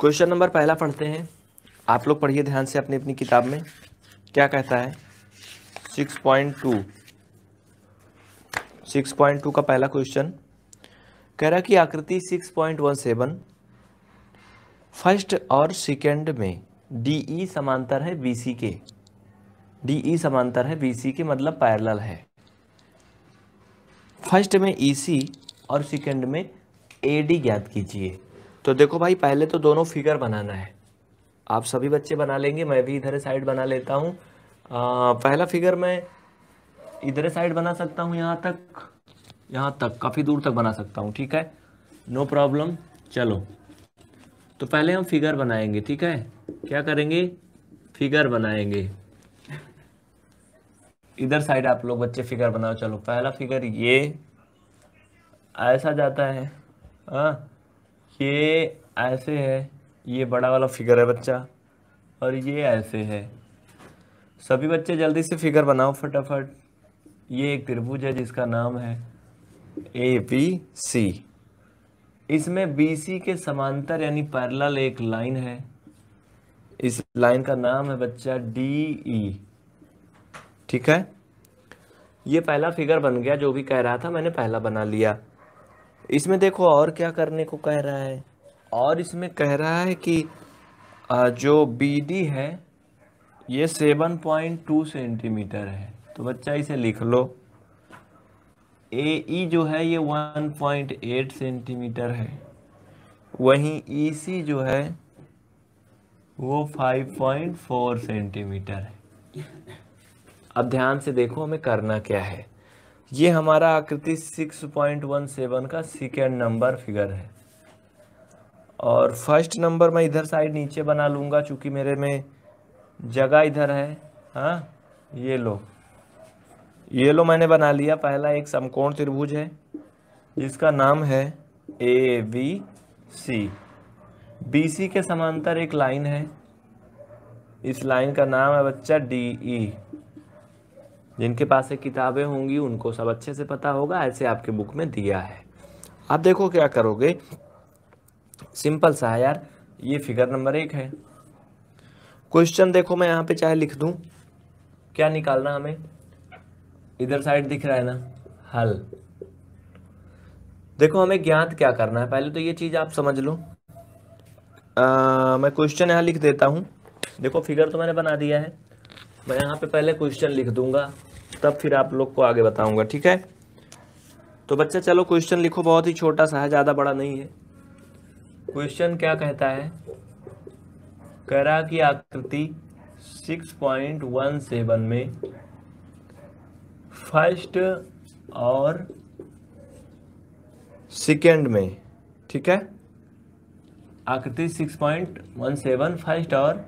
Question number पहला पढ़ते हैं आप लोग पढ़िए ध्यान से अपनी अपनी किताब में क्या कहता है six point two six point two का पहला क्वेश्चन कह रहा कि आकृति six point one seven first और सेकेंड में डी ई समांतर है बी सी के डी ई समांतर है बी सी के मतलब पैरल है फर्स्ट में ई सी और सेकेंड में ए डी ज्ञात कीजिए तो देखो भाई पहले तो दोनों फिगर बनाना है आप सभी बच्चे बना लेंगे मैं भी इधर साइड बना लेता हूँ पहला फिगर मैं इधर साइड बना सकता हूँ यहाँ तक यहाँ तक काफ़ी दूर तक बना सकता हूँ ठीक है नो प्रॉब्लम चलो तो पहले हम फिगर बनाएंगे ठीक है क्या करेंगे फिगर बनाएंगे इधर साइड आप लोग बच्चे फिगर बनाओ चलो पहला फिगर ये ऐसा जाता है हाँ ये ऐसे है ये बड़ा वाला फिगर है बच्चा और ये ऐसे है सभी बच्चे जल्दी से फिगर बनाओ फटाफट ये एक त्रिभुज है जिसका नाम है ए बी सी इसमें बी सी के समांतर यानी पैरेलल एक लाइन है इस लाइन का नाम है बच्चा डी ई e। ठीक है ये पहला फिगर बन गया जो भी कह रहा था मैंने पहला बना लिया इसमें देखो और क्या करने को कह रहा है और इसमें कह रहा है कि जो बी डी है ये सेवन पॉइंट टू सेंटीमीटर है तो बच्चा इसे लिख लो ए ई e जो है ये वन पॉइंट एट सेंटीमीटर है वहीं ई e सी जो है वो फाइव पॉइंट फोर सेंटीमीटर है अब ध्यान से देखो हमें करना क्या है ये हमारा आकृति 6.17 का सेकेंड नंबर फिगर है और फर्स्ट नंबर मैं इधर साइड नीचे बना लूँगा चूँकि मेरे में जगह इधर है हाँ ये लो ये लो मैंने बना लिया पहला एक समकोण त्रिभुज है जिसका नाम है A B C B C के समांतर एक लाइन है इस लाइन का नाम है बच्चा डी ई e। जिनके पास ये किताबें होंगी उनको सब अच्छे से पता होगा ऐसे आपके बुक में दिया है आप देखो क्या करोगे सिंपल सा है यार ये फिगर नंबर एक है क्वेश्चन देखो मैं यहाँ पे चाहे लिख दूँ क्या निकालना हमें इधर साइड दिख रहा है ना हल देखो हमें ज्ञात क्या करना है पहले तो ये चीज़ आप समझ लो आ, मैं क्वेश्चन यहाँ लिख देता हूँ देखो फिगर तो मैंने बना दिया है मैं यहाँ पे पहले क्वेश्चन लिख दूंगा तब फिर आप लोग को आगे बताऊंगा ठीक है तो बच्चा चलो क्वेश्चन लिखो बहुत ही छोटा सा है ज़्यादा बड़ा नहीं है क्वेश्चन क्या कहता है करा की आकृति 6.17 में फर्स्ट और सेकेंड में ठीक है आकृति 6.17 फर्स्ट और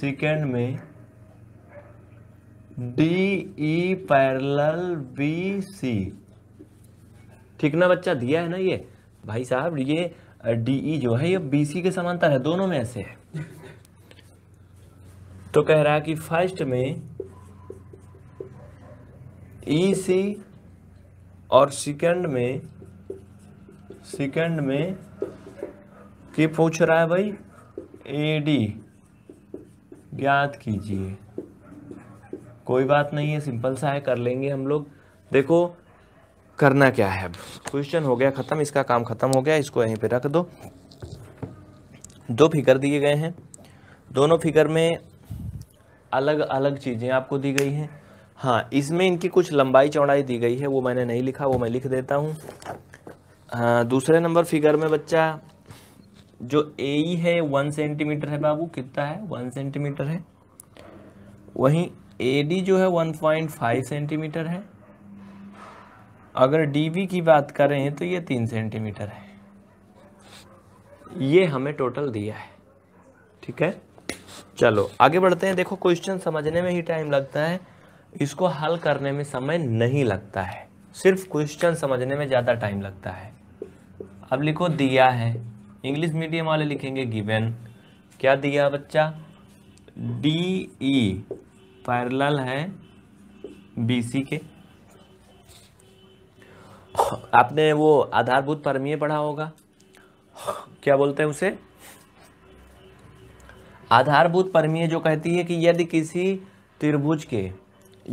सेकेंड में D E parallel B C ठीक ना बच्चा दिया है ना ये भाई साहब ये डी ई e जो है ये बी सी के समांतर है दोनों में ऐसे है तो कह रहा है कि फर्स्ट में ई e सी और सेकंड में सेकंड में क्या पूछ रहा है भाई ए डी ज्ञात कीजिए कोई बात नहीं है सिंपल सा है कर लेंगे हम लोग देखो करना क्या है क्वेश्चन हो गया ख़त्म इसका काम ख़त्म हो गया इसको यहीं पे रख दो दो फिगर दिए गए हैं दोनों फिगर में अलग अलग चीज़ें आपको दी गई हैं हाँ इसमें इनकी कुछ लंबाई चौड़ाई दी गई है वो मैंने नहीं लिखा वो मैं लिख देता हूँ हाँ दूसरे नंबर फिगर में बच्चा जो ए है वन सेंटीमीटर है बाबू कितना है वन सेंटीमीटर है वहीं ए डी जो है 1.5 सेंटीमीटर है अगर डी बी की बात करें तो ये तीन सेंटीमीटर है ये हमें टोटल दिया है ठीक है चलो आगे बढ़ते हैं देखो क्वेश्चन समझने में ही टाइम लगता है इसको हल करने में समय नहीं लगता है सिर्फ क्वेश्चन समझने में ज़्यादा टाइम लगता है अब लिखो दिया है इंग्लिश मीडियम वाले लिखेंगे गिवन क्या दिया बच्चा डी ई e। पैरल है बीसी के आपने वो आधारभूत परमीय पढ़ा होगा क्या बोलते हैं उसे आधारभूत परमीय जो कहती है कि यदि किसी त्रिभुज के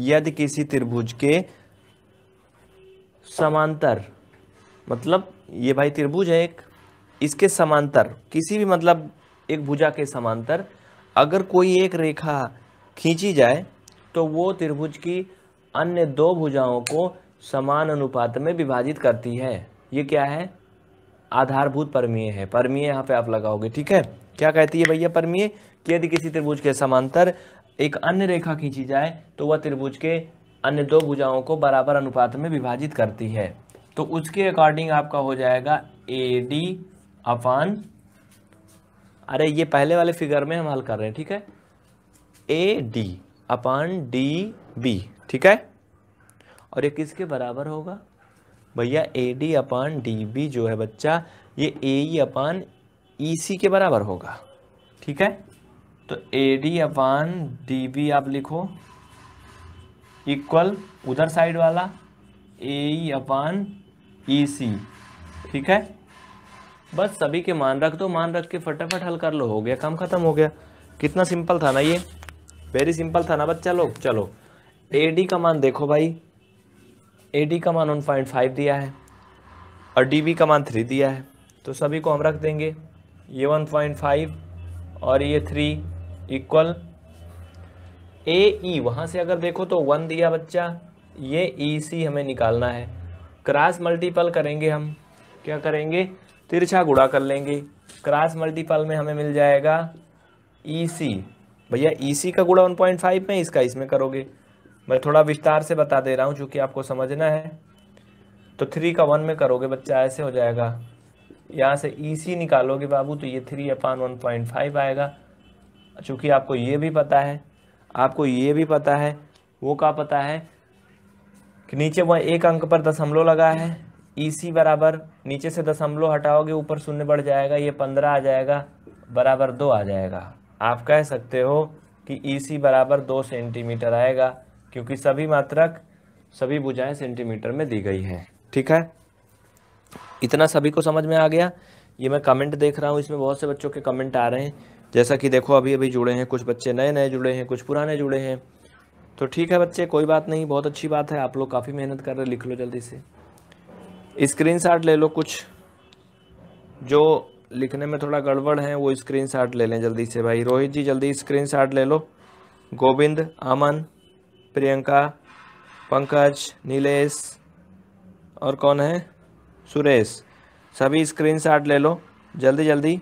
यदि किसी त्रिभुज के समांतर मतलब ये भाई त्रिभुज है एक इसके समांतर किसी भी मतलब एक भुजा के समांतर अगर कोई एक रेखा खींची जाए तो वो त्रिभुज की अन्य दो भुजाओं को समान अनुपात में विभाजित करती है ये क्या है आधारभूत परमीय है परमीय यहाँ पे आप लगाओगे ठीक है क्या कहती है भैया परमीय कि यदि किसी त्रिभुज के समांतर एक अन्य रेखा खींची जाए तो वह त्रिभुज के अन्य दो भुजाओं को बराबर अनुपात में विभाजित करती है तो उसके अकॉर्डिंग आपका हो जाएगा ए डी अपान अरे ये पहले वाले फिगर में हम हल कर रहे हैं ठीक है A D upon D B ठीक है और ये किसके बराबर होगा भैया A D upon D B जो है बच्चा ये ए E e, upon E e, सी के बराबर होगा ठीक है तो A D upon D B आप लिखो इक्वल उधर साइड वाला ए ई e, अपान ई सी ठीक है बस सभी के मान रख दो मान रख के फटाफट हल कर लो हो गया काम खत्म हो गया कितना सिंपल था ना ये वेरी सिंपल था ना बच्चा लोग चलो ए डी का मान देखो भाई ए डी का मान वन पॉइंट फाइव दिया है और डी बी का मान थ्री दिया है तो सभी को हम रख देंगे ये वन पॉइंट फाइव और ये थ्री इक्वल ए ई वहाँ से अगर देखो तो वन दिया बच्चा ये ई e सी हमें निकालना है क्रॉस मल्टीपल करेंगे हम क्या करेंगे तिरछा गुड़ा कर लेंगे क्रॉस मल्टीपल में हमें मिल जाएगा ई e सी भैया ई e का गुड़ा वन पॉइंट फाइव में इसका इसमें करोगे मैं थोड़ा विस्तार से बता दे रहा हूँ चूँकि आपको समझना है तो थ्री का वन में करोगे बच्चा ऐसे हो जाएगा यहाँ से ई e सी निकालोगे बाबू तो ये three upon one point five आएगा चूँकि आपको ये भी पता है आपको ये भी पता है वो का पता है कि नीचे वह एक अंक पर दशमलव लगा है ई e सी बराबर नीचे से दशमलव हटाओगे ऊपर शून्य बढ़ जाएगा ये पंद्रह आ जाएगा बराबर दो आ जाएगा आप कह सकते हो कि ई e सी बराबर दो सेंटीमीटर आएगा क्योंकि सभी मात्रक सभी भुजाएं सेंटीमीटर में दी गई हैं ठीक है इतना सभी को समझ में आ गया ये मैं कमेंट देख रहा हूँ इसमें बहुत से बच्चों के कमेंट आ रहे हैं जैसा कि देखो अभी अभी जुड़े हैं कुछ बच्चे नए नए जुड़े हैं कुछ पुराने जुड़े हैं तो ठीक है बच्चे कोई बात नहीं बहुत अच्छी बात है आप लोग काफ़ी मेहनत कर रहे लिख लो जल्दी से स्क्रीन ले लो कुछ जो लिखने में थोड़ा गड़बड़ है वो स्क्रीन शॉट ले लें जल्दी से भाई रोहित जी जल्दी स्क्रीन शॉट ले लो गोविंद अमन प्रियंका पंकज नीलेश और कौन है सुरेश सभी स्क्रीन शॉट ले लो जल्दी जल्दी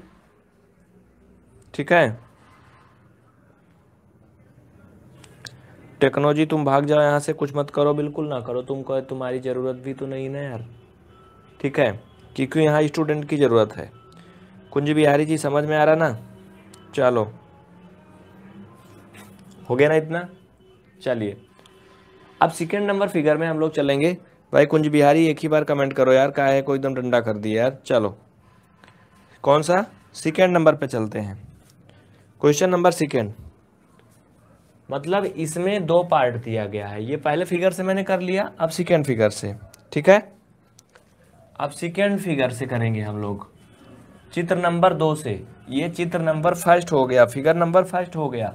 ठीक है टेक्नोलॉजी तुम भाग जाओ यहाँ से कुछ मत करो बिल्कुल ना करो तुम कहो तुम्हारी ज़रूरत भी तो नहीं ना यार ठीक है क्योंकि यहाँ स्टूडेंट की ज़रूरत है कुंज बिहारी जी समझ में आ रहा ना चलो हो गया ना इतना चलिए अब सेकेंड नंबर फिगर में हम लोग चलेंगे भाई कुंज बिहारी एक ही बार कमेंट करो यार का है कोई एकदम डंडा कर दिया यार चलो कौन सा सेकेंड नंबर पे चलते हैं क्वेश्चन नंबर सेकेंड मतलब इसमें दो पार्ट दिया गया है ये पहले फिगर से मैंने कर लिया अब सेकेंड फिगर से ठीक है अब सेकेंड फिगर से करेंगे हम लोग चित्र नंबर दो से ये चित्र नंबर फर्स्ट हो गया फिगर नंबर फर्स्ट हो गया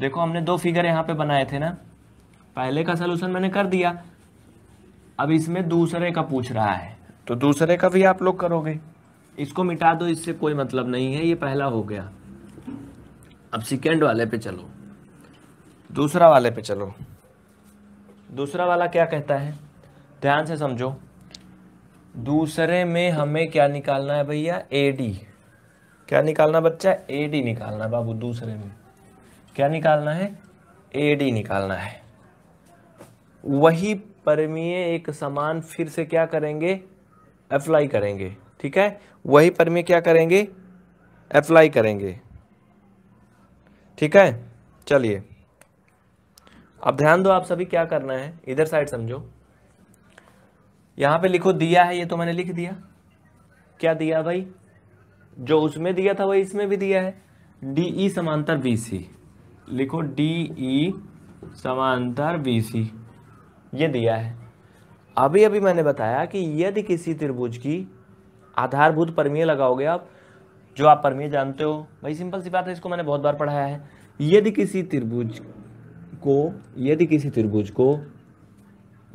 देखो हमने दो फिगर यहाँ पे बनाए थे ना पहले का सलूशन मैंने कर दिया अब इसमें दूसरे का पूछ रहा है तो दूसरे का भी आप लोग करोगे इसको मिटा दो इससे कोई मतलब नहीं है ये पहला हो गया अब सेकेंड वाले पे चलो दूसरा वाले पे चलो दूसरा वाला क्या कहता है ध्यान से समझो दूसरे में हमें क्या निकालना है भैया ए डी क्या निकालना बच्चा ए डी निकालना बाबू दूसरे में क्या निकालना है ए डी निकालना है वही परमीय एक समान फिर से क्या करेंगे अप्लाई करेंगे ठीक है वही परमीय क्या करेंगे अप्लाई करेंगे ठीक है चलिए अब ध्यान दो आप सभी क्या करना है इधर साइड समझो यहाँ पे लिखो दिया है ये तो मैंने लिख दिया क्या दिया भाई जो उसमें दिया था वही इसमें भी दिया है डी ई e समांतर बी सी लिखो डी ई e समांतर बी सी ये दिया है अभी अभी मैंने बताया कि यदि किसी त्रिभुज की आधारभूत परमीय लगाओगे आप जो आप परमीय जानते हो भाई सिंपल सी बात है इसको मैंने बहुत बार पढ़ाया है यदि किसी त्रिभुज को यदि किसी त्रिभुज को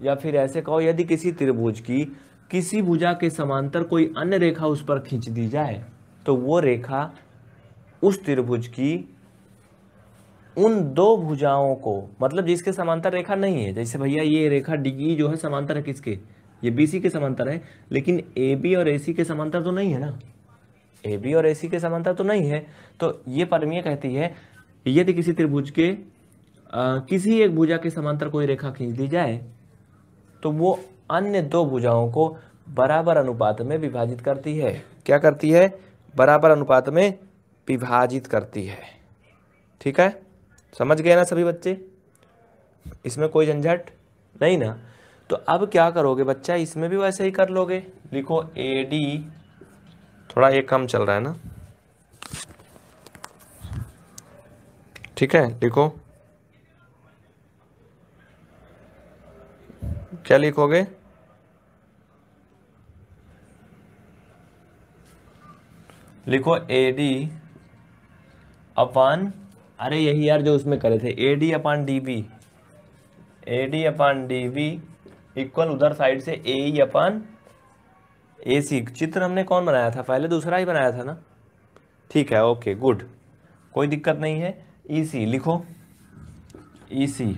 या फिर ऐसे कहो यदि किसी त्रिभुज की किसी भुजा के समांतर कोई अन्य रेखा उस पर खींच दी जाए तो वो रेखा उस त्रिभुज की उन दो भुजाओं को मतलब जिसके समांतर रेखा नहीं है जैसे भैया ये रेखा डी जो है समांतर है किसके ये बी के समांतर है लेकिन ए बी और ए के समांतर तो नहीं है ना ए बी और ए के समांतर तो नहीं है तो ये परमीय कहती है यदि किसी त्रिभुज के आ, किसी एक भुजा के समांतर कोई रेखा खींच दी जाए तो वो अन्य दो भुजाओं को बराबर अनुपात में विभाजित करती है क्या करती है बराबर अनुपात में विभाजित करती है ठीक है समझ गए ना सभी बच्चे इसमें कोई झंझट नहीं ना तो अब क्या करोगे बच्चा इसमें भी वैसे ही कर लोगे लिखो ए डी थोड़ा ये कम चल रहा है ना ठीक है लिखो क्या लिखोगे लिखो ए डी अपान अरे यही यार जो उसमें करे थे A D upon D B A D upon D B equal उधर साइड से ए ई अपान ए सी चित्र हमने कौन बनाया था पहले दूसरा ही बनाया था ना ठीक है ओके गुड कोई दिक्कत नहीं है ई e सी लिखो ई e सी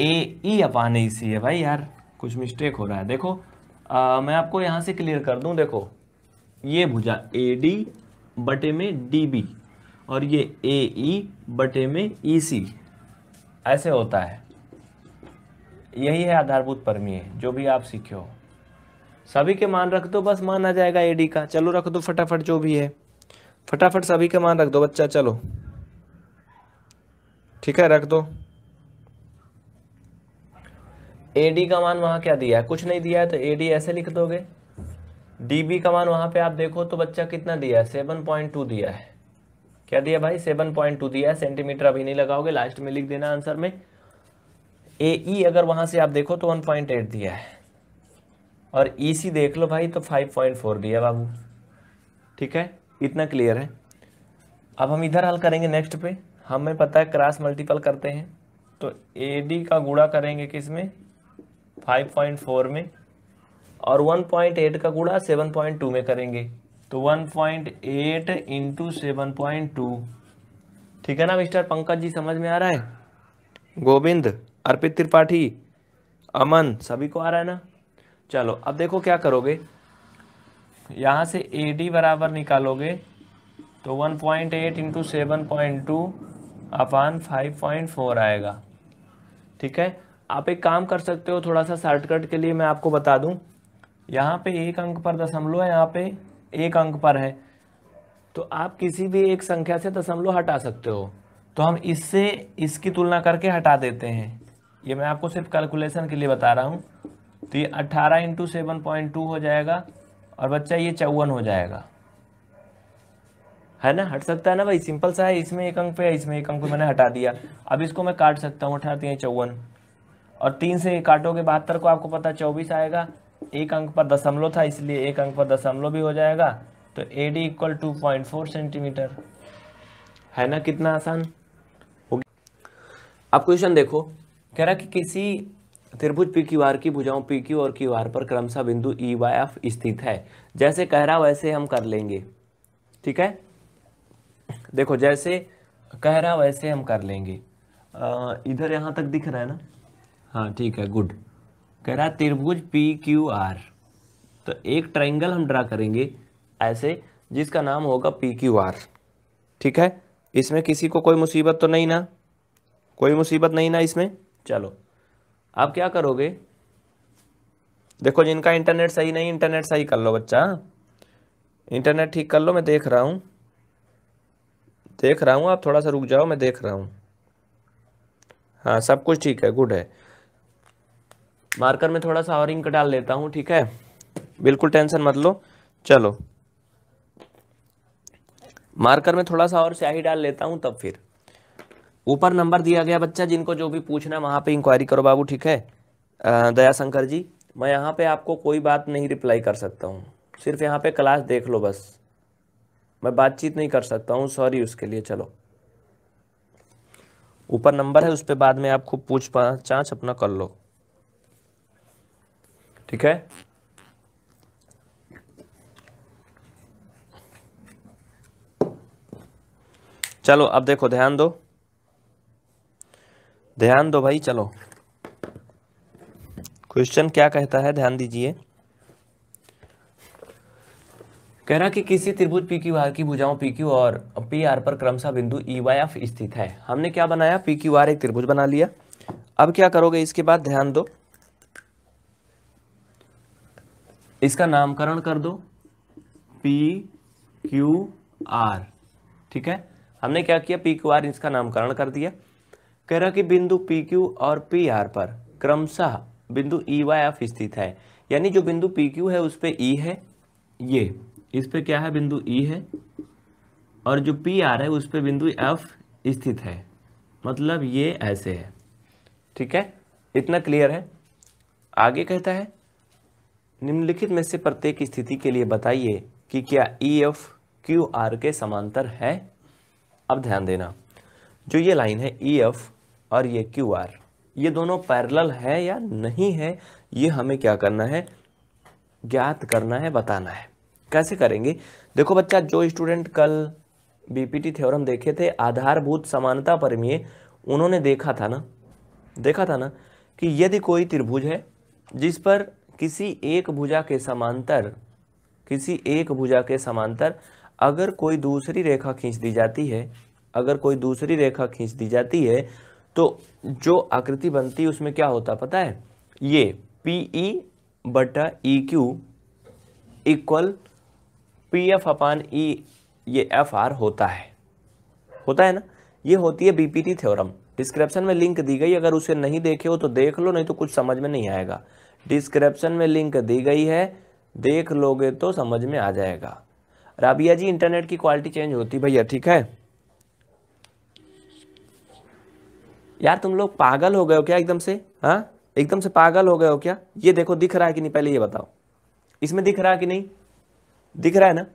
ए ई अपान ए सी है भाई यार कुछ मिस्टेक हो रहा है देखो आ, मैं आपको यहाँ से क्लियर कर दूँ देखो ये भुजा ए डी बटे में डी बी और ये ए ई e बटे में ई e, सी ऐसे होता है यही है आधारभूत परमीय जो भी आप सीखे हो सभी के मान रख दो बस मान आ जाएगा ए डी का चलो रख दो फटाफट जो भी है फटाफट सभी के मान रख दो बच्चा चलो ठीक है रख दो ए डी का मान वहां क्या दिया है कुछ नहीं दिया है तो ए डी ऐसे लिख दोगे डी बी का मान वहां पे आप देखो तो बच्चा कितना दिया है सेवन पॉइंट टू दिया है क्या दिया भाई सेवन पॉइंट टू दिया है सेंटीमीटर अभी नहीं लगाओगे लास्ट में लिख देना आंसर में ए ई e अगर वहां से आप देखो तो वन पॉइंट एट दिया है और ई e सी देख लो भाई तो फाइव पॉइंट फोर दिया बाबू ठीक है इतना क्लियर है अब हम इधर हल करेंगे नेक्स्ट पे हमें पता है क्रॉस मल्टीपल करते हैं तो ए डी का गुड़ा करेंगे किसमें 5.4 में और 1.8 का गुणा 7.2 में करेंगे तो 1.8 पॉइंट इंटू सेवन ठीक है ना मिस्टर पंकज जी समझ में आ रहा है गोविंद अर्पित त्रिपाठी अमन सभी को आ रहा है ना चलो अब देखो क्या करोगे यहाँ से ए डी बराबर निकालोगे तो 1.8 point eight into seven point two upon five point four आएगा ठीक है आप एक काम कर सकते हो थोड़ा सा शॉर्टकट के लिए मैं आपको बता दूं यहाँ पे एक अंक पर दशमलव है यहाँ पे एक अंक पर है तो आप किसी भी एक संख्या से दशमलव हटा सकते हो तो हम इससे इसकी तुलना करके हटा देते हैं ये मैं आपको सिर्फ कैलकुलेशन के लिए बता रहा हूँ तो ये अट्ठारह इंटू सेवन पॉइंट टू हो जाएगा और बच्चा ये चौवन हो जाएगा है ना हट सकता है ना भाई सिंपल सा है इसमें एक अंक पे है इसमें एक अंक पे मैंने हटा दिया अब इसको मैं काट सकता हूँ अठारह है चौवन और तीन से काटोगे बहत्तर को आपको पता चौबीस आएगा एक अंक पर दशमलव था इसलिए एक अंक पर दशमलव भी हो जाएगा तो A D equal two point four centimetre है ना कितना आसान अब क्वेश्चन देखो कह रहा कि किसी त्रिभुज पी क्यू आर की भुजाओं पी क्यू और क्यू आर पर क्रमशः बिंदु ई वाई एफ स्थित है जैसे कह रहा वैसे हम कर लेंगे ठीक है देखो जैसे कह रहा वैसे हम कर लेंगे आ, इधर यहां तक दिख रहा है ना हाँ ठीक है गुड कह रहा है त्रिभुज पी क्यू आर तो एक ट्राइंगल हम ड्रा करेंगे ऐसे जिसका नाम होगा पी क्यू आर ठीक है इसमें किसी को कोई मुसीबत तो नहीं ना कोई मुसीबत नहीं ना इसमें चलो आप क्या करोगे देखो जिनका इंटरनेट सही नहीं इंटरनेट सही कर लो बच्चा इंटरनेट ठीक कर लो मैं देख रहा हूँ देख रहा हूँ आप थोड़ा सा रुक जाओ मैं देख रहा हूँ हाँ सब कुछ ठीक है गुड है मार्कर में थोड़ा सा और इंक डाल लेता हूँ ठीक है बिल्कुल टेंशन मत लो चलो मार्कर में थोड़ा सा और स्याही डाल लेता हूँ तब फिर ऊपर नंबर दिया गया बच्चा जिनको जो भी पूछना वहाँ पे इंक्वायरी करो बाबू ठीक है दयाशंकर जी मैं यहाँ पे आपको कोई बात नहीं रिप्लाई कर सकता हूँ सिर्फ यहाँ पे क्लास देख लो बस मैं बातचीत नहीं कर सकता हूँ सॉरी उसके लिए चलो ऊपर नंबर है उस पर बाद में आप खूब पूछ पाछ अपना कर लो ठीक है चलो अब देखो ध्यान दो ध्यान दो भाई चलो क्वेश्चन क्या कहता है ध्यान दीजिए कह रहा कि किसी त्रिभुज पी क्यू आर की भुजाओं पी क्यू और पी आर पर क्रमशः बिंदु ई वाई एफ स्थित है हमने क्या बनाया पी क्यू आर एक त्रिभुज बना लिया अब क्या करोगे इसके बाद ध्यान दो इसका नामकरण कर दो पी क्यू आर ठीक है हमने क्या किया पी क्यू आर इसका नामकरण कर दिया कह रहा कि बिंदु पी क्यू और पी आर पर क्रमशः बिंदु ई वाई एफ स्थित है यानी जो बिंदु पी क्यू है उस पर ई e है ये इस पर क्या है बिंदु ई e है और जो पी आर है उस पर बिंदु एफ स्थित है मतलब ये ऐसे है ठीक है इतना क्लियर है आगे कहता है निम्नलिखित में से प्रत्येक स्थिति के लिए बताइए कि क्या ई एफ क्यू आर के समांतर है अब ध्यान देना जो ये लाइन है ई e एफ और ये क्यू आर ये दोनों पैरेलल है या नहीं है ये हमें क्या करना है ज्ञात करना है बताना है कैसे करेंगे देखो बच्चा जो स्टूडेंट कल बीपीटी थ्योरम देखे थे आधारभूत समानता परमीय उन्होंने देखा था ना देखा था ना कि यदि कोई त्रिभुज है जिस पर किसी एक भुजा के समांतर किसी एक भुजा के समांतर अगर कोई दूसरी रेखा खींच दी जाती है अगर कोई दूसरी रेखा खींच दी जाती है तो जो आकृति बनती है उसमें क्या होता पता है ये पी ई e बटा E Q equal P F upon E e, ये एफ आर होता है होता है ना ये होती है बीपीटी थ्योरम डिस्क्रिप्शन में लिंक दी गई अगर उसे नहीं देखे हो तो देख लो नहीं तो कुछ समझ में नहीं आएगा डिस्क्रिप्शन में लिंक दी गई है देख लोगे तो समझ में आ जाएगा राबिया जी इंटरनेट की क्वालिटी चेंज होती भैया ठीक है यार तुम लोग पागल हो गए हो क्या एकदम से हाँ एकदम से पागल हो गए हो क्या ये देखो दिख रहा है कि नहीं पहले ये बताओ इसमें दिख रहा है कि नहीं दिख रहा है ना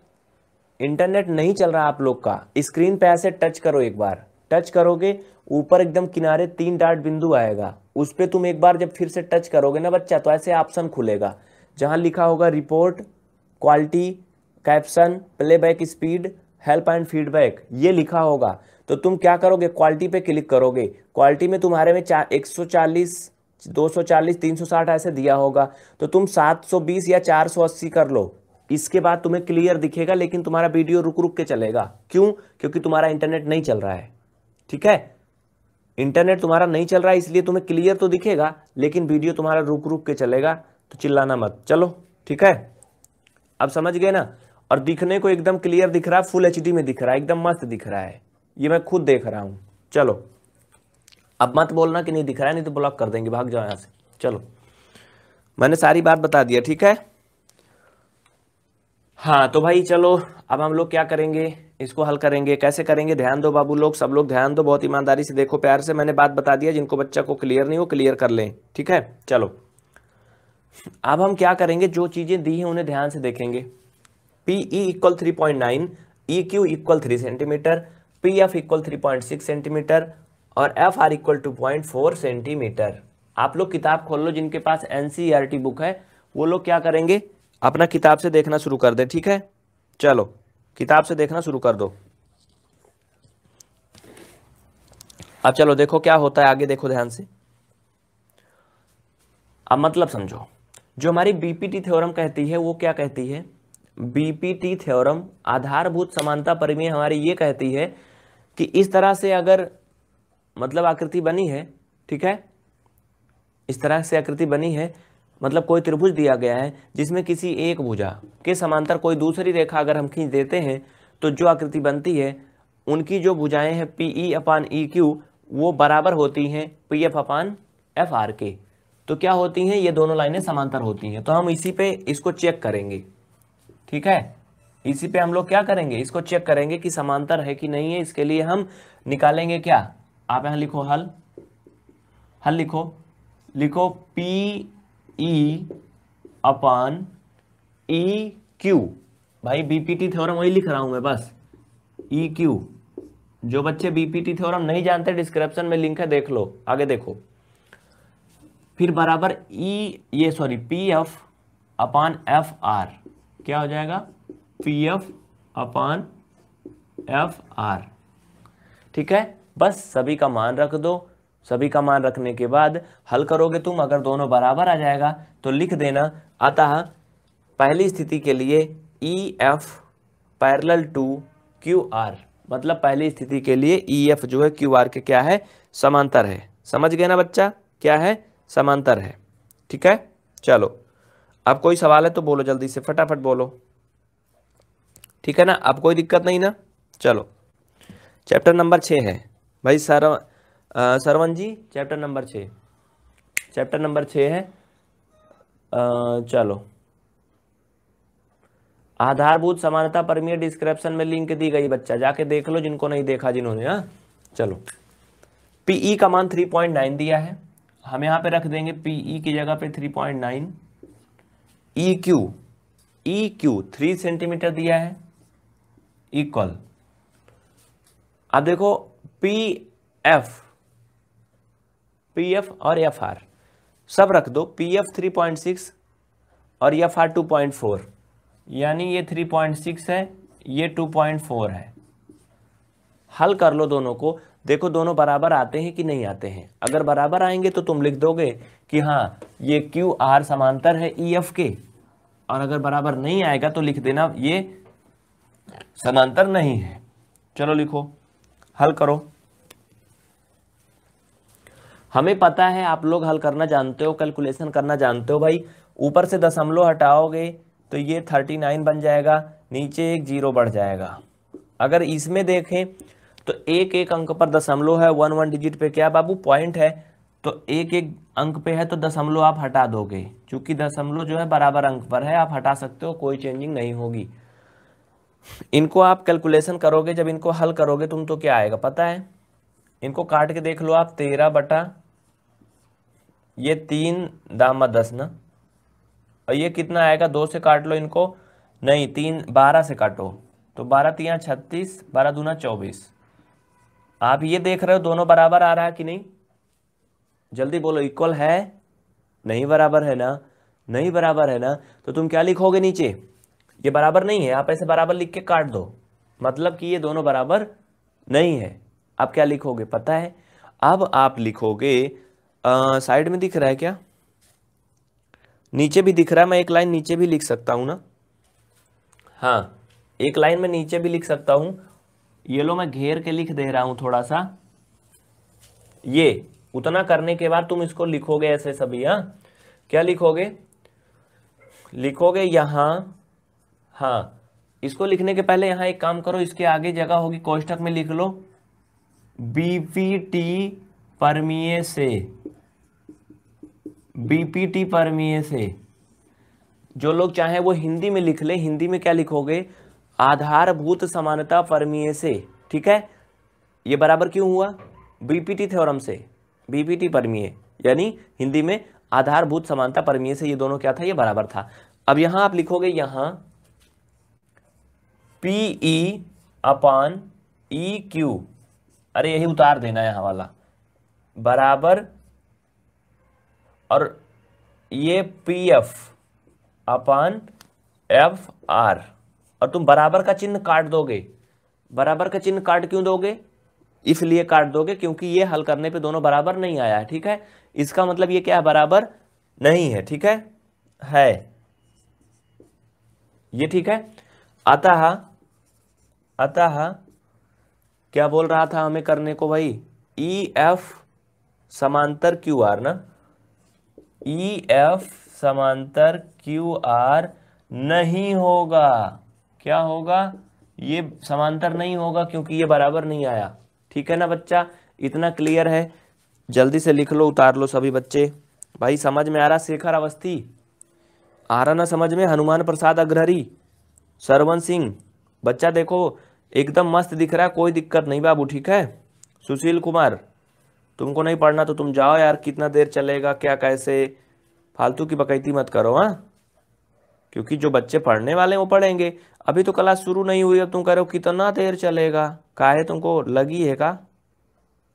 इंटरनेट नहीं चल रहा आप लोग का स्क्रीन पे ऐसे टच करो एक बार टच करोगे ऊपर एकदम किनारे तीन डार्ट बिंदु आएगा उस पर तुम एक बार जब फिर से टच करोगे ना बच्चा तो ऐसे ऑप्शन खुलेगा जहां लिखा होगा report quality caption playback speed help and feedback ये लिखा होगा तो तुम क्या करोगे क्वालिटी पे क्लिक करोगे क्वालिटी में तुम्हारे में चार एक सौ चालीस दो सौ चालीस तीन सौ साठ ऐसे दिया होगा तो तुम सात सौ बीस या चार सौ अस्सी कर लो इसके बाद तुम्हें क्लियर दिखेगा लेकिन तुम्हारा वीडियो रुक रुक के चलेगा क्यों क्योंकि तुम्हारा इंटरनेट नहीं चल रहा है ठीक है इंटरनेट तुम्हारा नहीं चल रहा है इसलिए तुम्हें क्लियर तो दिखेगा लेकिन वीडियो तुम्हारा रुक रुक के चलेगा तो चिल्लाना मत चलो ठीक है अब समझ गए ना और दिखने को एकदम क्लियर दिख रहा है फुल एच में दिख रहा है एकदम मस्त दिख रहा है ये मैं खुद देख रहा हूँ चलो अब मत बोलना कि नहीं दिख रहा है नहीं तो ब्लॉक कर देंगे भाग जाओ यहाँ से चलो मैंने सारी बात बता दिया ठीक है हाँ तो भाई चलो अब हम लोग क्या करेंगे इसको हल करेंगे कैसे करेंगे ध्यान दो बाबू लोग सब लोग ध्यान दो बहुत ईमानदारी से देखो प्यार से मैंने बात बता दिया जिनको बच्चा को क्लियर नहीं हो क्लियर कर लें ठीक है चलो अब हम क्या करेंगे जो चीज़ें दी हैं उन्हें ध्यान से देखेंगे P E equal three point nine E Q equal three centimetre P F equal three point six centimetre और F R equal two point four centimetre आप लोग किताब खोल लो जिनके पास एनसीईआरटी बुक e है वो लोग क्या करेंगे अपना किताब से देखना शुरू कर दें ठीक है चलो किताब से देखना शुरू कर दो अब चलो देखो क्या होता है आगे देखो ध्यान से अब मतलब समझो जो हमारी बीपीटी थ्योरम कहती है वो क्या कहती है बीपीटी थ्योरम आधारभूत समानता परिमेय हमारी ये कहती है कि इस तरह से अगर मतलब आकृति बनी है ठीक है इस तरह से आकृति बनी है मतलब कोई त्रिभुज दिया गया है जिसमें किसी एक भुजा के समांतर कोई दूसरी रेखा अगर हम खींच देते हैं तो जो आकृति बनती है उनकी जो भुजाएं हैं P E e, upon E e, Q वो बराबर होती हैं P F upon F R के तो क्या होती हैं ये दोनों लाइनें समांतर होती हैं तो हम इसी पे इसको चेक करेंगे ठीक है इसी पे हम लोग क्या करेंगे इसको चेक करेंगे कि समांतर है कि नहीं है इसके लिए हम निकालेंगे क्या आप यहाँ लिखो हल हल लिखो लिखो P E upon E Q भाई बीपीटी थ्योरम वही लिख रहा हूं मैं बस ई e क्यू जो बच्चे बीपीटी थ्योरम नहीं जानते डिस्क्रिप्शन में लिंक है देख लो आगे देखो फिर बराबर ई e, ये sorry P F upon F R क्या हो जाएगा P F upon F R ठीक है बस सभी का मान रख दो सभी का मान रखने के बाद हल करोगे तुम अगर दोनों बराबर आ जाएगा तो लिख देना अतः पहली स्थिति के लिए E F parallel to Q R मतलब पहली स्थिति के लिए ई e एफ जो है क्यू आर के क्या है समांतर है समझ गए ना बच्चा क्या है समांतर है ठीक है चलो अब कोई सवाल है तो बोलो जल्दी से फटाफट बोलो ठीक है ना अब कोई दिक्कत नहीं ना चलो चैप्टर नंबर छः है भाई सारा सरवन जी चैप्टर नंबर छः चैप्टर नंबर छः है चलो आधारभूत समानता परमीय डिस्क्रिप्शन में लिंक दी गई बच्चा जाके देख लो जिनको नहीं देखा जिन्होंने हाँ चलो पीई e का मान थ्री पॉइंट नाइन दिया है हम यहाँ पे रख देंगे पीई e की जगह पे three point nine E Q E Q three centimetre दिया है इक्वल अब देखो पी एफ पीएफ और एफआर सब रख दो पीएफ 3.6 और एफआर 2.4 यानी ये 3.6 है ये 2.4 है हल कर लो दोनों को देखो दोनों बराबर आते हैं कि नहीं आते हैं अगर बराबर आएंगे तो तुम लिख दोगे कि हाँ ये क्यू आर समांतर है ई e एफ के और अगर बराबर नहीं आएगा तो लिख देना ये समांतर नहीं है चलो लिखो हल करो हमें पता है आप लोग हल करना जानते हो कैलकुलेशन करना जानते हो भाई ऊपर से दशमलव हटाओगे तो ये थर्टी नाइन बन जाएगा नीचे एक जीरो बढ़ जाएगा अगर इसमें देखें तो एक एक अंक पर दशमलव है वन वन डिजिट पे क्या बाबू पॉइंट है तो एक एक अंक पे है तो दशमलव आप हटा दोगे क्योंकि दशमलव जो है बराबर अंक पर है आप हटा सकते हो कोई चेंजिंग नहीं होगी इनको आप कैलकुलेशन करोगे जब इनको हल करोगे तुम तो क्या आएगा पता है इनको काट के देख लो आप तेरह बटा ये तीन दामा दस ना और ये कितना आएगा दो से काट लो इनको नहीं तीन बारह से काटो तो बारह तीन छत्तीस बारह दूना चौबीस आप ये देख रहे हो दोनों बराबर आ रहा है कि नहीं जल्दी बोलो इक्वल है नहीं बराबर है ना नहीं बराबर है ना तो तुम क्या लिखोगे नीचे ये बराबर नहीं है आप ऐसे बराबर लिख के काट दो मतलब कि ये दोनों बराबर नहीं है आप क्या लिखोगे पता है अब आप लिखोगे साइड में दिख रहा है क्या नीचे भी दिख रहा है मैं एक लाइन नीचे भी लिख सकता हूं ना हाँ एक लाइन में नीचे भी लिख सकता हूं ये लो मैं घेर के लिख दे रहा हूं थोड़ा सा ये उतना करने के बाद तुम इसको लिखोगे ऐसे सभी हाँ क्या लिखोगे लिखोगे यहाँ हाँ इसको लिखने के पहले यहां एक काम करो इसके आगे जगह होगी कोष्टक में लिख लो बी पी टी से बीपीटी परमीय से जो लोग चाहे वो हिंदी में लिख ले हिंदी में क्या लिखोगे आधारभूत समानता परमीय से ठीक है ये बराबर क्यों हुआ बीपीटी थ्योरम से बीपीटी परमीय यानी हिंदी में आधारभूत समानता परमीय से ये दोनों क्या था ये बराबर था अब यहां आप लिखोगे यहां PE e upon E e Q अरे यही उतार देना यहां वाला बराबर और ये P F upon F R और तुम बराबर का चिन्ह काट दोगे बराबर का चिन्ह काट क्यों दोगे इसलिए काट दोगे क्योंकि ये हल करने पे दोनों बराबर नहीं आया है ठीक है इसका मतलब ये क्या है बराबर नहीं है ठीक है है ये ठीक है अतः अतः क्या बोल रहा था हमें करने को भाई ई e एफ समांतर क्यू आर ना ई e एफ समांतर क्यू आर नहीं होगा क्या होगा ये समांतर नहीं होगा क्योंकि ये बराबर नहीं आया ठीक है ना बच्चा इतना क्लियर है जल्दी से लिख लो उतार लो सभी बच्चे भाई समझ में आ रहा शेखर अवस्थी आ रहा ना समझ में हनुमान प्रसाद अग्रहरी सरवन सिंह बच्चा देखो एकदम मस्त दिख रहा है कोई दिक्कत नहीं बाबू ठीक है सुशील कुमार तुमको नहीं पढ़ना तो तुम जाओ यार कितना देर चलेगा क्या कैसे फालतू की बकैती मत करो हाँ क्योंकि जो बच्चे पढ़ने वाले हैं वो पढ़ेंगे अभी तो क्लास शुरू नहीं हुई अब तुम कह रहे हो कितना देर चलेगा काहे तुमको लगी है का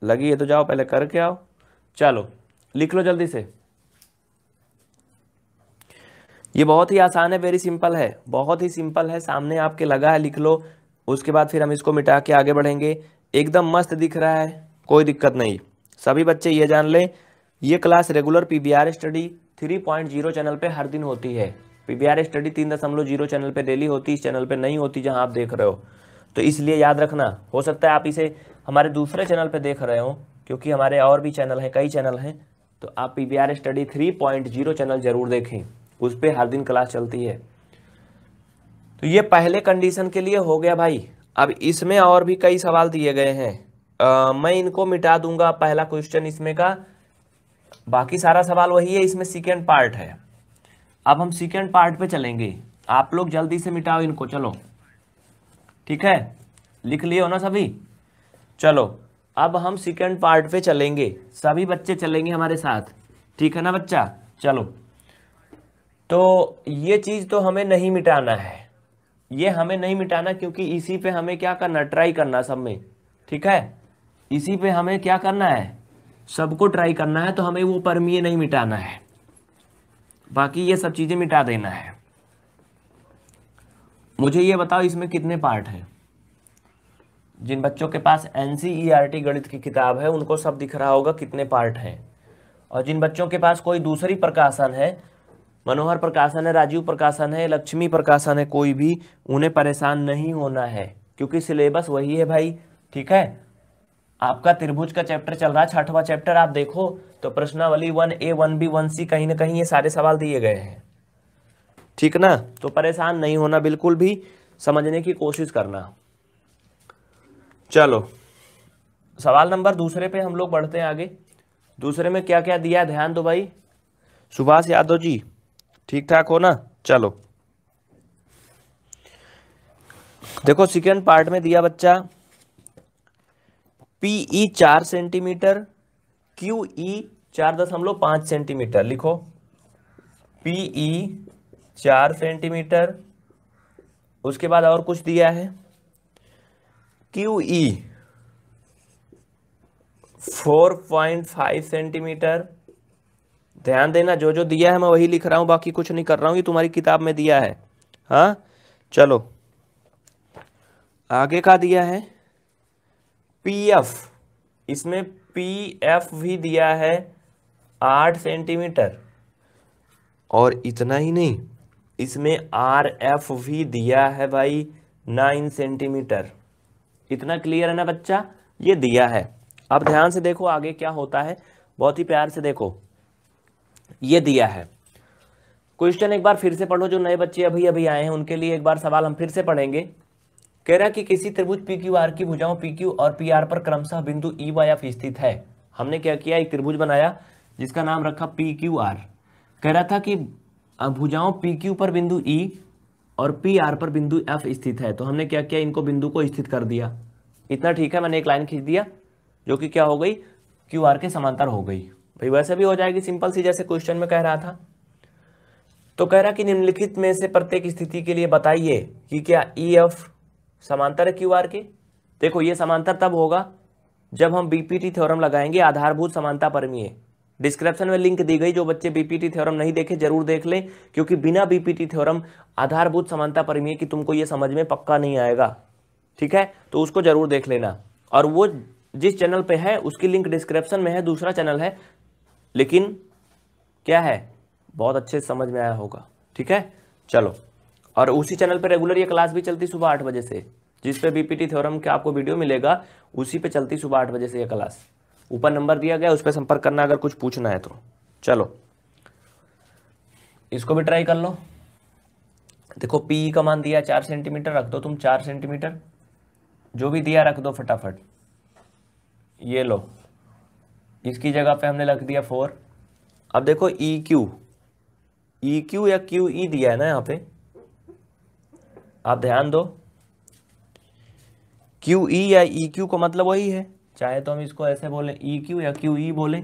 लगी है तो जाओ पहले करके आओ चलो लिख लो जल्दी से ये बहुत ही आसान है वेरी सिंपल है बहुत ही सिंपल है सामने आपके लगा है लिख लो उसके बाद फिर हम इसको मिटा के आगे बढ़ेंगे एकदम मस्त दिख रहा है कोई दिक्कत नहीं सभी बच्चे ये जान लें ये class regular PBR study three point zero channel पे हर दिन होती है पीबीआर स्टडी तीन दशमलव जीरो चैनल पे डेली होती इस चैनल पे नहीं होती जहां आप देख रहे हो तो इसलिए याद रखना हो सकता है आप इसे हमारे दूसरे चैनल पे देख रहे हो क्योंकि हमारे और भी चैनल हैं कई चैनल हैं तो आप P R study three point zero channel जरूर देखें उस पर हर दिन क्लास चलती है तो ये पहले कंडीशन के लिए हो गया भाई अब इसमें और भी कई सवाल दिए गए हैं आ, मैं इनको मिटा दूंगा पहला क्वेश्चन इसमें का बाकी सारा सवाल वही है इसमें सेकेंड पार्ट है अब हम सेकेंड पार्ट पे चलेंगे आप लोग जल्दी से मिटाओ इनको चलो ठीक है लिख लिए हो ना सभी चलो अब हम सेकेंड पार्ट पे चलेंगे सभी बच्चे चलेंगे हमारे साथ ठीक है ना बच्चा चलो तो ये चीज़ तो हमें नहीं मिटाना है ये हमें नहीं मिटाना क्योंकि इसी पे हमें क्या करना ट्राई करना सब में ठीक है इसी पे हमें क्या करना है सबको ट्राई करना है तो हमें वो परमीय नहीं मिटाना है बाकी ये सब चीज़ें मिटा देना है मुझे ये बताओ इसमें कितने पार्ट हैं जिन बच्चों के पास एन सी e गणित की किताब है उनको सब दिख रहा होगा कितने पार्ट हैं और जिन बच्चों के पास कोई दूसरी प्रकाशन है मनोहर प्रकाशन है राजीव प्रकाशन है लक्ष्मी प्रकाशन है कोई भी उन्हें परेशान नहीं होना है क्योंकि सिलेबस वही है भाई ठीक है आपका त्रिभुज का चैप्टर चल रहा है छठवा चैप्टर आप देखो तो प्रश्नावली one A one B one C कहीं ना कहीं ये सारे सवाल दिए गए हैं ठीक ना तो परेशान नहीं होना बिल्कुल भी समझने की कोशिश करना चलो सवाल नंबर दूसरे पे हम लोग बढ़ते हैं आगे दूसरे में क्या क्या दिया ध्यान दो भाई सुभाष यादव जी ठीक ठाक हो ना चलो देखो सेकेंड पार्ट में दिया बच्चा पीई e चार सेंटीमीटर क्यू ई चार दशमलव पांच सेंटीमीटर लिखो पी ई e चार सेंटीमीटर उसके बाद और कुछ दिया है Q E e four point five centimetre ध्यान देना जो जो दिया है मैं वही लिख रहा हूं बाकी कुछ नहीं कर रहा हूं ये तुम्हारी किताब में दिया है हाँ चलो आगे का दिया है पीएफ इसमें पीएफ भी दिया है आठ सेंटीमीटर और इतना ही नहीं इसमें आर एफ भी दिया है भाई नाइन सेंटीमीटर इतना क्लियर है ना बच्चा ये दिया है अब ध्यान से देखो आगे क्या होता है बहुत ही प्यार से देखो ये दिया है क्वेश्चन एक बार फिर से पढ़ो जो नए बच्चे अभी अभी आए हैं उनके लिए एक बार सवाल हम फिर से पढ़ेंगे कह रहा कि किसी त्रिभुज पी क्यू आर की भुजाओं पी क्यू और पी आर पर क्रमशः बिंदु ई वाई एफ स्थित है हमने क्या किया एक त्रिभुज बनाया जिसका नाम रखा पी क्यू आर कह रहा था कि भुजाओं पी क्यू पर बिंदु ई e और पी आर पर बिंदु एफ स्थित है तो हमने क्या किया इनको बिंदु को स्थित कर दिया इतना ठीक है मैंने एक लाइन खींच दिया जो कि क्या हो गई क्यू आर के समांतर हो गई भाई वैसे भी हो जाएगी सिंपल सी जैसे क्वेश्चन में कह रहा था तो कह रहा कि निम्नलिखित में से प्रत्येक स्थिति के लिए बताइए कि क्या ई e एफ समांतर है क्यू आर के देखो ये समांतर तब होगा जब हम बीपीटी थ्योरम लगाएंगे आधारभूत समानता परमीय डिस्क्रिप्शन में लिंक दी गई जो बच्चे बीपीटी थ्योरम नहीं देखे जरूर देख लें क्योंकि बिना बीपीटी थ्योरम आधारभूत समानता परमीय की तुमको ये समझ में पक्का नहीं आएगा ठीक है तो उसको जरूर देख लेना और वो जिस चैनल पे है उसकी लिंक डिस्क्रिप्शन में है दूसरा चैनल है लेकिन क्या है बहुत अच्छे समझ में आया होगा ठीक है चलो और उसी चैनल पर रेगुलर ये क्लास भी चलती सुबह आठ बजे से जिस पे बीपीटी थ्योरम के आपको वीडियो मिलेगा उसी पे चलती सुबह आठ बजे से ये क्लास ऊपर नंबर दिया गया उस पर संपर्क करना अगर कुछ पूछना है तो चलो इसको भी ट्राई कर लो देखो पी का मान दिया चार सेंटीमीटर रख दो तुम चार सेंटीमीटर जो भी दिया रख दो फटाफट ये लो इसकी जगह पे हमने रख दिया फोर अब देखो ई क्यू ई क्यू या क्यू ई e दिया है ना यहाँ पे आप ध्यान दो क्यू ई या ई क्यू का मतलब वही है चाहे तो हम इसको ऐसे बोलें ई क्यू या क्यू ई बोलें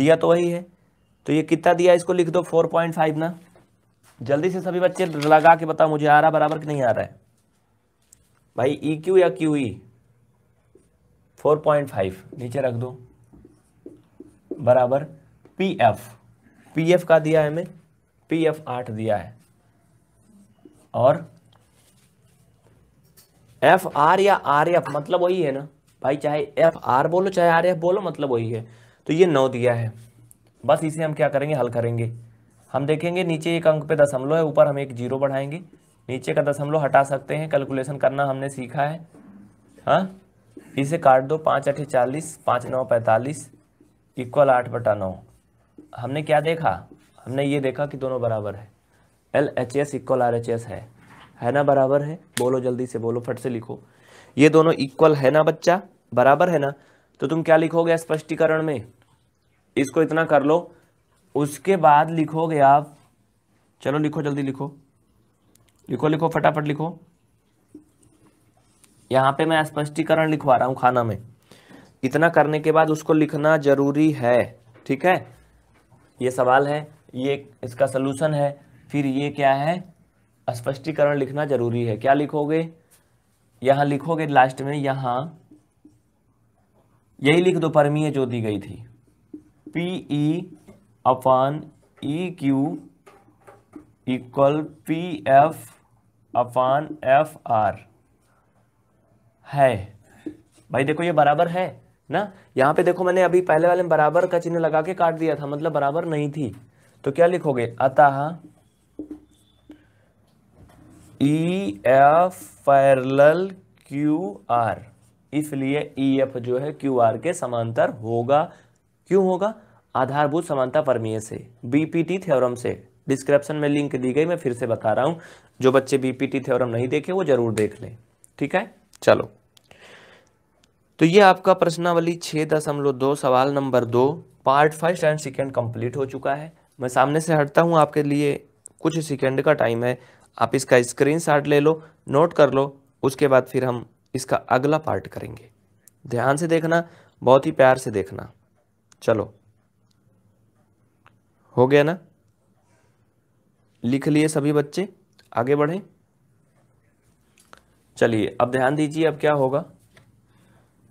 दिया तो वही है तो ये कितना दिया इसको लिख दो फोर पॉइंट फाइव ना जल्दी से सभी बच्चे लगा के बताओ मुझे आ रहा बराबर कि नहीं आ रहा है भाई ई क्यू या Q E four point five नीचे रख दो बराबर पी एफ पी एफ का दिया है हमें पी एफ आठ दिया है और एफ आर या आर एफ मतलब वही है ना भाई चाहे एफ आर बोलो चाहे आर एफ बोलो मतलब वही है तो ये नौ दिया है बस इसे हम क्या करेंगे हल करेंगे हम देखेंगे नीचे एक अंक पे दशमलव है ऊपर हम एक जीरो बढ़ाएंगे नीचे का दशमलव हटा सकते हैं कैलकुलेशन करना हमने सीखा है हाँ इसे काट दो पाँच अठे चालीस पाँच नौ पैंतालीस इक्वल आठ बटा नौ हमने क्या देखा हमने ये देखा कि दोनों बराबर है L H S equal R H S है है ना बराबर है बोलो जल्दी से बोलो फट से लिखो ये दोनों इक्वल है ना बच्चा बराबर है ना तो तुम क्या लिखोगे स्पष्टीकरण में इसको इतना कर लो उसके बाद लिखोगे आप चलो लिखो जल्दी लिखो लिखो लिखो फटाफट लिखो यहां पे मैं स्पष्टीकरण लिखवा रहा हूं खाना में इतना करने के बाद उसको लिखना जरूरी है ठीक है ये सवाल है ये इसका सलूशन है फिर ये क्या है स्पष्टीकरण लिखना जरूरी है क्या लिखोगे यहां लिखोगे लास्ट में यहां यही लिख दो परमीय जो दी गई थी P upon E Q equal P F upon F R है भाई देखो ये बराबर है ना यहां पे देखो मैंने अभी पहले वाले में बराबर का चिन्ह लगा के काट दिया था मतलब बराबर नहीं थी तो क्या लिखोगे अतः E F parallel Q R इसलिए ई e, एफ जो है क्यू आर के समांतर होगा क्यों होगा आधारभूत समानता परमीय से बीपीटी थ्योरम से डिस्क्रिप्शन में लिंक दी गई मैं फिर से बता रहा हूँ जो बच्चे बीपीटी थ्योरम नहीं देखे वो जरूर देख लें ठीक है चलो तो ये आपका प्रश्नावली छह दशमलव दो सवाल नंबर दो part first and second complete हो चुका है मैं सामने से हटता हूँ आपके लिए कुछ सेकेंड का टाइम है आप इसका स्क्रीनशॉट ले लो नोट कर लो उसके बाद फिर हम इसका अगला पार्ट करेंगे ध्यान से देखना बहुत ही प्यार से देखना चलो हो गया ना लिख लिए सभी बच्चे आगे बढ़ें चलिए अब ध्यान दीजिए अब क्या होगा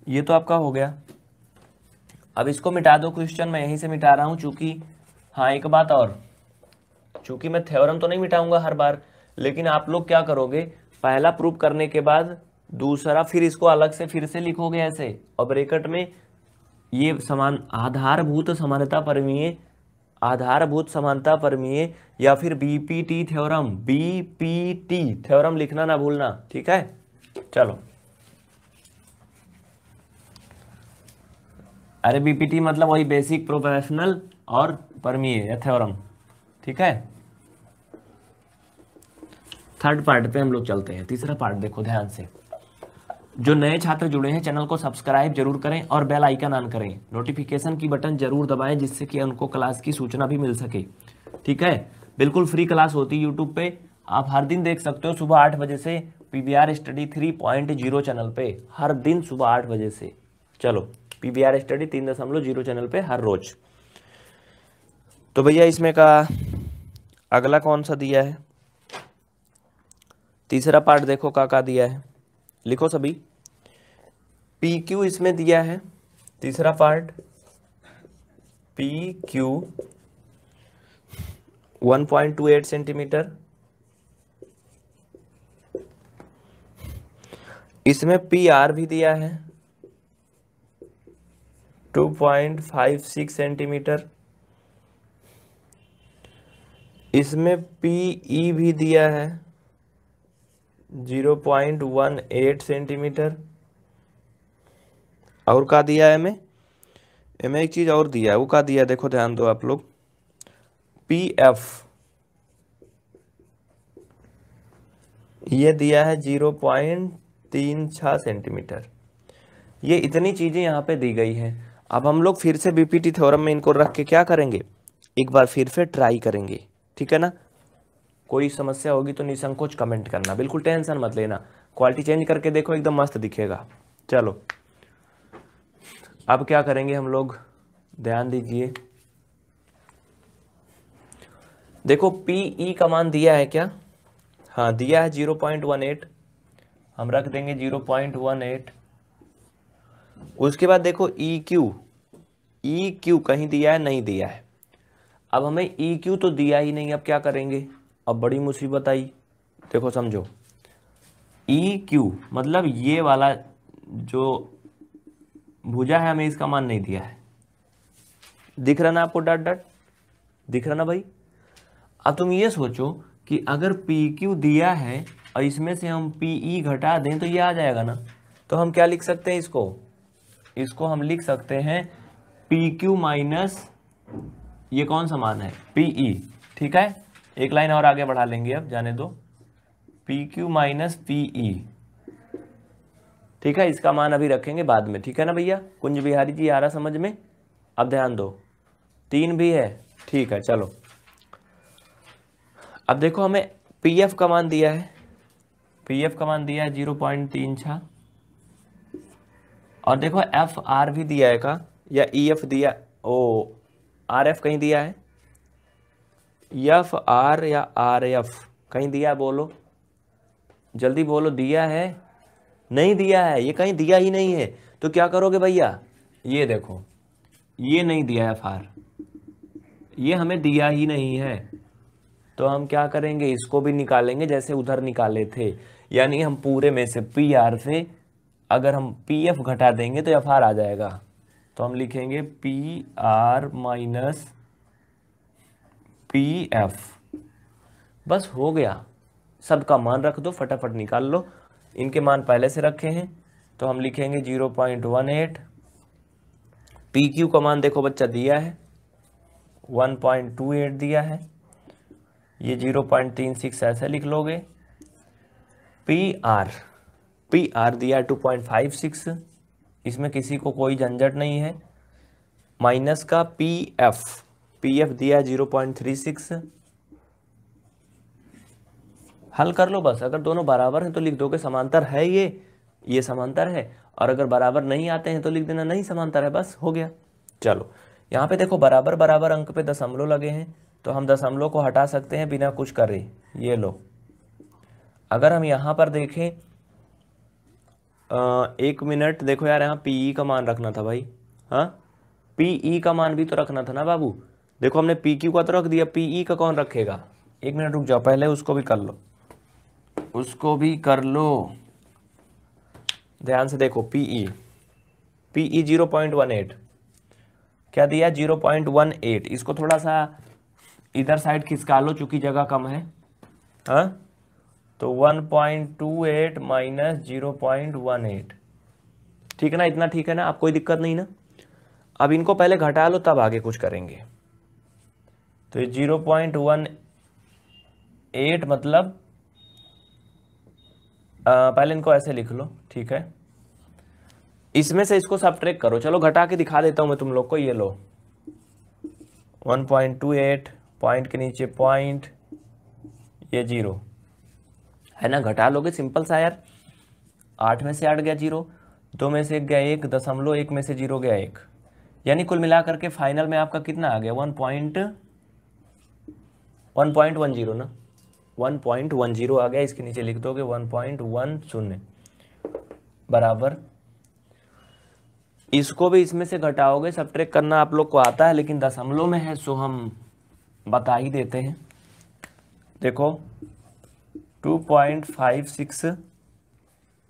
ये तो आपका हो गया अब इसको मिटा दो क्वेश्चन मैं यहीं से मिटा रहा हूं चूंकि हाँ एक बात और चूंकि मैं थ्योरम तो नहीं मिटाऊंगा हर बार लेकिन आप लोग क्या करोगे पहला प्रूफ करने के बाद दूसरा फिर इसको अलग से फिर से लिखोगे ऐसे और ब्रेकट में ये समान आधारभूत समानता परमीय आधारभूत समानता परमीय या फिर बीपीटी थ्योरम बीपीटी थ्योरम लिखना ना भूलना ठीक है चलो अरे बीपीटी मतलब वही बेसिक प्रोफेशनल और परमीय या थ्योरम ठीक है थर्ड पार्ट पे हम लोग चलते हैं तीसरा पार्ट देखो ध्यान से जो नए छात्र जुड़े हैं चैनल को सब्सक्राइब जरूर करें और बेल आइकन ऑन करें नोटिफिकेशन की बटन जरूर दबाएं जिससे कि उनको क्लास की सूचना भी मिल सके ठीक है बिल्कुल फ्री क्लास होती है यूट्यूब पे आप हर दिन देख सकते हो सुबह आठ बजे से P study three point zero channel पे हर दिन सुबह आठ बजे से चलो पी स्टडी तीन दशमलव जीरो चैनल पे हर रोज तो भैया इसमें का अगला कौन सा दिया है तीसरा पार्ट देखो का का दिया है लिखो सभी पी क्यू इसमें दिया है तीसरा पार्ट पी क्यू 1.28 सेंटीमीटर इसमें पी आर भी दिया है 2.56 सेंटीमीटर इसमें पी ई e भी दिया है zero point one eight centimetre और का दिया है हमें हमें एक चीज़ और दिया है वो का दिया देखो ध्यान दो आप लोग पी एफ ये दिया है जीरो पॉइंट तीन सेंटीमीटर ये इतनी चीज़ें यहाँ पे दी गई हैं अब हम लोग फिर से बीपीटी थ्योरम में इनको रख के क्या करेंगे एक बार फिर से ट्राई करेंगे ठीक है ना कोई समस्या होगी तो निसंकोच कमेंट करना बिल्कुल टेंशन मत लेना क्वालिटी चेंज करके देखो एकदम मस्त दिखेगा चलो अब क्या करेंगे हम लोग ध्यान दीजिए देखो पी ई e का मान दिया है क्या हाँ दिया है जीरो पॉइंट वन एट हम रख देंगे जीरो पॉइंट वन एट उसके बाद देखो ई क्यू ई क्यू कहीं दिया है नहीं दिया है अब हमें ई e क्यू तो दिया ही नहीं अब क्या करेंगे अब बड़ी मुसीबत आई देखो समझो ई e क्यू मतलब ये वाला जो भुजा है हमें इसका मान नहीं दिया है दिख रहा ना आपको डट डट दिख रहा ना भाई अब तुम ये सोचो कि अगर पी क्यू दिया है और इसमें से हम पी ई e घटा दें तो ये आ जाएगा ना तो हम क्या लिख सकते हैं इसको इसको हम लिख सकते हैं पी क्यू माइनस ये कौन सा मान है पी ई e। ठीक है एक लाइन और आगे बढ़ा लेंगे अब जाने दो P Q minus P E ठीक है इसका मान अभी रखेंगे बाद में ठीक है ना भैया कुंज बिहारी जी आ रहा समझ में अब ध्यान दो तीन भी है ठीक है चलो अब देखो हमें पी एफ का मान दिया है पी एफ का मान दिया है जीरो पॉइंट तीन छ और देखो एफ आर भी दिया है का या ई e एफ दिया ओ आर एफ कहीं दिया है यफ आर या आर एफ कहीं दिया बोलो जल्दी बोलो दिया है नहीं दिया है ये कहीं दिया ही नहीं है तो क्या करोगे भैया ये देखो ये नहीं दिया एफ आर ये हमें दिया ही नहीं है तो हम क्या करेंगे इसको भी निकालेंगे जैसे उधर निकाले थे यानी हम पूरे में से पी आर से अगर हम पी एफ घटा देंगे तो एफ आर आ जाएगा तो हम लिखेंगे P R minus P F बस हो गया सबका मान रख दो फटाफट निकाल लो इनके मान पहले से रखे हैं तो हम लिखेंगे zero point one eight P Q का मान देखो बच्चा दिया है वन पॉइंट टू एट दिया है ये जीरो पॉइंट तीन सिक्स ऐसे लिख लोगे पी आर पी आर दिया टू पॉइंट फाइव सिक्स इसमें किसी को कोई झंझट नहीं है माइनस का पी एफ पीएफ दिया है जीरो पॉइंट थ्री सिक्स हल कर लो बस अगर दोनों बराबर हैं तो लिख के समांतर है ये ये समांतर है और अगर बराबर नहीं आते हैं तो लिख देना नहीं समांतर है बस हो गया चलो यहाँ पे देखो बराबर बराबर अंक पे दशमलव लगे हैं तो हम दशमलव को हटा सकते हैं बिना कुछ करे ये लो अगर हम यहाँ पर देखें आ, एक मिनट देखो यार यहाँ पी ई e का मान रखना था भाई हाँ पी ई e का मान भी तो रखना था ना बाबू देखो हमने पी क्यू का तो रख दिया पी ई e का कौन रखेगा एक मिनट रुक जाओ पहले उसको भी कर लो उसको भी कर लो ध्यान से देखो P E P E zero point one eight क्या दिया जीरो पॉइंट वन एट इसको थोड़ा सा इधर साइड खिसका लो चूंकि जगह कम है हा तो one point two eight minus zero point one eight ठीक है ना इतना ठीक है ना आप कोई दिक्कत नहीं ना अब इनको पहले घटा लो तब आगे कुछ करेंगे तो ये जीरो पॉइंट वन एट मतलब आ, पहले इनको ऐसे लिख लो ठीक है इसमें से इसको सब्ट्रैक्ट करो चलो घटा के दिखा देता हूं मैं तुम लोग को ये लो 1.28 पॉइंट के नीचे पॉइंट ये जीरो है ना घटा लोगे सिंपल सा यार आठ में से आठ गया जीरो दो में से एक गया एक दशमलव एक में से जीरो गया एक यानी कुल मिलाकर के फाइनल में आपका कितना आ गया one point one point one zero ना वन पॉइंट वन जीरो आ गया इसके नीचे लिख दोगे वन पॉइंट वन शून्य बराबर इसको भी इसमें से घटाओगे सब करना आप लोग को आता है लेकिन दशमलव में है सो हम बता ही देते हैं देखो 2.56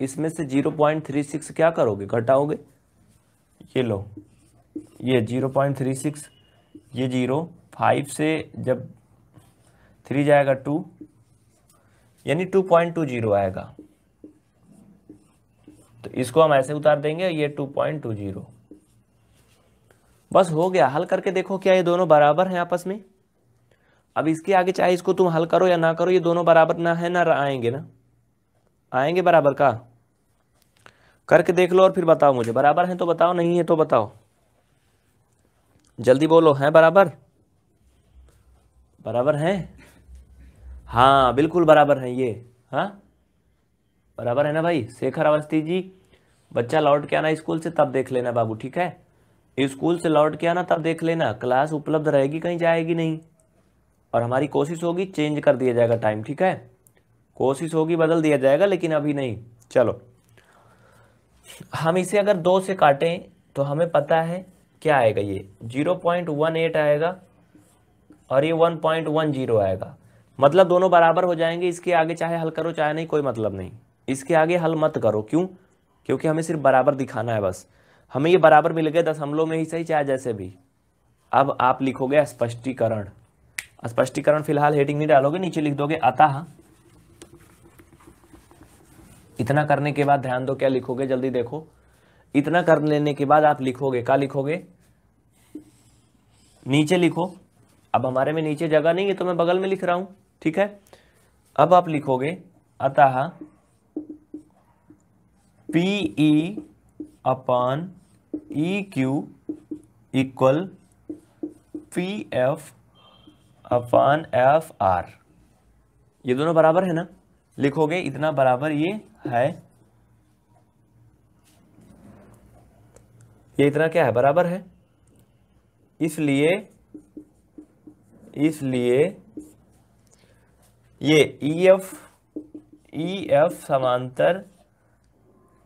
इसमें से 0.36 क्या करोगे घटाओगे ये लो ये 0.36 ये जीरो फाइव से जब थ्री जाएगा टू यानी टू पॉइंट टू जीरो आएगा तो इसको हम ऐसे उतार देंगे ये टू पॉइंट टू जीरो बस हो गया हल करके देखो क्या ये दोनों बराबर हैं आपस में अब इसके आगे चाहे इसको तुम हल करो या ना करो ये दोनों बराबर ना है ना आएंगे ना आएंगे बराबर का करके देख लो और फिर बताओ मुझे बराबर है तो बताओ नहीं है तो बताओ जल्दी बोलो हैं बराबर बराबर हैं हाँ बिल्कुल बराबर है ये हाँ बराबर है ना भाई शेखर अवस्थी जी बच्चा लौट के आना स्कूल से तब देख लेना बाबू ठीक है स्कूल से लौट के आना तब देख लेना क्लास उपलब्ध रहेगी कहीं जाएगी नहीं और हमारी कोशिश होगी चेंज कर दिया जाएगा टाइम ठीक है कोशिश होगी बदल दिया जाएगा लेकिन अभी नहीं चलो हम इसे अगर दो से काटें तो हमें पता है क्या आएगा ये जीरो पॉइंट वन एट आएगा और ये वन पॉइंट वन जीरो आएगा मतलब दोनों बराबर हो जाएंगे इसके आगे चाहे हल करो चाहे नहीं कोई मतलब नहीं इसके आगे हल मत करो क्यों क्योंकि हमें सिर्फ बराबर दिखाना है बस हमें ये बराबर मिल गए दशमलव में ही सही चाहे जैसे भी अब आप लिखोगे स्पष्टीकरण स्पष्टीकरण फिलहाल हेडिंग नहीं डालोगे नीचे लिख दोगे अतः इतना करने के बाद ध्यान दो क्या लिखोगे जल्दी देखो इतना कर लेने के बाद आप लिखोगे क्या लिखोगे नीचे लिखो अब हमारे में नीचे जगह नहीं है तो मैं बगल में लिख रहा हूं ठीक है अब आप लिखोगे अतः P E upon E Q equal P F upon F R ये दोनों बराबर है ना लिखोगे इतना बराबर ये है ये इतना क्या है बराबर है इसलिए इसलिए ये ई एफ ई एफ समांतर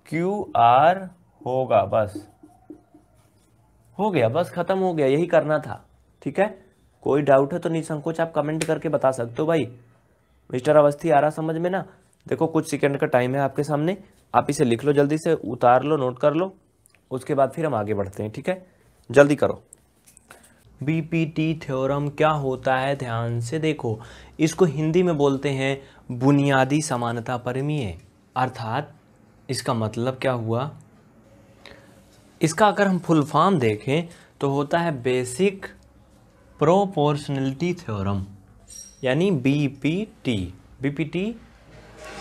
क्यू आर होगा बस हो गया बस खत्म हो गया यही करना था ठीक है कोई डाउट है तो निसंकोच आप कमेंट करके बता सकते हो भाई मिस्टर अवस्थी आ रहा समझ में ना देखो कुछ सेकंड का टाइम है आपके सामने आप इसे लिख लो जल्दी से उतार लो नोट कर लो उसके बाद फिर हम आगे बढ़ते हैं ठीक है जल्दी करो बीपीटी थ्योरम क्या होता है ध्यान से देखो इसको हिंदी में बोलते हैं बुनियादी समानता परमीय अर्थात इसका मतलब क्या हुआ इसका अगर हम फुल फॉर्म देखें तो होता है बेसिक प्रोपोर्शनलिटी थ्योरम यानी पी टी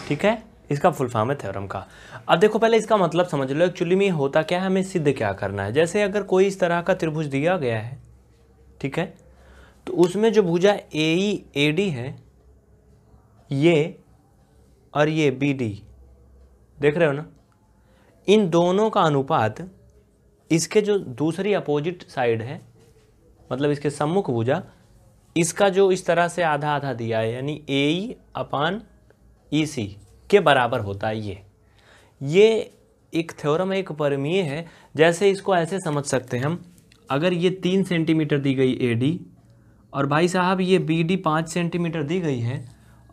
ठीक है इसका फुल फॉर्म है थ्योरम का अब देखो पहले इसका मतलब समझ लो एक्चुअली में होता क्या है हमें सिद्ध क्या करना है जैसे अगर कोई इस तरह का त्रिभुज दिया गया है ठीक है तो उसमें जो भुजा ए ई ए डी है ये और ये बी डी देख रहे हो ना इन दोनों का अनुपात इसके जो दूसरी अपोजिट साइड है मतलब इसके सम्मुख भुजा इसका जो इस तरह से आधा आधा दिया है यानी ए E e upon E e सी के बराबर होता है ये ये एक थ्योरम एक परमीय है जैसे इसको ऐसे समझ सकते हैं हम अगर ये तीन सेंटीमीटर दी गई ए डी और भाई साहब ये बी डी पाँच सेंटीमीटर दी गई है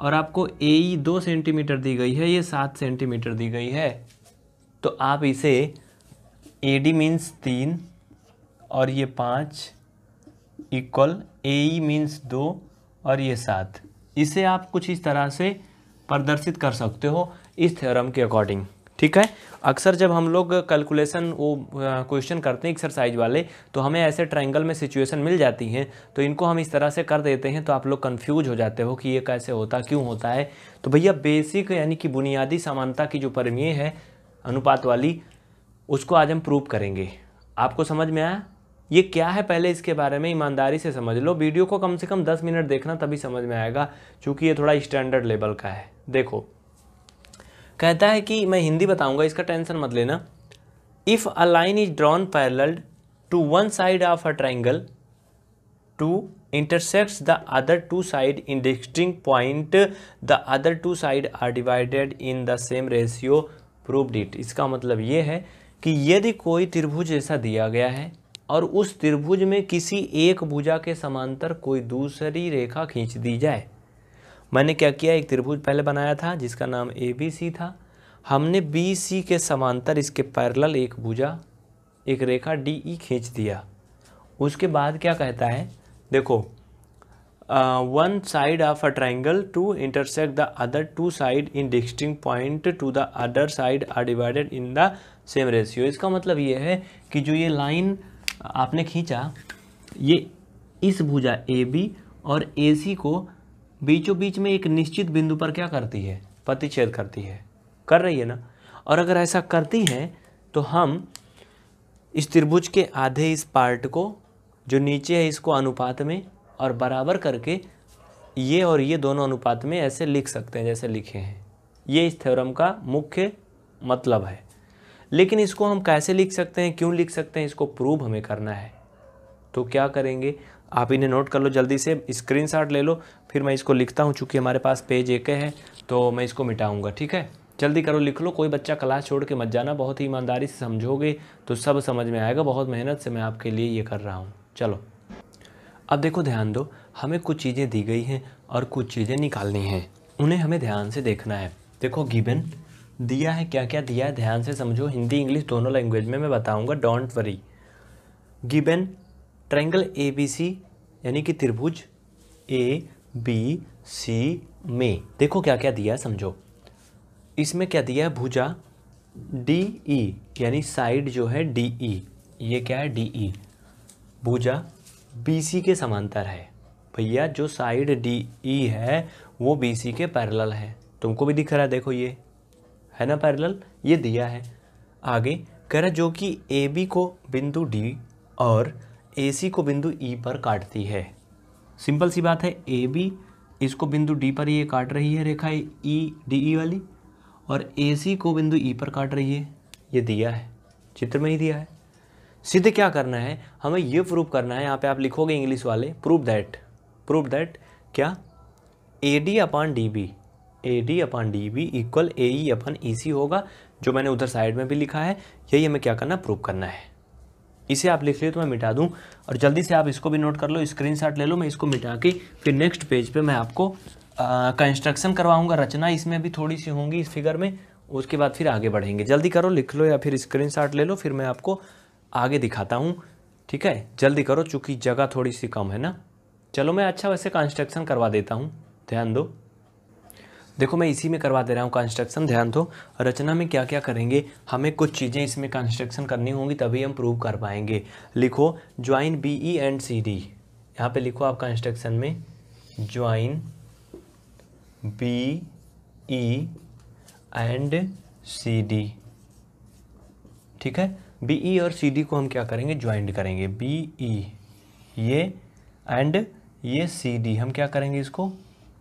और आपको ए ई e दो सेंटीमीटर दी गई है ये सात सेंटीमीटर दी गई है तो आप इसे ए डी मीन्स तीन और ये पाँच इक्वल ए ई मीन्स दो और ये सात इसे आप कुछ इस तरह से प्रदर्शित कर सकते हो इस थ्योरम के अकॉर्डिंग ठीक है अक्सर जब हम लोग कैलकुलेशन वो क्वेश्चन करते हैं एक्सरसाइज वाले तो हमें ऐसे ट्रायंगल में सिचुएशन मिल जाती हैं तो इनको हम इस तरह से कर देते हैं तो आप लोग कंफ्यूज हो जाते हो कि ये कैसे होता क्यों होता है तो भैया बेसिक यानी कि बुनियादी समानता की जो परमीय है अनुपात वाली उसको आज हम प्रूव करेंगे आपको समझ में आया ये क्या है पहले इसके बारे में ईमानदारी से समझ लो वीडियो को कम से कम दस मिनट देखना तभी समझ में आएगा क्योंकि ये थोड़ा स्टैंडर्ड लेवल का है देखो कहता है कि मैं हिंदी बताऊंगा इसका टेंशन मत लेना if a line is drawn parallel to one side of a triangle to intersect the other two side in distinct point the other two side are divided in the same ratio proved it इसका मतलब ये है कि यदि कोई त्रिभुज ऐसा दिया गया है और उस त्रिभुज में किसी एक भुजा के समांतर कोई दूसरी रेखा खींच दी जाए मैंने क्या किया एक त्रिभुज पहले बनाया था जिसका नाम ए बी सी था हमने बी सी के समांतर इसके पैरल एक भुजा एक रेखा डी ई e खींच दिया उसके बाद क्या कहता है देखो one side of a triangle to intersect the other two side in distinct point to the other side are divided in the same ratio इसका मतलब ये है कि जो ये लाइन आपने खींचा ये इस भुजा ए बी और ए सी को बीचों बीच में एक निश्चित बिंदु पर क्या करती है प्रतिच्छेद करती है कर रही है ना और अगर ऐसा करती है तो हम इस त्रिभुज के आधे इस पार्ट को जो नीचे है इसको अनुपात में और बराबर करके ये और ये दोनों अनुपात में ऐसे लिख सकते हैं जैसे लिखे हैं ये इस थ्योरम का मुख्य मतलब है लेकिन इसको हम कैसे लिख सकते हैं क्यों लिख सकते हैं इसको प्रूव हमें करना है तो क्या करेंगे आप इन्हें नोट कर लो जल्दी से स्क्रीनशॉट ले लो फिर मैं इसको लिखता हूँ चूँकि हमारे पास पेज एक है तो मैं इसको मिटाऊँगा ठीक है जल्दी करो लिख लो कोई बच्चा क्लास छोड़ के मत जाना बहुत ही ईमानदारी से समझोगे तो सब समझ में आएगा बहुत मेहनत से मैं आपके लिए ये कर रहा हूँ चलो अब देखो ध्यान दो हमें कुछ चीज़ें दी गई हैं और कुछ चीज़ें निकालनी हैं उन्हें हमें ध्यान से देखना है देखो गिबन दिया है क्या क्या दिया है ध्यान से समझो हिंदी इंग्लिश दोनों लैंग्वेज में मैं बताऊँगा don't worry given triangle A B C यानी कि त्रिभुज ए बी सी में देखो क्या क्या दिया है समझो इसमें क्या दिया है भुजा डी ई यानी साइड जो है डी ई ये क्या है डी ई भुजा बी सी के समांतर है भैया जो साइड डी ई है वो बी सी के पैरेलल है तुमको भी दिख रहा है देखो ये है ना पैरेलल ये दिया है आगे कह रहा जो कि ए बी को बिंदु डी और ए सी को बिंदु ई e पर काटती है सिंपल सी बात है ए बी इसको बिंदु डी पर ये काट रही है रेखा ई डी ई वाली और ए सी को बिंदु ई e पर काट रही है ये दिया है चित्र में ही दिया है सिद्ध क्या करना है हमें ये प्रूफ करना है यहाँ पे आप लिखोगे इंग्लिश वाले प्रूफ दैट प्रूफ दैट क्या A D upon D B A D upon D B equal A E upon E C होगा जो मैंने उधर साइड में भी लिखा है यही हमें क्या करना प्रूफ करना है इसे आप लिख लिए तो मैं मिटा दूँ और जल्दी से आप इसको भी नोट कर लो स्क्रीनशॉट ले लो मैं इसको मिटा के फिर नेक्स्ट पेज पे मैं आपको कंस्ट्रक्शन करवाऊंगा रचना इसमें भी थोड़ी सी होंगी इस फिगर में उसके बाद फिर आगे बढ़ेंगे जल्दी करो लिख लो या फिर शॉट ले लो फिर मैं आपको आगे दिखाता हूँ ठीक है जल्दी करो चूँकि जगह थोड़ी सी कम है ना चलो मैं अच्छा वैसे कंस्ट्रक्शन करवा देता हूँ ध्यान दो देखो मैं इसी में करवा दे रहा हूँ कंस्ट्रक्शन ध्यान दो रचना में क्या क्या करेंगे हमें कुछ चीज़ें इसमें कंस्ट्रक्शन करनी होंगी तभी हम प्रूव कर पाएंगे लिखो join B E and C D यहाँ पर लिखो आप कंस्ट्रक्शन में join B E and C D ठीक है बी ई e और सी डी को हम क्या करेंगे ज्वाइंट करेंगे बी ई e, ये एंड ये सी डी हम क्या करेंगे इसको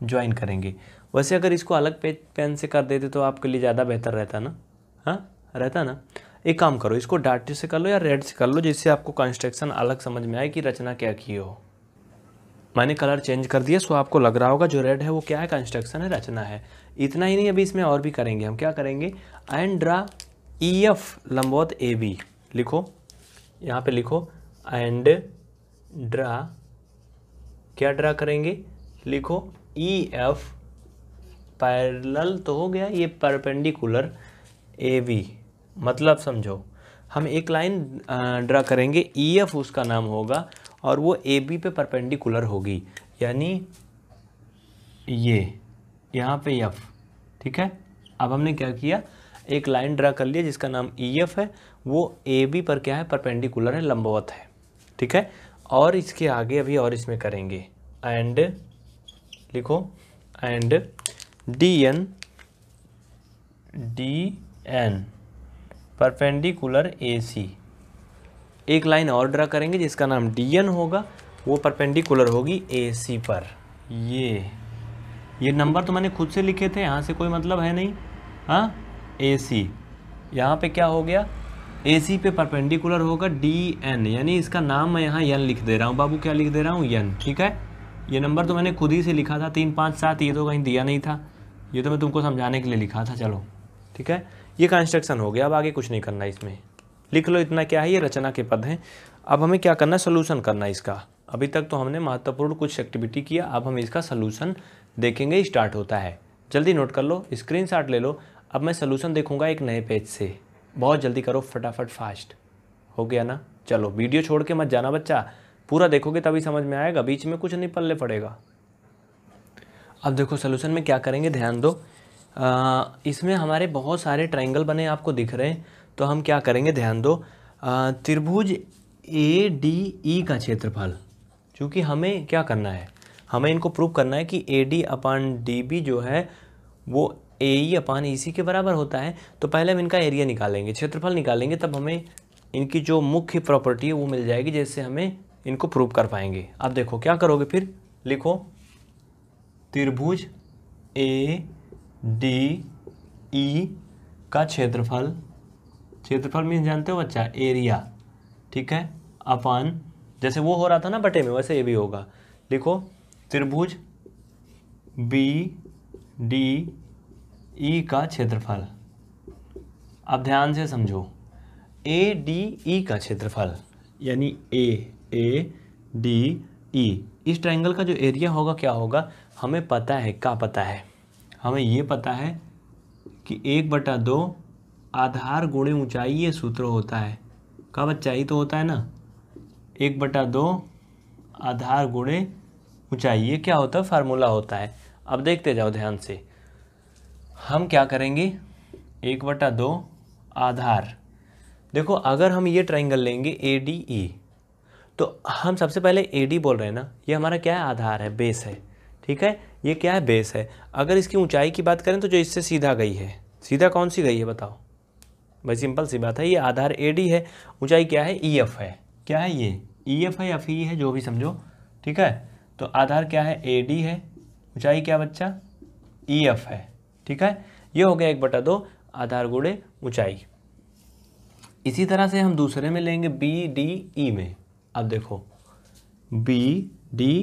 ज्वाइन करेंगे वैसे अगर इसको अलग पे पेन से कर देते तो आपके लिए ज़्यादा बेहतर रहता ना हाँ रहता ना एक काम करो इसको डार्ट से कर लो या रेड से कर लो जिससे आपको कंस्ट्रक्शन अलग समझ में आए कि रचना क्या की हो मैंने कलर चेंज कर दिया सो आपको लग रहा होगा जो रेड है वो क्या है कंस्ट्रक्शन है रचना है इतना ही नहीं अभी इसमें और भी करेंगे हम क्या करेंगे एंड ड्रा ई एफ लंबौत ए बी लिखो यहाँ पे लिखो एंड ड्रा क्या ड्रा करेंगे लिखो ई एफ पैरल तो हो गया ये परपेंडिकुलर ए वी मतलब समझो हम एक लाइन ड्रा करेंगे ई e एफ उसका नाम होगा और वो ए बी पे परपेंडिकुलर होगी यानी ये यहाँ पे एफ ठीक है अब हमने क्या किया एक लाइन ड्रा कर लिया जिसका नाम ई e एफ है वो ए बी पर क्या है परपेंडिकुलर है लंबवत है ठीक है और इसके आगे अभी और इसमें करेंगे एंड लिखो and D N D N perpendicular A C एक लाइन और ड्रा करेंगे जिसका नाम डी एन होगा वो परपेंडिकुलर होगी ए सी पर ये ये नंबर तो मैंने खुद से लिखे थे यहाँ से कोई मतलब है नहीं हाँ ए सी यहाँ पर क्या हो गया ए सी पे परपेंडिकुलर होगा डी एन यानी इसका नाम मैं यहाँ यन लिख दे रहा हूँ बाबू क्या लिख दे रहा हूँ यन ठीक है ये नंबर तो मैंने खुद ही से लिखा था तीन पाँच सात ये तो कहीं दिया नहीं था ये तो मैं तुमको समझाने के लिए लिखा था चलो ठीक है ये कंस्ट्रक्शन हो गया अब आगे कुछ नहीं करना इसमें लिख लो इतना क्या है ये रचना के पद हैं अब हमें क्या करना है सोल्यूशन करना है इसका अभी तक तो हमने महत्वपूर्ण कुछ एक्टिविटी किया अब हम इसका सोल्यूशन देखेंगे स्टार्ट होता है जल्दी नोट कर लो स्क्रीन ले लो अब मैं सोल्यूशन देखूंगा एक नए पेज से बहुत जल्दी करो फटाफट फास्ट हो गया ना चलो वीडियो छोड़ के मत जाना बच्चा पूरा देखोगे तभी समझ में आएगा बीच में कुछ नहीं पल्ले पड़ेगा अब देखो सोल्यूशन में क्या करेंगे ध्यान दो आ, इसमें हमारे बहुत सारे ट्राइंगल बने आपको दिख रहे हैं तो हम क्या करेंगे ध्यान दो आ, त्रिभुज ए डी ई का क्षेत्रफल क्योंकि हमें क्या करना है हमें इनको प्रूव करना है कि A D upon D B जो है वो ए ई अपान ई सी के बराबर होता है तो पहले हम इनका एरिया निकालेंगे क्षेत्रफल निकालेंगे तब हमें इनकी जो मुख्य प्रॉपर्टी है वो मिल जाएगी जैसे हमें इनको प्रूव कर पाएंगे अब देखो क्या करोगे फिर लिखो त्रिभुज ए डी ई का क्षेत्रफल क्षेत्रफल मीन जानते हो बच्चा एरिया ठीक है अपान जैसे वो हो रहा था ना बटे में वैसे ये भी होगा लिखो त्रिभुज बी डी ई का क्षेत्रफल अब ध्यान से समझो ए डी ई का क्षेत्रफल यानी ए ए डी ई इस ट्रायंगल का जो एरिया होगा क्या होगा हमें पता है क्या पता है हमें ये पता है कि एक बटा दो आधार गुणे ऊंचाई ये सूत्र होता है का बच्चा ही तो होता है ना एक बटा दो आधार गुणे ऊंचाई ये क्या होता है फार्मूला होता है अब देखते जाओ ध्यान से हम क्या करेंगे एक बटा दो आधार देखो अगर हम ये ट्राइंगल लेंगे ए डी ई तो हम सबसे पहले ए डी बोल रहे हैं ना ये हमारा क्या है आधार है बेस है ठीक है ये क्या है बेस है अगर इसकी ऊंचाई की बात करें तो जो इससे सीधा गई है सीधा कौन सी गई है बताओ भाई सिंपल सी बात है ये आधार ए डी है ऊंचाई क्या है ई e एफ है क्या है ये ई e एफ है या फी e है जो भी समझो ठीक है तो आधार क्या है ए डी है ऊंचाई क्या बच्चा ई एफ है ठीक है ये हो गया एक बटा दो आधार गुड़े ऊंचाई इसी तरह से हम दूसरे में लेंगे बी डी ई में अब देखो बी डी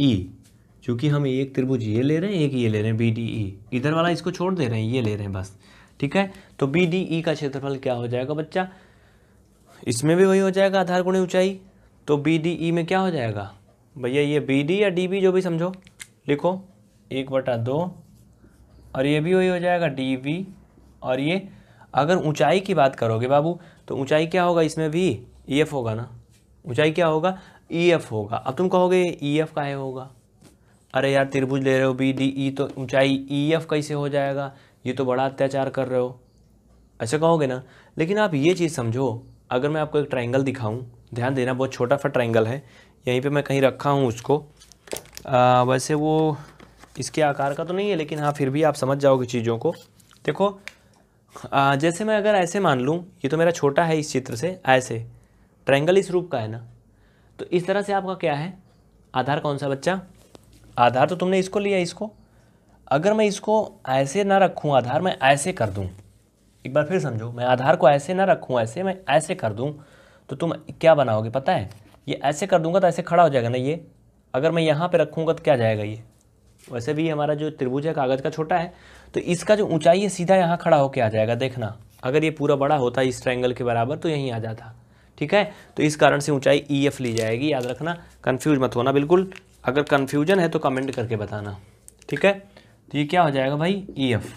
ई चूँकि हम एक त्रिभुज ये ले रहे हैं एक ये ले रहे हैं बी डी ई इधर वाला इसको छोड़ दे रहे हैं ये ले रहे हैं बस ठीक है तो बी डी ई का क्षेत्रफल क्या हो जाएगा बच्चा इसमें भी वही हो जाएगा आधार गुणी ऊंचाई तो बी डी ई में क्या हो जाएगा भैया ये बी डी या डी बी जो भी समझो लिखो एक बटा दो और ये भी वही हो जाएगा डी बी और ये अगर ऊंचाई की बात करोगे बाबू तो ऊंचाई क्या होगा इसमें भी ई e एफ होगा ना ऊंचाई क्या होगा ई e एफ होगा अब तुम कहोगे ई एफ का है होगा अरे यार त्रिभुज ले रहे हो बी डी ई तो ऊंचाई ई e, एफ कैसे हो जाएगा ये तो बड़ा अत्याचार कर रहे हो ऐसे कहोगे ना लेकिन आप ये चीज़ समझो अगर मैं आपको एक ट्राइंगल दिखाऊँ ध्यान देना बहुत छोटा सा ट्राइंगल है यहीं पर मैं कहीं रखा हूँ उसको आ, वैसे वो इसके आकार का तो नहीं है लेकिन हाँ फिर भी आप समझ जाओगे चीज़ों को देखो आ, जैसे मैं अगर ऐसे मान लूँ ये तो मेरा छोटा है इस चित्र से ऐसे ट्रायंगल इस रूप का है ना तो इस तरह से आपका क्या है आधार कौन सा बच्चा आधार तो तुमने इसको लिया इसको अगर मैं इसको ऐसे ना रखूँ आधार मैं ऐसे कर दूँ एक बार फिर समझो मैं आधार को ऐसे ना रखूँ ऐसे मैं ऐसे कर दूँ तो तुम क्या बनाओगे पता है ये ऐसे कर दूंगा तो ऐसे खड़ा हो जाएगा ना ये अगर मैं यहाँ पे रखूँगा तो क्या जाएगा ये वैसे भी हमारा जो त्रिभुज है कागज़ का छोटा है तो इसका जो ऊंचाई है सीधा यहाँ खड़ा होकर आ जाएगा देखना अगर ये पूरा बड़ा होता इस ट्रैंगल के बराबर तो यहीं आ जाता ठीक है तो इस कारण से ऊंचाई ई e एफ ली जाएगी याद रखना कन्फ्यूज मत होना बिल्कुल अगर कन्फ्यूजन है तो कमेंट करके बताना ठीक है तो ये क्या हो जाएगा भाई ई e एफ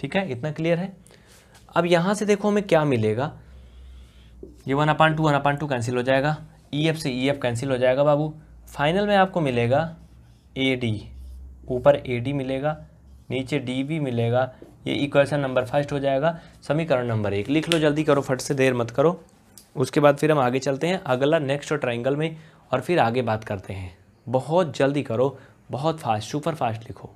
ठीक है इतना क्लियर है अब यहाँ से देखो हमें क्या मिलेगा ये one upon two one upon two cancel हो जाएगा ई e एफ से ई एफ कैंसिल हो जाएगा बाबू फाइनल में आपको मिलेगा ए डी ऊपर ए डी मिलेगा नीचे डी बी मिलेगा ये इक्वेशन नंबर फर्स्ट हो जाएगा समीकरण नंबर एक लिख लो जल्दी करो फट से देर मत करो उसके बाद फिर हम आगे चलते हैं अगला नेक्स्ट ट्राइंगल में और फिर आगे बात करते हैं बहुत जल्दी करो बहुत फास्ट सुपर फास्ट लिखो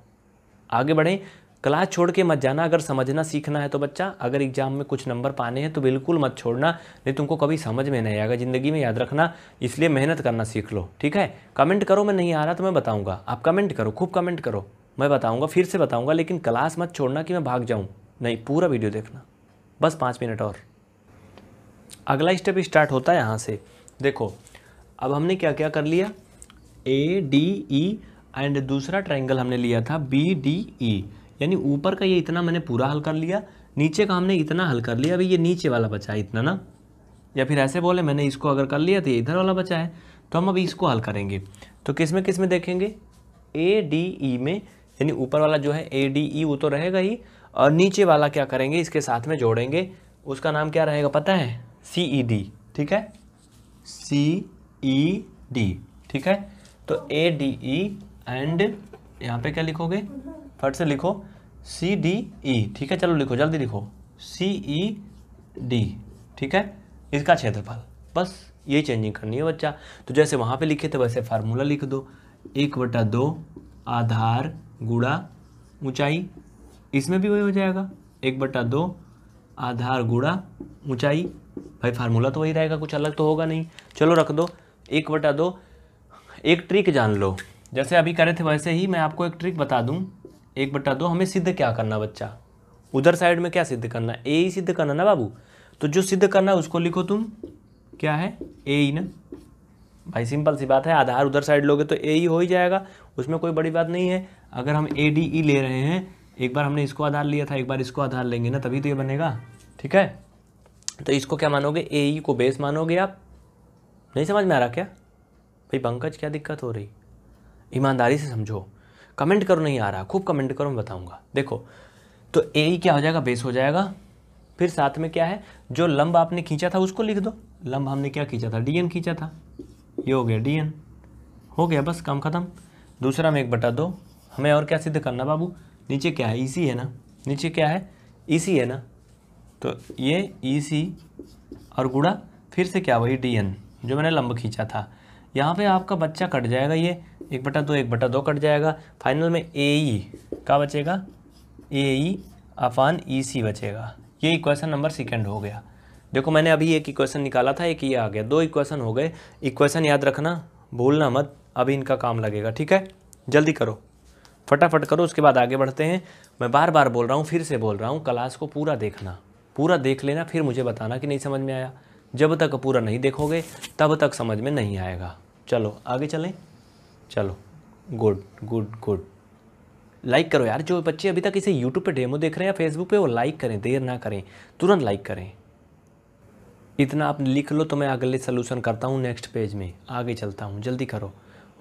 आगे बढ़ें क्लास छोड़ के मत जाना अगर समझना सीखना है तो बच्चा अगर एग्जाम में कुछ नंबर पाने हैं तो बिल्कुल मत छोड़ना नहीं तुमको कभी समझ में नहीं आएगा ज़िंदगी में याद रखना इसलिए मेहनत करना सीख लो ठीक है कमेंट करो मैं नहीं आ रहा तो मैं बताऊँगा आप कमेंट करो खूब कमेंट करो मैं बताऊँगा फिर से बताऊँगा लेकिन क्लास मत छोड़ना कि मैं भाग जाऊँ नहीं पूरा वीडियो देखना बस पाँच मिनट और अगला स्टेप स्टार्ट होता है यहाँ से देखो अब हमने क्या क्या कर लिया ए डी ई एंड दूसरा ट्रायंगल हमने लिया था बी डी ई यानी ऊपर का ये इतना मैंने पूरा हल कर लिया नीचे का हमने इतना हल कर लिया अभी ये नीचे वाला बचा है इतना ना या फिर ऐसे बोले मैंने इसको अगर कर लिया तो ये इधर वाला बचा है तो हम अभी इसको हल करेंगे तो किस में किस में देखेंगे ए डी ई में यानी ऊपर वाला जो है ए डी ई वो तो रहेगा ही और नीचे वाला क्या करेंगे इसके साथ में जोड़ेंगे उसका नाम क्या रहेगा पता है सी ई डी ठीक है सी ई डी ठीक है तो ए डी ई एंड यहाँ पे क्या लिखोगे फट से लिखो सी डी ई ठीक है चलो लिखो जल्दी लिखो सी ई डी ठीक है इसका क्षेत्रफल बस ये चेंजिंग करनी है बच्चा तो जैसे वहाँ पे लिखे थे वैसे फार्मूला लिख दो एक बटा दो आधार गुड़ा ऊंचाई इसमें भी वही हो जाएगा एक बटा दो आधार गुड़ा ऊंचाई भाई फार्मूला तो वही रहेगा कुछ अलग तो होगा नहीं चलो रख दो एक बटा दो एक ट्रिक जान लो जैसे अभी करे थे वैसे ही मैं आपको एक ट्रिक बता दूँ एक बटा दो हमें सिद्ध क्या करना बच्चा उधर साइड में क्या सिद्ध करना ए ही सिद्ध करना ना बाबू तो जो सिद्ध करना है उसको लिखो तुम क्या है ए ही ना भाई सिंपल सी बात है आधार उधर साइड लोगे तो ए ही हो ही जाएगा उसमें कोई बड़ी बात नहीं है अगर हम ए डी ई ले रहे हैं एक बार हमने इसको आधार लिया था एक बार इसको आधार लेंगे ना तभी तो ये बनेगा ठीक है तो इसको क्या मानोगे ए ई e को बेस मानोगे आप नहीं समझ में आ रहा क्या भाई पंकज क्या दिक्कत हो रही ईमानदारी से समझो कमेंट करो नहीं आ रहा खूब कमेंट करो मैं बताऊँगा देखो तो ए क्या हो जाएगा बेस हो जाएगा फिर साथ में क्या है जो लंब आपने खींचा था उसको लिख दो लंब हमने क्या खींचा था डी खींचा था ये हो गया डी हो गया बस काम ख़त्म दूसरा में एक बटा दो हमें और क्या सिद्ध करना बाबू नीचे क्या है ई e है ना नीचे क्या है ई e है ना तो ये ई e और गुड़ा फिर से क्या वही डी जो मैंने लंब खींचा था यहाँ पे आपका बच्चा कट जाएगा ये एक बटा दो एक बटा दो कट जाएगा फाइनल में ए ई का बचेगा ए ई अफान ई सी बचेगा ये इक्वेशन नंबर सेकेंड हो गया देखो मैंने अभी एक इक्वेशन निकाला था एक ये आ गया दो इक्वेशन हो गए इक्वेशन याद रखना भूलना मत अभी इनका काम लगेगा ठीक है जल्दी करो फटाफट करो उसके बाद आगे बढ़ते हैं मैं बार बार बोल रहा हूँ फिर से बोल रहा हूँ क्लास को पूरा देखना पूरा देख लेना फिर मुझे बताना कि नहीं समझ में आया जब तक पूरा नहीं देखोगे तब तक समझ में नहीं आएगा चलो आगे चलें चलो गुड गुड गुड लाइक करो यार जो बच्चे अभी तक इसे यूट्यूब पे डेमो देख रहे हैं या फेसबुक पे वो लाइक करें देर ना करें तुरंत लाइक करें इतना आप लिख लो तो मैं अगले सोल्यूशन करता हूँ नेक्स्ट पेज में आगे चलता हूँ जल्दी करो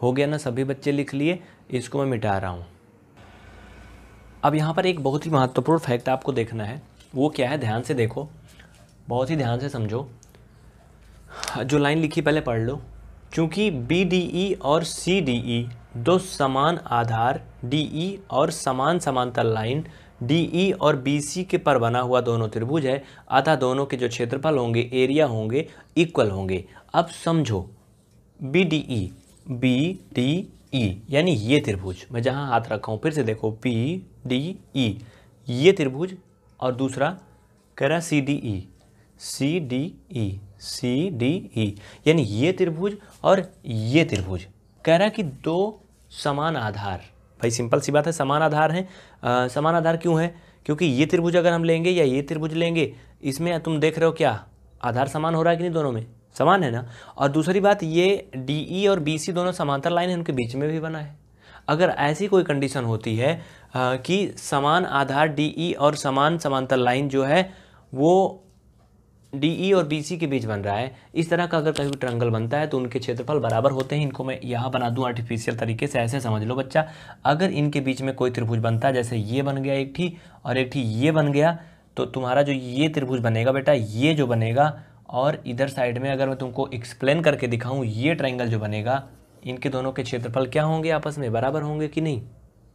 हो गया ना सभी बच्चे लिख लिए इसको मैं मिटा रहा हूँ अब यहाँ पर एक बहुत ही महत्वपूर्ण फैक्ट आपको देखना है वो क्या है ध्यान से देखो बहुत ही ध्यान से समझो हाँ, जो लाइन लिखी पहले पढ़ लो क्योंकि बी डी ई और सी डी ई दो समान आधार डी ई e और समान समांतर लाइन डी ई e और बी सी के पर बना हुआ दोनों त्रिभुज है अतः दोनों के जो क्षेत्रफल होंगे एरिया होंगे इक्वल होंगे अब समझो B D E B D E यानी ये त्रिभुज मैं जहाँ हाथ रखा हूँ फिर से देखो बी डी ई ये त्रिभुज और दूसरा कह रहा C D E C D E C D E यानी ये त्रिभुज और ये त्रिभुज कह रहा है कि दो समान आधार भाई सिंपल सी बात है समान आधार हैं समान आधार क्यों है क्योंकि ये त्रिभुज अगर हम लेंगे या ये त्रिभुज लेंगे इसमें तुम देख रहे हो क्या आधार समान हो रहा है कि नहीं दोनों में समान है ना और दूसरी बात ये डी ई और बी सी दोनों समांतर लाइन है उनके बीच में भी बना है अगर ऐसी कोई कंडीशन होती है आ, कि समान आधार डी ई और समान समांतर लाइन जो है वो डी ई e और बी सी के बीच बन रहा है इस तरह का अगर कभी ट्रंगल बनता है तो उनके क्षेत्रफल बराबर होते हैं इनको मैं यहाँ बना दूँ आर्टिफिशियल तरीके से ऐसे समझ लो बच्चा अगर इनके बीच में कोई त्रिभुज बनता है जैसे ये बन गया एक ठी और एक ठी ये बन गया तो तुम्हारा जो ये त्रिभुज बनेगा बेटा ये जो बनेगा और इधर साइड में अगर मैं तुमको एक्सप्लेन करके दिखाऊँ ये ट्राइंगल जो बनेगा इनके दोनों के क्षेत्रफल क्या होंगे आपस में बराबर होंगे कि नहीं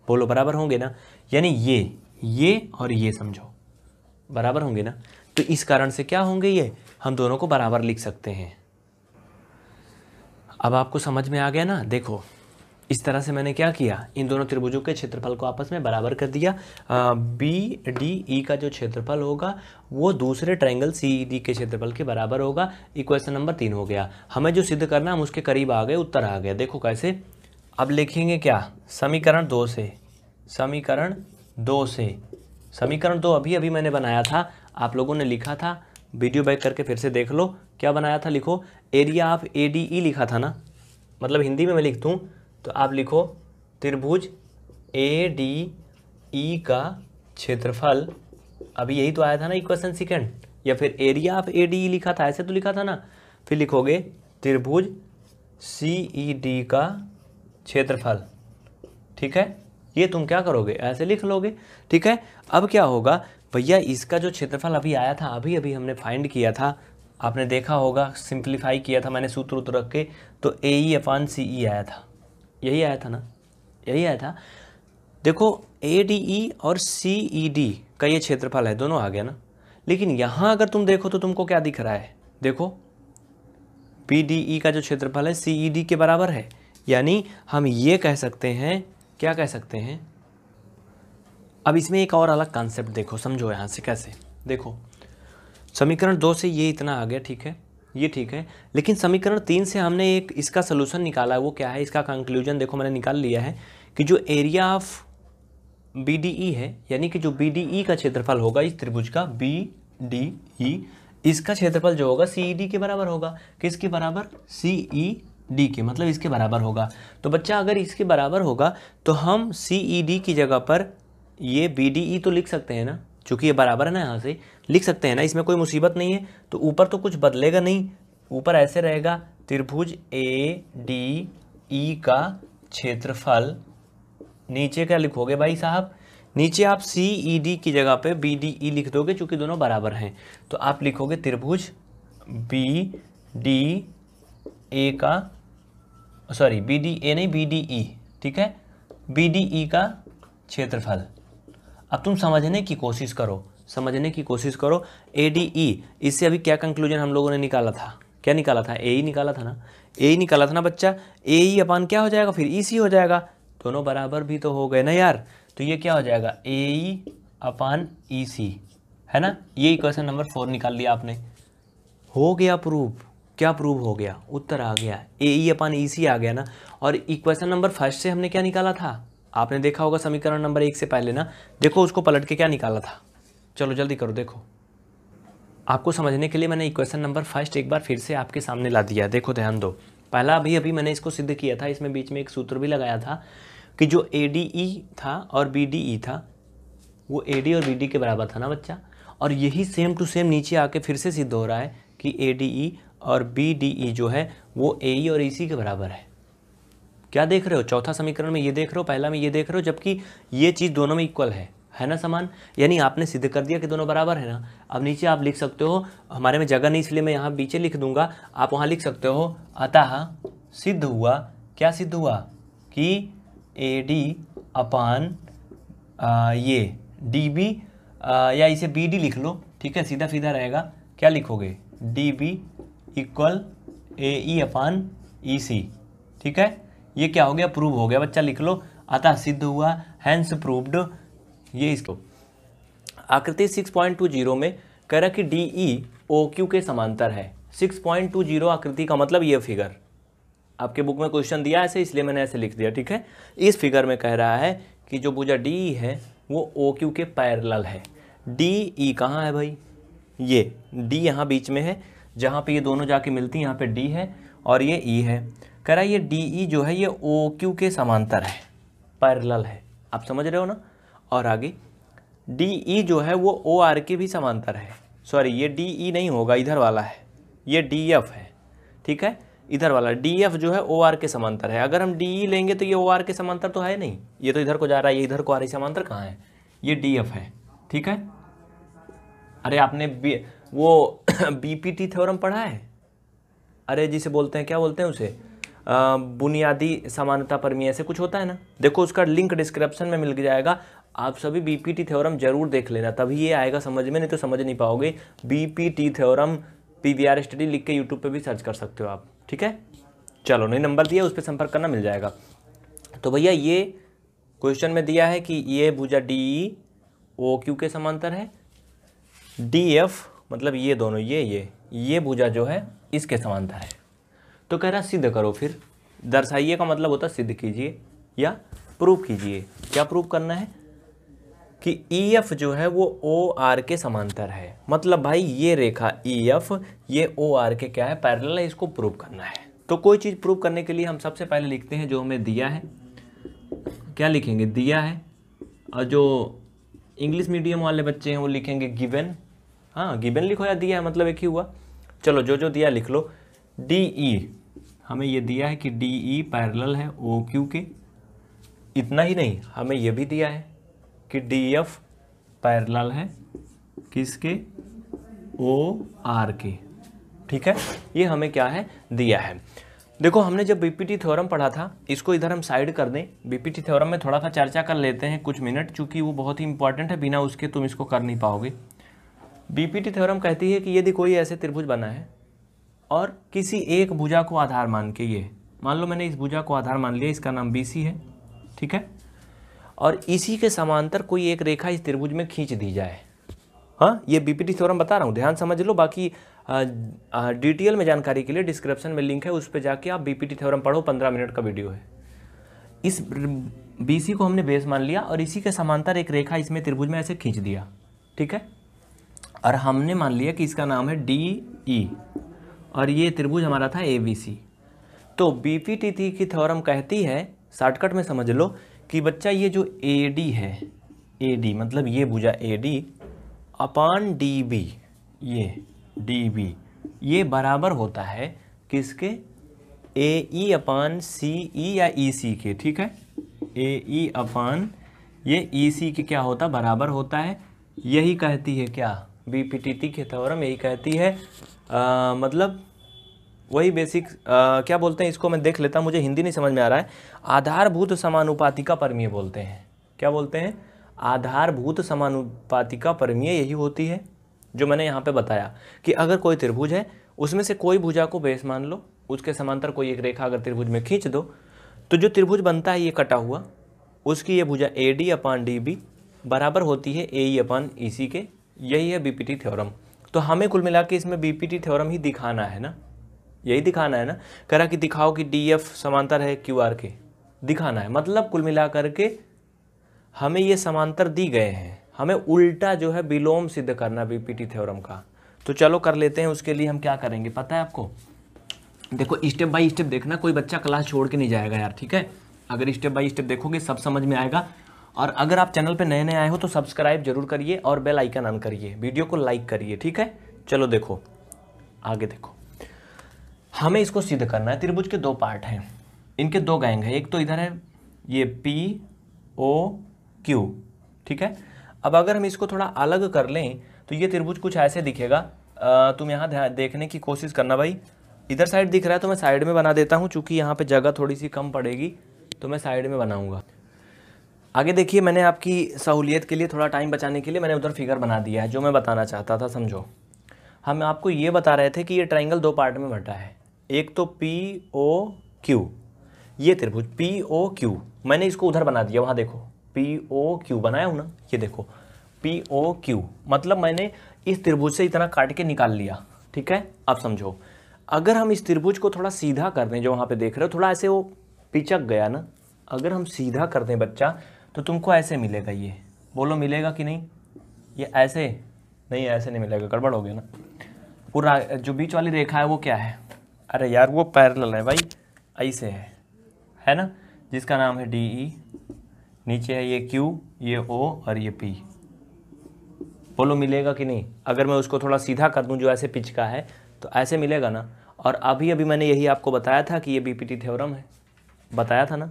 बोलो बराबर होंगे ना यानी ये ये और ये समझो बराबर होंगे ना तो इस कारण से क्या होंगे ये हम दोनों को बराबर लिख सकते हैं अब आपको समझ में आ गया ना देखो इस तरह से मैंने क्या किया इन दोनों त्रिभुजों के क्षेत्रफल को आपस में बराबर कर दिया बी डी ई का जो क्षेत्रफल होगा वो दूसरे ट्रायंगल सी डी के क्षेत्रफल के बराबर होगा इक्वेशन नंबर तीन हो गया हमें जो सिद्ध करना हम उसके करीब आ गए उत्तर आ गया देखो कैसे अब लिखेंगे क्या समीकरण दो से समीकरण दो से समीकरण दो अभी अभी मैंने बनाया था आप लोगों ने लिखा था वीडियो बैक करके फिर से देख लो क्या बनाया था लिखो area of A D E लिखा था ना मतलब हिंदी में मैं लिख दूँ तो आप लिखो त्रिभुज ए डी ई का क्षेत्रफल अभी यही तो आया था ना इक्वेशन सेकेंड या फिर area of A D E लिखा था ऐसे तो लिखा था ना फिर लिखोगे त्रिभुज सी ई डी का क्षेत्रफल ठीक है ये तुम क्या करोगे ऐसे लिख लोगे ठीक है अब क्या होगा भैया इसका जो क्षेत्रफल अभी आया था अभी अभी हमने फाइंड किया था आपने देखा होगा सिंप्लीफाई किया था मैंने सूत्र उत्र रख के तो ए ई अपान सी ई आया था यही आया था ना यही आया था देखो ए डी ई और सी ई डी का ये क्षेत्रफल है दोनों आ गया ना लेकिन यहाँ अगर तुम देखो तो तुमको क्या दिख रहा है देखो पी डी ई का जो क्षेत्रफल है सी ई डी के बराबर है यानी हम ये कह सकते हैं क्या कह सकते हैं अब इसमें एक और अलग कॉन्सेप्ट देखो समझो यहाँ से कैसे देखो समीकरण दो से ये इतना आ गया ठीक है ये ठीक है लेकिन समीकरण तीन से हमने एक इसका सोल्यूशन निकाला है वो क्या है इसका कंक्लूजन देखो मैंने निकाल लिया है कि जो area of B D E है यानी कि जो बी डी ई का क्षेत्रफल होगा इस त्रिभुज का बी डी ई इसका क्षेत्रफल जो होगा सी ई डी के बराबर होगा किसके बराबर सी ई डी के मतलब इसके बराबर होगा तो बच्चा अगर इसके बराबर होगा तो हम सी ई डी की जगह पर ये बी डी ई तो लिख सकते हैं ना चूँकि ये बराबर है ना यहाँ से लिख सकते हैं ना इसमें कोई मुसीबत नहीं है तो ऊपर तो कुछ बदलेगा नहीं ऊपर ऐसे रहेगा त्रिभुज ए डी ई का क्षेत्रफल नीचे क्या लिखोगे भाई साहब नीचे आप सी ई डी की जगह पे बी डी ई लिख दोगे चूँकि दोनों बराबर हैं तो आप लिखोगे त्रिभुज बी डी ए का सॉरी बी डी ए नहीं बी डी ई ठीक है बी डी ई का क्षेत्रफल अब तुम समझने की कोशिश करो समझने की कोशिश करो ए डी ई इससे अभी क्या कंक्लूजन हम लोगों ने निकाला था क्या निकाला था ए ई निकाला था ना ए ई निकाला था ना बच्चा ए ई अपान क्या हो जाएगा फिर ई e सी हो जाएगा दोनों बराबर भी तो हो गए ना यार तो ये क्या हो जाएगा ए ई अपान ई सी है ना ये क्वेश्चन नंबर फोर निकाल लिया आपने हो गया प्रूफ क्या प्रूव हो गया उत्तर आ गया ए ई अपान ई सी आ गया ना और इक्वेशन नंबर फर्स्ट से हमने क्या निकाला था आपने देखा होगा समीकरण नंबर एक से पहले ना देखो उसको पलट के क्या निकाला था चलो जल्दी करो देखो आपको समझने के लिए मैंने इक्वेशन नंबर फर्स्ट एक बार फिर से आपके सामने ला दिया देखो ध्यान दो पहला अभी अभी मैंने इसको सिद्ध किया था इसमें बीच में एक सूत्र भी लगाया था कि जो ए डी ई था और बी डी ई था वो ए डी और बी डी के बराबर था ना बच्चा और यही सेम टू सेम नीचे आके फिर से सिद्ध हो रहा है कि ए डी ई और बी डी ई जो है वो ए ई e और ई सी के बराबर है क्या देख रहे हो चौथा समीकरण में ये देख रहे हो पहला में ये देख रहे हो जबकि ये चीज़ दोनों में इक्वल है है ना समान यानी आपने सिद्ध कर दिया कि दोनों बराबर है ना अब नीचे आप लिख सकते हो हमारे में जगह नहीं इसलिए मैं यहाँ पीछे लिख दूंगा आप वहाँ लिख सकते हो अतः सिद्ध हुआ क्या सिद्ध हुआ कि ए डी अपान ये डी बी या इसे बी डी लिख लो ठीक है सीधा सीधा रहेगा क्या लिखोगे D B equal A E upon E e C ठीक है ये क्या हो गया प्रूव हो गया बच्चा लिख लो अतः सिद्ध हुआ हैंस प्रूव्ड ये इसको आकृति 6.20 में कह रहा कि डी ई ओ क्यू के समांतर है 6.20 आकृति का मतलब ये फिगर आपके बुक में क्वेश्चन दिया ऐसे इसलिए मैंने ऐसे लिख दिया ठीक है इस फिगर में कह रहा है कि जो भुजा डी ई है वो ओ क्यू के पैरल है डी ई e कहाँ है भाई ये डी यहाँ बीच में है जहाँ पे ये दोनों जाके मिलती हैं यहाँ पे डी है और ये ई e है करा ये डी ई e जो है ये ओ क्यू के समांतर है पैरल है आप समझ रहे हो ना और आगे डी ई e जो है वो ओ आर के भी समांतर है सॉरी ये डी ई e नहीं होगा इधर वाला है ये डी एफ है ठीक है इधर वाला डी एफ जो है ओ आर के समांतर है अगर हम डी ई लेंगे तो ये ओ आर के समांतर तो है नहीं ये तो इधर को जा रहा है ये इधर को आ रही समांतर कहाँ है ये डी एफ है ठीक है अरे आपने बी वो बी पी टी थ्योरम पढ़ा है अरे जिसे बोलते हैं क्या बोलते हैं उसे बुनियादी समानता परमीय ऐसे कुछ होता है ना देखो उसका लिंक डिस्क्रिप्शन में मिल जाएगा आप सभी बी पी टी थ्योरम जरूर देख लेना तभी ये आएगा समझ में नहीं तो समझ नहीं पाओगे B P T theorem P V R study लिख के यूट्यूब पर भी सर्च कर सकते हो आप ठीक है चलो नहीं नंबर दिया उस पर संपर्क करना मिल जाएगा तो भैया ये क्वेश्चन में दिया है कि ये भुजा डी ओ क्यू के समांतर है डी एफ मतलब ये दोनों ये ये ये भुजा जो है इसके समांतर है तो कह रहा सिद्ध करो फिर दर्शाइए का मतलब होता है सिद्ध कीजिए या प्रूव कीजिए क्या प्रूफ करना है कि ई e एफ जो है वो ओ आर के समांतर है मतलब भाई ये रेखा ई e एफ ये ओ आर के क्या है पैरेलल है इसको प्रूव करना है तो कोई चीज़ प्रूव करने के लिए हम सबसे पहले लिखते हैं जो हमें दिया है क्या लिखेंगे दिया है और जो इंग्लिश मीडियम वाले बच्चे हैं वो लिखेंगे गिवन हाँ गिवन लिखो या दिया है मतलब एक ही हुआ चलो जो जो दिया लिख लो डी ई e। हमें यह दिया है कि डी ई पैरल है ओ क्यू के इतना ही नहीं हमें यह भी दिया है कि डी एफ पैरल है किसके ओ आर के ठीक है ये हमें क्या है दिया है देखो हमने जब बीपीटी थ्योरम पढ़ा था इसको इधर हम साइड कर दें बीपीटी थ्योरम में थोड़ा सा चर्चा कर लेते हैं कुछ मिनट चूंकि वो बहुत ही इंपॉर्टेंट है बिना उसके तुम इसको कर नहीं पाओगे बीपीटी थ्योरम कहती है कि यदि कोई ऐसे त्रिभुज बना है और किसी एक भुजा को आधार मान के ये मान लो मैंने इस भुजा को आधार मान लिया इसका नाम बी है ठीक है और इसी के समांतर कोई एक रेखा इस त्रिभुज में खींच दी जाए हाँ ये बीपीटी थ्योरम बता रहा हूँ ध्यान समझ लो बाकी डिटेल में जानकारी के लिए डिस्क्रिप्शन में लिंक है उस पर जाके आप बीपीटी थ्योरम पढ़ो पंद्रह मिनट का वीडियो है इस बीसी को हमने बेस मान लिया और इसी के समांतर एक रेखा इसमें त्रिभुज में ऐसे खींच दिया ठीक है और हमने मान लिया कि इसका नाम है डी ई e। और ये त्रिभुज हमारा था ए बी सी तो बी पी टी थी की थ्योरम कहती है शॉर्टकट में समझ लो कि बच्चा ये जो ए डी है ए डी मतलब ये भुजा A D upon D B ये डी बी ये बराबर होता है किसके ए ई e अपान सी ई e या ई e सी के ठीक है ए ई अपान ये ई सी के क्या होता बराबर होता है यही कहती है क्या बी पी टी टी के थ्योरम यही कहती है आ, मतलब वही बेसिक आ, क्या बोलते हैं इसको मैं देख लेता हूँ मुझे हिंदी नहीं समझ में आ रहा है आधारभूत समानुपातिका परमीय बोलते हैं क्या बोलते हैं आधारभूत समानुपातिका परमीय यही होती है जो मैंने यहाँ पे बताया कि अगर कोई त्रिभुज है उसमें से कोई भुजा को बेस मान लो उसके समांतर कोई एक रेखा अगर त्रिभुज में खींच दो तो जो त्रिभुज बनता है ये कटा हुआ उसकी ये भुजा A D upon D B बराबर होती है ए ई e अपान ई सी के यही है बी पी टी थ्योरम तो हमें कुल मिला के इसमें बी पी टी थ्योरम ही दिखाना है ना यही दिखाना है ना कह रहा कि दिखाओ कि डी एफ समांतर है क्यू आर के दिखाना है मतलब कुल मिलाकर के हमें ये समांतर दी गए हैं हमें उल्टा जो है विलोम सिद्ध करना बीपीटी थ्योरम का तो चलो कर लेते हैं उसके लिए हम क्या करेंगे पता है आपको देखो स्टेप बाय स्टेप देखना कोई बच्चा क्लास छोड़ के नहीं जाएगा यार ठीक है अगर स्टेप बाय स्टेप देखोगे सब समझ में आएगा और अगर आप चैनल पे नए नए आए हो तो सब्सक्राइब जरूर करिए और बेल आइकन ऑन करिए वीडियो को लाइक करिए ठीक है चलो देखो आगे देखो हमें इसको सिद्ध करना है त्रिभुज के दो पार्ट हैं इनके दो गैंग हैं एक तो इधर है ये पी ओ क्यू ठीक है अब अगर हम इसको थोड़ा अलग कर लें तो ये त्रिभुज कुछ ऐसे दिखेगा आ, तुम यहाँ देखने की कोशिश करना भाई इधर साइड दिख रहा है तो मैं साइड में बना देता हूँ चूँकि यहाँ पे जगह थोड़ी सी कम पड़ेगी तो मैं साइड में बनाऊँगा आगे देखिए मैंने आपकी सहूलियत के लिए थोड़ा टाइम बचाने के लिए मैंने उधर फिगर बना दिया है जो मैं बताना चाहता था समझो हम आपको ये बता रहे थे कि ये ट्राइंगल दो पार्ट में बटा है एक तो पी ओ क्यू ये त्रिभुज पी ओ क्यू मैंने इसको उधर बना दिया वहां देखो पी ओ क्यू बनाया हूँ ना ये देखो पी ओ क्यू मतलब मैंने इस त्रिभुज से इतना काट के निकाल लिया ठीक है अब समझो अगर हम इस त्रिभुज को थोड़ा सीधा कर दें जो वहाँ पे देख रहे हो थोड़ा ऐसे वो पिचक गया ना अगर हम सीधा कर दें बच्चा तो तुमको ऐसे मिलेगा ये बोलो मिलेगा कि नहीं ये ऐसे नहीं ऐसे नहीं मिलेगा गड़बड़ हो गया ना पूरा जो बीच वाली रेखा है वो क्या है अरे यार वो पैरेलल है भाई ऐसे है है ना जिसका नाम है डी ई e, नीचे है ये क्यू ये ओ और ये पी बोलो मिलेगा कि नहीं अगर मैं उसको थोड़ा सीधा कर दूं जो ऐसे पिच का है तो ऐसे मिलेगा ना और अभी अभी मैंने यही आपको बताया था कि ये बी पी है बताया था ना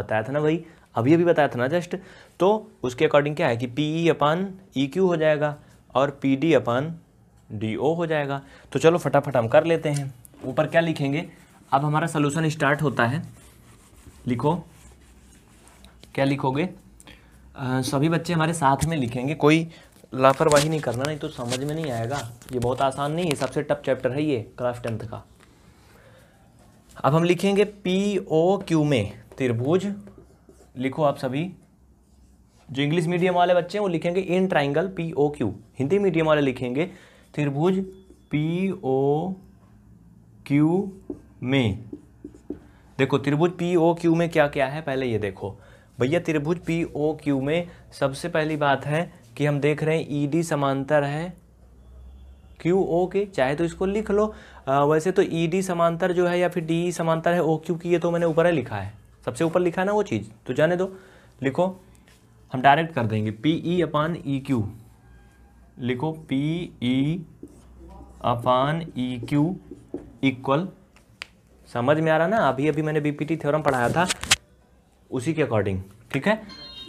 बताया था ना वही अभी अभी बताया था ना जस्ट तो उसके अकॉर्डिंग क्या है कि P E e upon E e Q हो जाएगा और P D upon D O हो जाएगा तो चलो फटाफट हम कर लेते हैं ऊपर क्या लिखेंगे अब हमारा सोल्यूशन स्टार्ट होता है लिखो क्या लिखोगे आ, सभी बच्चे हमारे साथ में लिखेंगे कोई लापरवाही नहीं करना नहीं तो समझ में नहीं आएगा ये बहुत आसान नहीं है सबसे टफ चैप्टर है ये क्लास टेंथ का अब हम लिखेंगे पी ओ क्यू में त्रिभुज लिखो आप सभी जो इंग्लिश मीडियम वाले बच्चे हैं वो लिखेंगे in triangle P O Q Hindi medium वाले लिखेंगे त्रिभुज पी ओ क्यू में देखो त्रिभुज पी ओ क्यू में क्या क्या है पहले ये देखो भैया त्रिभुज पी ओ क्यू में सबसे पहली बात है कि हम देख रहे हैं ई e डी समांतर है क्यू ओ के चाहे तो इसको लिख लो आ, वैसे तो ई e डी समांतर जो है या फिर डी ई e समांतर है ओ क्यू की ये तो मैंने ऊपर ही लिखा है सबसे ऊपर लिखा है ना वो चीज़ तो जाने दो लिखो हम डायरेक्ट कर देंगे P E upon E Q लिखो P E upon E Q equal समझ में आ रहा ना अभी अभी मैंने बीपीटी थ्योरम पढ़ाया था उसी के अकॉर्डिंग ठीक है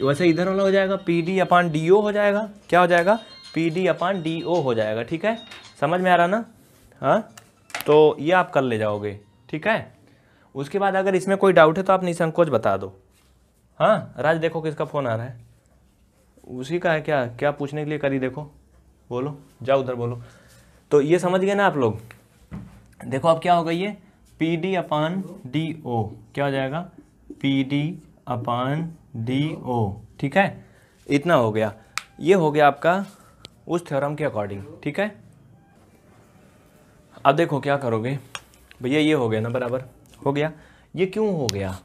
वैसे इधर वाला हो जाएगा P D upon D O हो जाएगा क्या हो जाएगा P D upon D O हो जाएगा ठीक है समझ में आ रहा ना हाँ तो ये आप कर ले जाओगे ठीक है उसके बाद अगर इसमें कोई डाउट है तो आप निसंकोच बता दो हाँ राज देखो किसका फ़ोन आ रहा है उसी का है क्या क्या पूछने के लिए करी देखो बोलो जाओ उधर बोलो तो ये समझ गए ना आप लोग देखो अब क्या होगा ये P D upon D O क्या हो जाएगा P D upon D O ठीक है इतना हो गया ये हो गया आपका उस थ्योरम के अकॉर्डिंग ठीक है अब देखो क्या करोगे भैया ये हो गया ना बराबर हो गया ये क्यों हो गया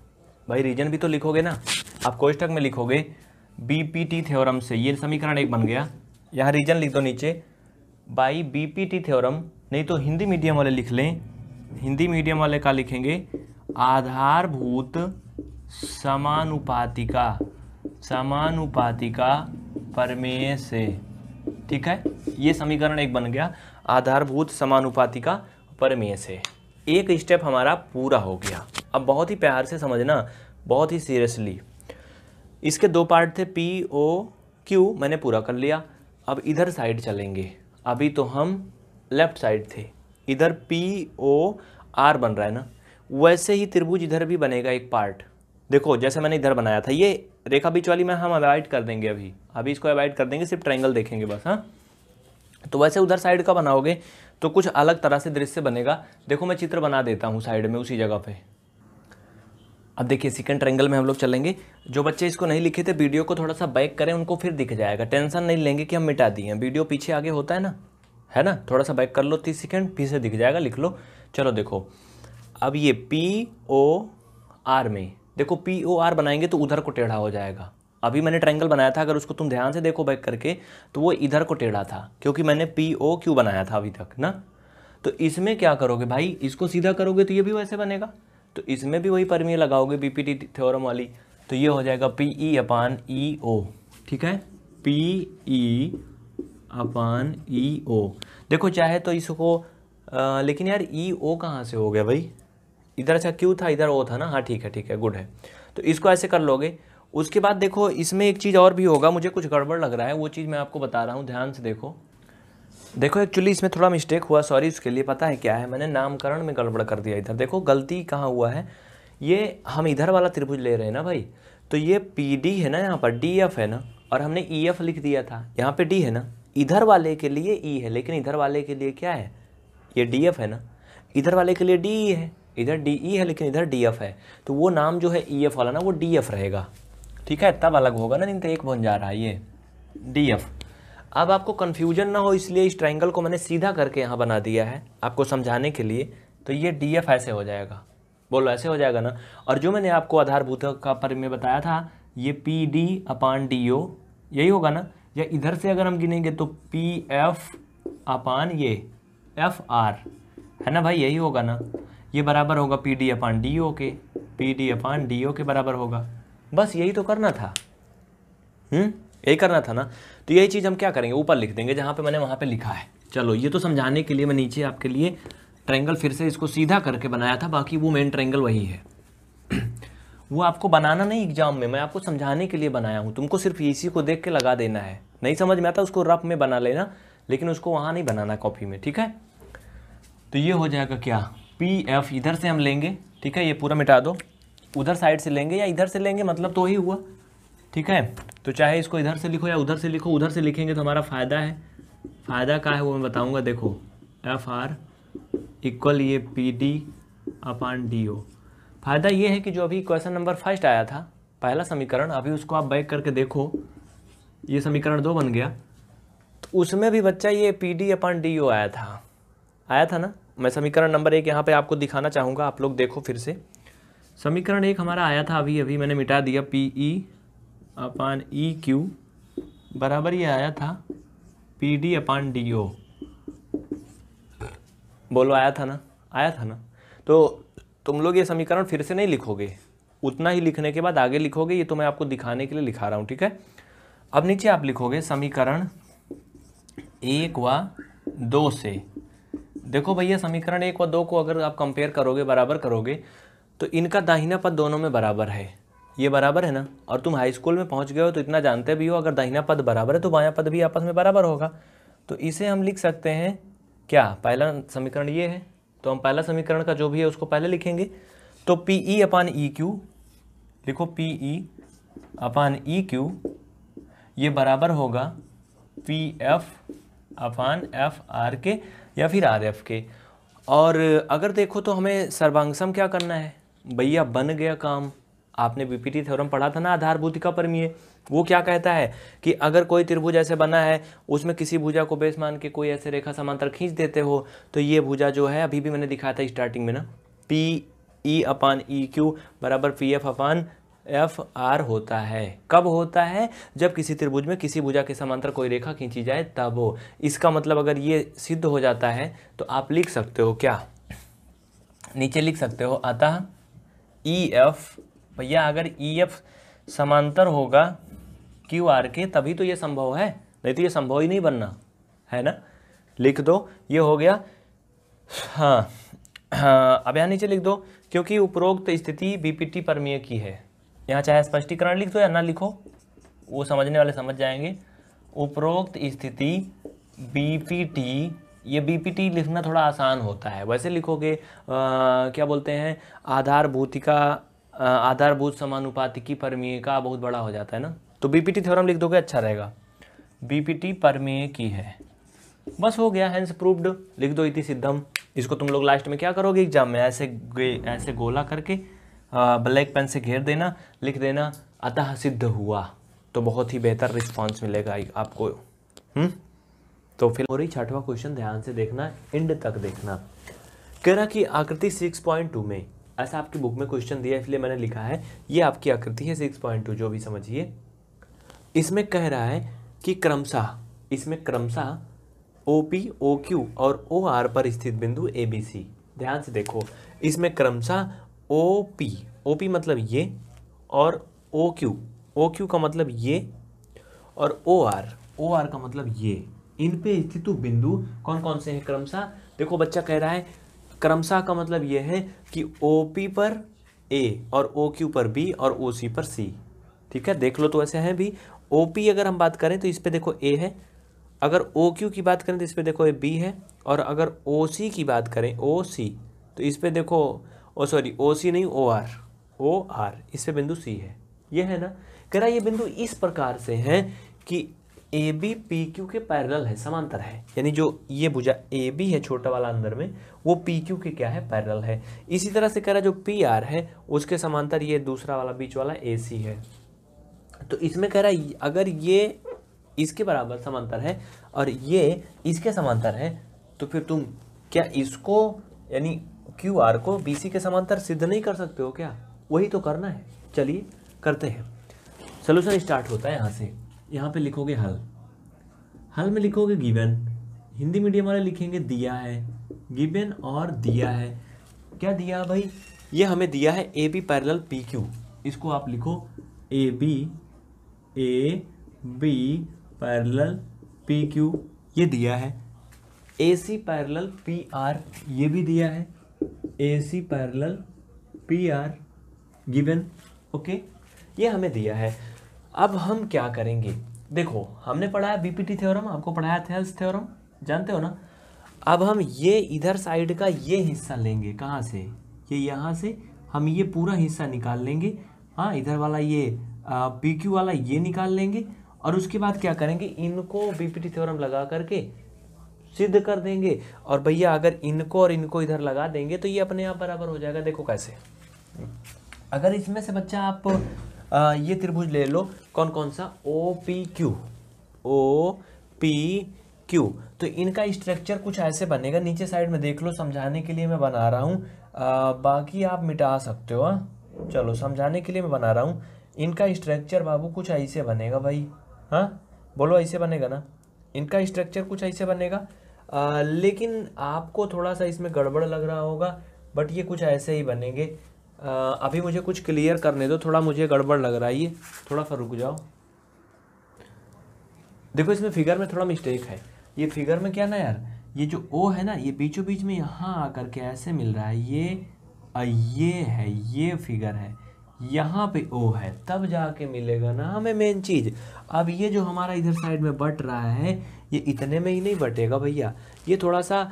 भाई रीजन भी तो लिखोगे ना आप कोष्टक में लिखोगे बी पी टी थ्योरम से ये समीकरण एक बन गया यहाँ रीजन लिख दो नीचे by B P T theorem नहीं तो हिंदी मीडियम वाले लिख लें हिंदी मीडियम वाले का लिखेंगे आधारभूत समानुपातिका समानुपातिका परमेय से ठीक है ये समीकरण एक बन गया आधारभूत समानुपातिका परमेय से एक स्टेप हमारा पूरा हो गया अब बहुत ही प्यार से समझना बहुत ही सीरियसली इसके दो पार्ट थे पी ओ क्यू मैंने पूरा कर लिया अब इधर साइड चलेंगे अभी तो हम लेफ्ट साइड थे इधर पी ओ आर बन रहा है ना वैसे ही त्रिभुज इधर भी बनेगा एक पार्ट देखो जैसे मैंने इधर बनाया था ये रेखा बीच वाली में हम अवॉइड कर देंगे अभी अभी इसको अवॉइड कर देंगे सिर्फ ट्रायंगल देखेंगे बस हाँ तो वैसे उधर साइड का बनाओगे तो कुछ अलग तरह से दृश्य बनेगा देखो मैं चित्र बना देता हूँ साइड में उसी जगह पे अब देखिए सेकंड ट्रेंगल में हम लोग चलेंगे जो बच्चे इसको नहीं लिखे थे वीडियो को थोड़ा सा बैक करें उनको फिर दिख जाएगा टेंशन नहीं लेंगे कि हम मिटा दिए वीडियो पीछे आगे होता है ना है ना थोड़ा सा बैक कर लो तीस सेकेंड से दिख जाएगा लिख लो चलो देखो अब ये पी ओ आर में देखो पी ओ आर बनाएंगे तो उधर को टेढ़ा हो जाएगा अभी मैंने ट्रायंगल बनाया था अगर उसको तुम ध्यान से देखो बैक करके तो वो इधर को टेढ़ा था क्योंकि मैंने पी ओ क्यू बनाया था अभी तक ना तो इसमें क्या करोगे भाई इसको सीधा करोगे तो ये भी वैसे बनेगा तो इसमें भी वही परमी लगाओगे बी पी टी थ्योरम वाली तो ये हो जाएगा P E e upon E e O ठीक है पी ई e अपान ई ओ देखो चाहे तो इसको आ, लेकिन यार ई ओ कहाँ से हो गया भाई इधर अच्छा क्यू था इधर ओ था ना हाँ ठीक है ठीक है गुड है तो इसको ऐसे कर लोगे उसके बाद देखो इसमें एक चीज़ और भी होगा मुझे कुछ गड़बड़ लग रहा है वो चीज़ मैं आपको बता रहा हूँ ध्यान से देखो देखो एक्चुअली इसमें थोड़ा मिस्टेक हुआ सॉरी उसके लिए पता है क्या है मैंने नामकरण में गड़बड़ कर दिया इधर देखो गलती कहाँ हुआ है ये हम इधर वाला त्रिभुज ले रहे हैं ना भाई तो ये पी डी है ना यहाँ पर डी एफ है ना और हमने ई e एफ लिख दिया था यहाँ पे डी है ना इधर वाले के लिए ई e है लेकिन इधर वाले के लिए क्या है ये डी एफ है ना इधर वाले के लिए डी ई e है इधर डी ई है लेकिन इधर डी एफ है तो वो नाम जो है ई एफ वाला ना वो डी एफ रहेगा ठीक है तब अलग होगा ना नहीं तो एक बन जा रहा है ये डी एफ अब आपको कन्फ्यूजन ना हो इसलिए इस ट्राइंगल को मैंने सीधा करके यहाँ बना दिया है आपको समझाने के लिए तो ये डी एफ ऐसे हो जाएगा बोलो ऐसे हो जाएगा ना और जो मैंने आपको आधारभूत का पर में बताया था ये P D upon D O यही होगा ना या इधर से अगर हम गिनेंगे तो पी एफ अपान ये एफ आर है ना भाई यही होगा ना ये बराबर होगा P D upon D O के P D upon D O के बराबर होगा बस यही तो करना था हम्म यही करना था ना तो यही चीज़ हम क्या करेंगे ऊपर लिख देंगे जहाँ पर मैंने वहाँ पर लिखा है चलो ये तो समझाने के लिए मैं नीचे आपके लिए ट्रैंगल फिर से इसको सीधा करके बनाया था बाकी वो मेन ट्रैंगल वही है वो आपको बनाना नहीं एग्जाम में मैं आपको समझाने के लिए बनाया हूँ तुमको सिर्फ इसी को देख के लगा देना है नहीं समझ में आता उसको रफ में बना लेना लेकिन उसको वहाँ नहीं बनाना कॉपी में ठीक है तो ये हो जाएगा क्या पी एफ इधर से हम लेंगे ठीक है ये पूरा मिटा दो उधर साइड से लेंगे या इधर से लेंगे मतलब तो ही हुआ ठीक है तो चाहे इसको इधर से लिखो या उधर से लिखो उधर से लिखेंगे तो हमारा फ़ायदा है फ़ायदा का है वो मैं बताऊँगा देखो एफ आर इक्वल ये P D upon D O फायदा ये है कि जो अभी क्वेश्चन नंबर फर्स्ट आया था पहला समीकरण अभी उसको आप बैक करके देखो ये समीकरण दो बन गया तो उसमें भी बच्चा ये P D upon D O आया था आया था ना मैं समीकरण नंबर एक यहाँ पे आपको दिखाना चाहूँगा आप लोग देखो फिर से समीकरण एक हमारा आया था अभी अभी मैंने मिटा दिया P E e upon E e Q बराबर ये आया था P D upon D O बोलो आया था ना आया था ना तो तुम लोग ये समीकरण फिर से नहीं लिखोगे उतना ही लिखने के बाद आगे लिखोगे ये तो मैं आपको दिखाने के लिए लिखा रहा हूँ ठीक है अब नीचे आप लिखोगे समीकरण एक व दो से देखो भैया समीकरण एक व दो को अगर आप कंपेयर करोगे बराबर करोगे तो इनका दाहिना पद दोनों में बराबर है ये बराबर है ना और तुम हाई स्कूल में पहुंच गए हो तो इतना जानते भी हो अगर दाहिना पद बराबर है तो बायां पद भी आपस में बराबर होगा तो इसे हम लिख सकते हैं क्या पहला समीकरण ये है तो हम पहला समीकरण का जो भी है उसको पहले लिखेंगे तो P E e upon E e Q लिखो P E e upon E Q ये बराबर होगा P F upon F R के या फिर आर एफ के और अगर देखो तो हमें सर्वांगसम क्या करना है भैया बन गया काम आपने बीपीटी थ्योरम पढ़ा था ना आधारभूत का परमीय वो क्या कहता है कि अगर कोई त्रिभुज ऐसे बना है उसमें किसी भुजा को बेस मान के कोई ऐसे रेखा समांतर खींच देते हो तो ये भुजा जो है अभी भी मैंने दिखाया था स्टार्टिंग में ना P E upon E Q बराबर P F upon F R होता है कब होता है जब किसी त्रिभुज में किसी भुजा के समांतर कोई रेखा खींची जाए तब हो इसका मतलब अगर ये सिद्ध हो जाता है तो आप लिख सकते हो क्या नीचे लिख सकते हो अतः ई e एफ भैया अगर ई e एफ समांतर होगा क्यू आर के तभी तो ये संभव है नहीं तो ये संभव ही नहीं बनना है ना लिख दो ये हो गया हाँ हाँ अब यहाँ नीचे लिख दो क्योंकि उपरोक्त स्थिति बीपीटी परमीय की है यहाँ चाहे स्पष्टीकरण लिख दो या ना लिखो वो समझने वाले समझ जाएंगे उपरोक्त स्थिति बीपीटी ये बीपीटी लिखना थोड़ा आसान होता है वैसे लिखोगे क्या बोलते हैं आधारभूतिका आधारभूत समानुपातिकी परमीय का बहुत बड़ा हो जाता है ना तो बीपीटी थ्योरम लिख दोगे अच्छा रहेगा बीपीटी परमेय की है बस हो गया हैंस प्रूव्ड लिख दो इति सिद्धम इसको तुम लोग लास्ट में क्या करोगे एग्जाम में ऐसे ऐसे गोला करके ब्लैक पेन से घेर देना लिख देना अतः सिद्ध हुआ तो बहुत ही बेहतर रिस्पॉन्स मिलेगा आपको हुँ? हम्म? तो फिर और छठवा क्वेश्चन ध्यान से देखना एंड तक देखना कह रहा कि आकृति 6.2 में ऐसा आपके बुक में क्वेश्चन दिया है इसलिए मैंने लिखा है ये आपकी आकृति है सिक्स पॉइंट टू जो भी समझिए इसमें कह रहा है कि क्रमशः इसमें क्रमशः ओ पी ओ क्यू और ओ आर पर स्थित बिंदु ए बी सी ध्यान से देखो इसमें क्रमशः ओ पी ओ पी मतलब ये और ओ क्यू ओ क्यू का मतलब ये और ओ आर ओ आर का मतलब ये इन पे स्थित बिंदु कौन कौन से हैं क्रमशः देखो बच्चा कह रहा है क्रमशः का मतलब यह है कि ओ पी पर ए और ओ क्यू पर बी और ओ सी पर सी ठीक है देख लो तो ऐसे हैं भी ओ पी अगर हम बात करें तो इस पर देखो ए है अगर ओ क्यू की बात करें तो इस पर देखो ये बी है और अगर ओ सी की बात करें ओ सी तो इस पर देखो ओ सॉरी ओ सी नहीं ओ आर ओ आर इस पर बिंदु सी है ये है ना कह रहा ये बिंदु इस प्रकार से हैं कि ए बी पी क्यू के पैरेलल है समांतर है यानी जो ये भुजा ए बी है छोटा वाला अंदर में वो पी क्यू के क्या है पैरेलल है इसी तरह से कह रहा जो पी आर है उसके समांतर ये दूसरा वाला बीच वाला ए सी है तो इसमें कह रहा है अगर ये इसके बराबर समांतर है और ये इसके समांतर है तो फिर तुम क्या इसको यानी क्यू आर को बी सी के समांतर सिद्ध नहीं कर सकते हो क्या वही तो करना है चलिए करते हैं सोल्यूशन स्टार्ट होता है यहाँ से यहाँ पे लिखोगे हल हल में लिखोगे गिवन हिंदी मीडियम वाले लिखेंगे दिया है गिवन और दिया है क्या दिया भाई ये हमें दिया है A B parallel P Q इसको आप लिखो A B A B parallel P Q ये दिया है A C parallel P R ये भी दिया है A C parallel P R given okay ये हमें दिया है अब हम क्या करेंगे देखो हमने पढ़ाया बीपीटी थ्योरम आपको पढ़ाया थे थ्योरम जानते हो ना अब हम ये इधर साइड का ये हिस्सा लेंगे कहाँ से ये यहाँ से हम ये पूरा हिस्सा निकाल लेंगे हाँ इधर वाला ये पी क्यू वाला ये निकाल लेंगे और उसके बाद क्या करेंगे इनको बी पी टी थ्योरम लगा करके सिद्ध कर देंगे और भैया अगर इनको और इनको इधर लगा देंगे तो ये अपने आप बराबर हो जाएगा देखो कैसे अगर इसमें से बच्चा आप आ, ये त्रिभुज ले लो कौन कौन सा O P Q O P Q तो इनका स्ट्रक्चर कुछ ऐसे बनेगा नीचे साइड में देख लो समझाने के लिए मैं बना रहा हूँ बाकी आप मिटा सकते हो हाँ। चलो समझाने के लिए मैं बना रहा हूँ इनका स्ट्रक्चर बाबू कुछ ऐसे बनेगा भाई हाँ बोलो ऐसे बनेगा ना इनका स्ट्रक्चर कुछ ऐसे बनेगा आ, लेकिन आपको थोड़ा सा इसमें गड़बड़ लग रहा होगा बट ये कुछ ऐसे ही बनेंगे अभी मुझे कुछ क्लियर करने दो थोड़ा मुझे गड़बड़ लग रहा है ये थोड़ा सा रुक जाओ देखो इसमें फिगर में थोड़ा मिस्टेक है ये फिगर में क्या ना यार ये जो ओ है ना ये बीचों बीच में यहाँ आकर के ऐसे मिल रहा है ये ये है ये फिगर है यहाँ पे ओ है तब जाके मिलेगा ना हमें मेन चीज़ अब ये जो हमारा इधर साइड में बट रहा है ये इतने में ही नहीं बटेगा भैया ये थोड़ा सा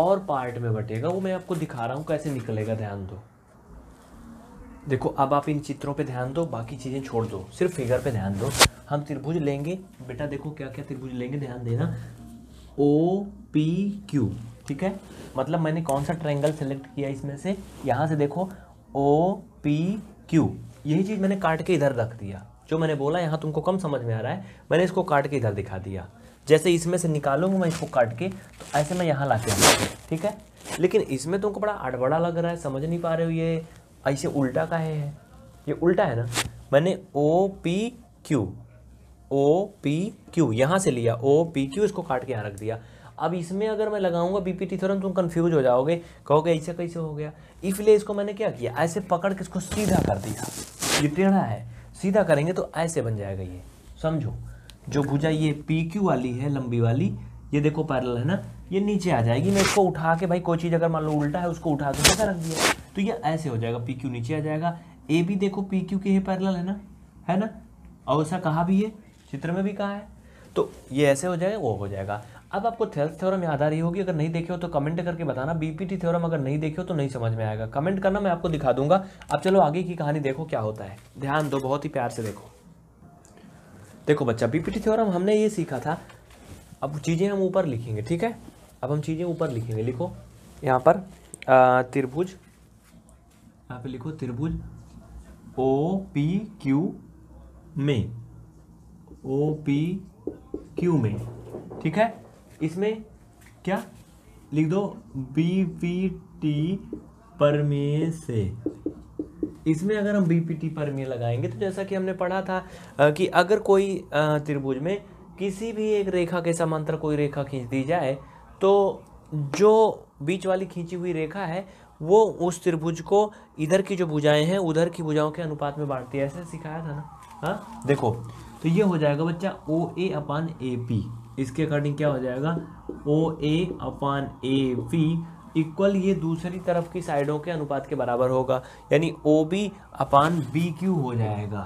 और पार्ट में बटेगा वो मैं आपको दिखा रहा हूँ कैसे निकलेगा ध्यान दो देखो अब आप इन चित्रों पे ध्यान दो बाकी चीज़ें छोड़ दो सिर्फ फिगर पे ध्यान दो हम त्रिभुज लेंगे बेटा देखो क्या क्या त्रिभुज लेंगे ध्यान देना ओ पी क्यू ठीक है मतलब मैंने कौन सा ट्रायंगल सेलेक्ट किया इसमें से यहाँ से देखो ओ पी क्यू यही चीज़ मैंने काट के इधर रख दिया जो मैंने बोला यहाँ तुमको कम समझ में आ रहा है मैंने इसको काट के इधर दिखा दिया जैसे इसमें से निकालूंगा मैं इसको काट के तो ऐसे मैं यहाँ ला के ठीक है लेकिन इसमें तुमको बड़ा अड़बड़ा लग रहा है समझ नहीं पा रहे हो ये ऐसे उल्टा का है ये उल्टा है ना मैंने O P Q O P Q यहाँ से लिया ओ पी क्यू इसको काट के यहाँ रख दिया अब इसमें अगर मैं लगाऊंगा बी पी टी थोड़ा तुम कन्फ्यूज हो जाओगे कहोगे ऐसे कैसे हो गया इसलिए इसको मैंने क्या किया ऐसे पकड़ के इसको सीधा कर दिया ये टेढ़ा है सीधा करेंगे तो ऐसे बन जाएगा ये समझो जो भुजा ये पी क्यू वाली है लंबी वाली ये देखो पैरल है ना ये नीचे आ जाएगी मैं इसको उठा के भाई कोई चीज़ अगर मान लो उल्टा है उसको उठा के रख दिया तो ये ऐसे हो जाएगा पी क्यू नीचे आ जाएगा ए भी देखो पी क्यू के ही पैरल है ना है ना और ऐसा कहा भी है चित्र में भी कहा है तो ये ऐसे हो जाएगा वो हो जाएगा अब आपको थेल्थ थ्योरम याद आ रही होगी अगर नहीं देखे हो तो कमेंट करके बताना बीपीटी थ्योरम अगर नहीं देखे हो तो नहीं समझ में आएगा कमेंट करना मैं आपको दिखा दूंगा अब चलो आगे की कहानी देखो क्या होता है ध्यान दो बहुत ही प्यार से देखो देखो बच्चा बीपीटी थ्योरम हमने ये सीखा था अब चीज़ें हम ऊपर लिखेंगे ठीक है अब हम चीज़ें ऊपर लिखेंगे लिखो यहाँ पर त्रिभुज यहाँ पे लिखो त्रिभुज ओ पी क्यू में ओ पी क्यू में ठीक है इसमें क्या लिख दो बी पी टी परमे से इसमें अगर हम बी पी टी परमे लगाएंगे तो जैसा कि हमने पढ़ा था कि अगर कोई त्रिभुज में किसी भी एक रेखा के समांतर कोई रेखा खींच दी जाए तो जो बीच वाली खींची हुई रेखा है वो उस त्रिभुज को इधर की जो भुजाएं हैं उधर की भुजाओं के अनुपात में बांटती है ऐसे सिखाया था ना हाँ देखो तो ये हो जाएगा बच्चा ओ ए अपान ए पी इसके अकॉर्डिंग क्या हो जाएगा ओ ए अपान ए पी इक्वल ये दूसरी तरफ की साइडों के अनुपात के बराबर होगा यानी O B upon B Q हो जाएगा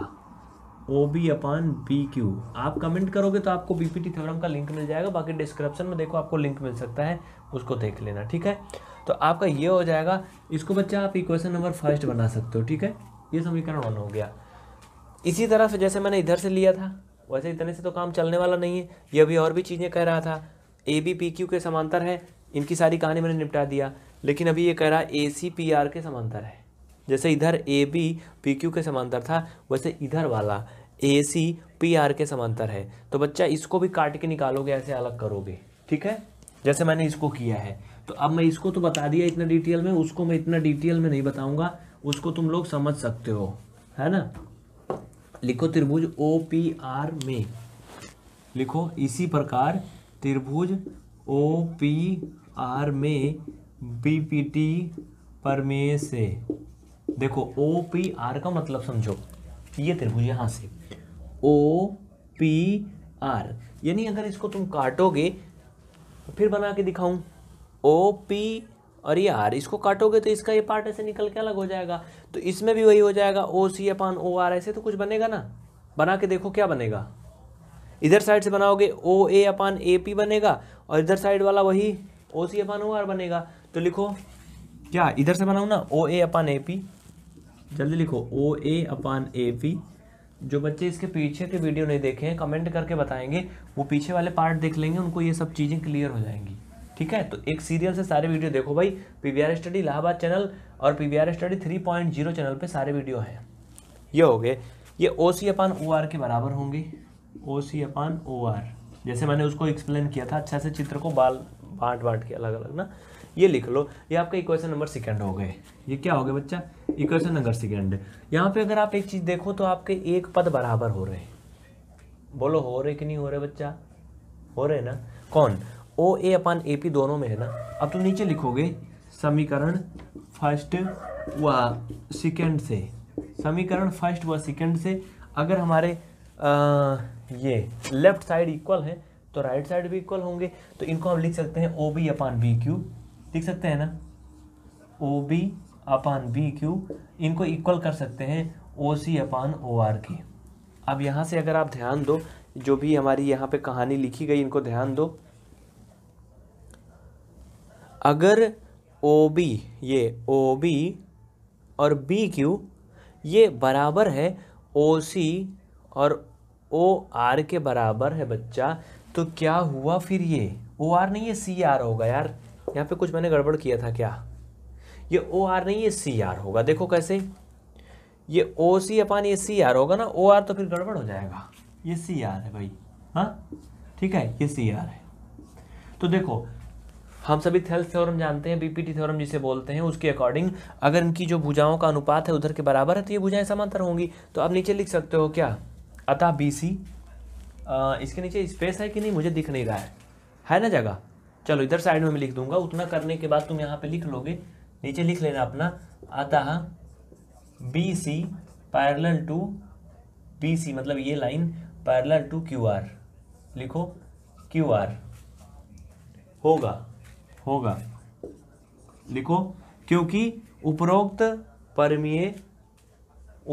O B upon B Q आप कमेंट करोगे तो आपको बी पी टी थ्योरम का लिंक मिल जाएगा बाकी डिस्क्रिप्शन में देखो आपको लिंक मिल सकता है उसको देख लेना ठीक है तो आपका ये हो जाएगा इसको बच्चा आप इक्वेशन नंबर फर्स्ट बना सकते हो ठीक है ये समीकरण वन हो गया इसी तरह से जैसे मैंने इधर से लिया था वैसे इतने से तो काम चलने वाला नहीं है ये अभी और भी चीज़ें कह रहा था ए बी पी क्यू के समांतर है इनकी सारी कहानी मैंने निपटा दिया लेकिन अभी ये कह रहा है ए सी पी आर के समांतर है जैसे इधर ए बी पी क्यू के समांतर था वैसे इधर वाला ए सी पी आर के समांतर है तो बच्चा इसको भी काट के निकालोगे ऐसे अलग करोगे ठीक है जैसे मैंने इसको किया है तो अब मैं इसको तो बता दिया इतना डिटेल में उसको मैं इतना डिटेल में नहीं बताऊंगा उसको तुम लोग समझ सकते हो है ना लिखो त्रिभुज ओ पी आर में लिखो इसी प्रकार त्रिभुज ओ पी आर में बी पी टी में से देखो ओ पी आर का मतलब समझो ये त्रिभुज यहाँ से ओ पी आर यानी अगर इसको तुम काटोगे फिर बना के दिखाऊं ओ पी और ये आर इसको काटोगे तो इसका ये पार्ट ऐसे निकल के अलग हो जाएगा तो इसमें भी वही हो जाएगा ओ सी अपान ओ आर ऐसे तो कुछ बनेगा ना बना के देखो क्या बनेगा इधर साइड से बनाओगे ओ ए अपान ए पी बनेगा और इधर साइड वाला वही ओ सी अपान ओ आर बनेगा तो लिखो क्या इधर से बनाऊ ना ओ ए अपान ए पी जल्दी लिखो ओ ए अपान ए पी जो बच्चे इसके पीछे के वीडियो नहीं देखे हैं कमेंट करके बताएंगे वो पीछे वाले पार्ट देख लेंगे उनको ये सब चीज़ें क्लियर हो जाएंगी ठीक है तो एक सीरियल से सारे वीडियो देखो भाई P V R study Allahabad channel और P V R study three point zero channel पे सारे वीडियो हैं ये हो गए ये ओ सी अपान ओ आर के बराबर होंगे ओ सी अपान ओ आर जैसे मैंने उसको एक्सप्लेन किया था अच्छा से चित्र को बाल बांट बांट के अलग अलग ना ये लिख लो ये आपका इक्वेशन नंबर सेकेंड हो गए ये क्या हो गया बच्चा इक्वेशन नंबर सेकेंड यहाँ पे अगर आप एक चीज़ देखो तो आपके एक पद बराबर हो रहे बोलो हो रहे कि नहीं हो रहे बच्चा हो रहे ना कौन ओ ए अपान ए पी दोनों में है ना अब तुम नीचे लिखोगे समीकरण फर्स्ट व सेकेंड से समीकरण फर्स्ट व सेकेंड से अगर हमारे आ, ये लेफ्ट साइड इक्वल है तो राइट साइड भी इक्वल होंगे तो इनको हम लिख सकते हैं O B upon B Q लिख सकते हैं ना O B upon B Q इनको इक्वल कर सकते हैं ओ सी अपान ओ आर के अब यहाँ से अगर आप ध्यान दो जो भी हमारी यहाँ पे कहानी लिखी गई इनको ध्यान दो अगर ओ बी ये ओ बी और बी क्यू ये बराबर है ओ सी और ओ आर के बराबर है बच्चा तो क्या हुआ फिर ये ओ आर नहीं ये सी आर होगा यार यहाँ पे कुछ मैंने गड़बड़ किया था क्या ये ओ आर नहीं ये सी आर होगा देखो कैसे ये ओ सी अपान ये सी आर होगा ना ओ आर तो फिर गड़बड़ हो जाएगा ये सी आर है भाई हाँ ठीक है ये सी आर है तो देखो हम सभी थेल्स थ्योरम जानते हैं बीपीटी थ्योरम जिसे बोलते हैं उसके अकॉर्डिंग अगर इनकी जो भुजाओं का अनुपात है उधर के बराबर है तो ये भुजाएं समांतर होंगी तो आप नीचे लिख सकते हो क्या अतः बी सी इसके नीचे स्पेस है कि नहीं मुझे दिख नहीं रहा है है ना जगह चलो इधर साइड में मैं लिख दूंगा उतना करने के बाद तुम यहाँ पे लिख लोगे नीचे लिख लेना अपना अतः B C parallel to B C मतलब ये line parallel to Q R लिखो क्यू आर होगा होगा लिखो क्योंकि उपरोक्त परमीय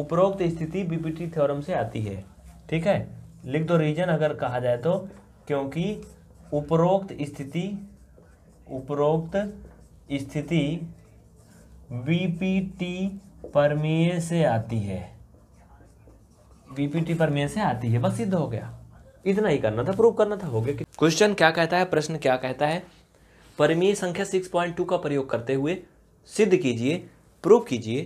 उपरोक्त स्थिति बीपीटी थ्योरम से आती है ठीक है लिख दो रीजन अगर कहा जाए तो क्योंकि उपरोक्त स्थिति उपरोक्त स्थिति बीपीटी परमीय से आती है बीपीटी परमीय से आती है बस सिद्ध हो गया इतना ही करना था प्रूव करना था हो गया क्वेश्चन क्या कहता है प्रश्न क्या कहता है परिमेय संख्या 6.2 का प्रयोग करते हुए सिद्ध कीजिए प्रूव कीजिए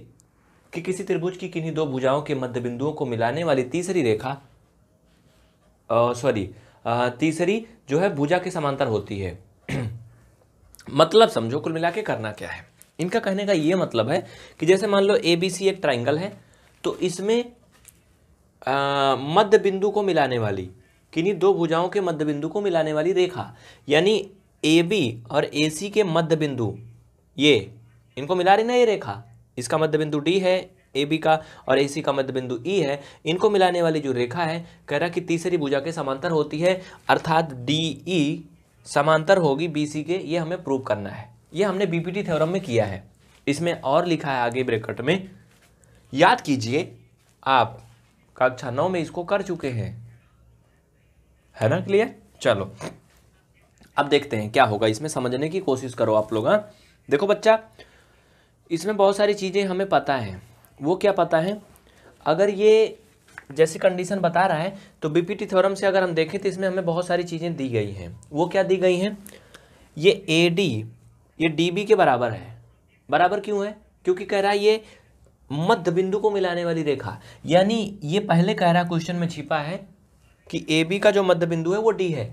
कि किसी त्रिभुज की किन्हीं दो भुजाओं के मध्य बिंदुओं को मिलाने वाली तीसरी रेखा सॉरी तीसरी जो है भुजा के समांतर होती है मतलब समझो कुल मिला के करना क्या है इनका कहने का ये मतलब है कि जैसे मान लो ए बी सी एक ट्राइंगल है तो इसमें मध्य बिंदु को मिलाने वाली किन्हीं दो भुजाओं के मध्य बिंदु को मिलाने वाली रेखा यानी ए बी और ए सी के मध्य बिंदु ये इनको मिला रही ना ये रेखा इसका मध्य बिंदु डी है ए बी का और ए सी का मध्य बिंदु ई e है इनको मिलाने वाली जो रेखा है कह रहा कि तीसरी भुजा के समांतर होती है अर्थात डी ई e समांतर होगी बी सी के ये हमें प्रूव करना है ये हमने बी पी टी थ्योरम में किया है इसमें और लिखा है आगे ब्रेकट में याद कीजिए आप कक्षा नौ में इसको कर चुके हैं है ना क्लियर चलो अब देखते हैं क्या होगा इसमें समझने की कोशिश करो आप लोग हाँ देखो बच्चा इसमें बहुत सारी चीज़ें हमें पता है वो क्या पता है अगर ये जैसी कंडीशन बता रहा है तो बीपीटी थ्योरम से अगर हम देखें तो इसमें हमें बहुत सारी चीज़ें दी गई हैं वो क्या दी गई हैं ये ए डी ये डी बी के बराबर है बराबर क्यों है क्योंकि कह रहा है ये मध्य बिंदु को मिलाने वाली रेखा यानी ये पहले कह रहा क्वेश्चन में छिपा है कि ए बी का जो मध्य बिंदु है वो डी है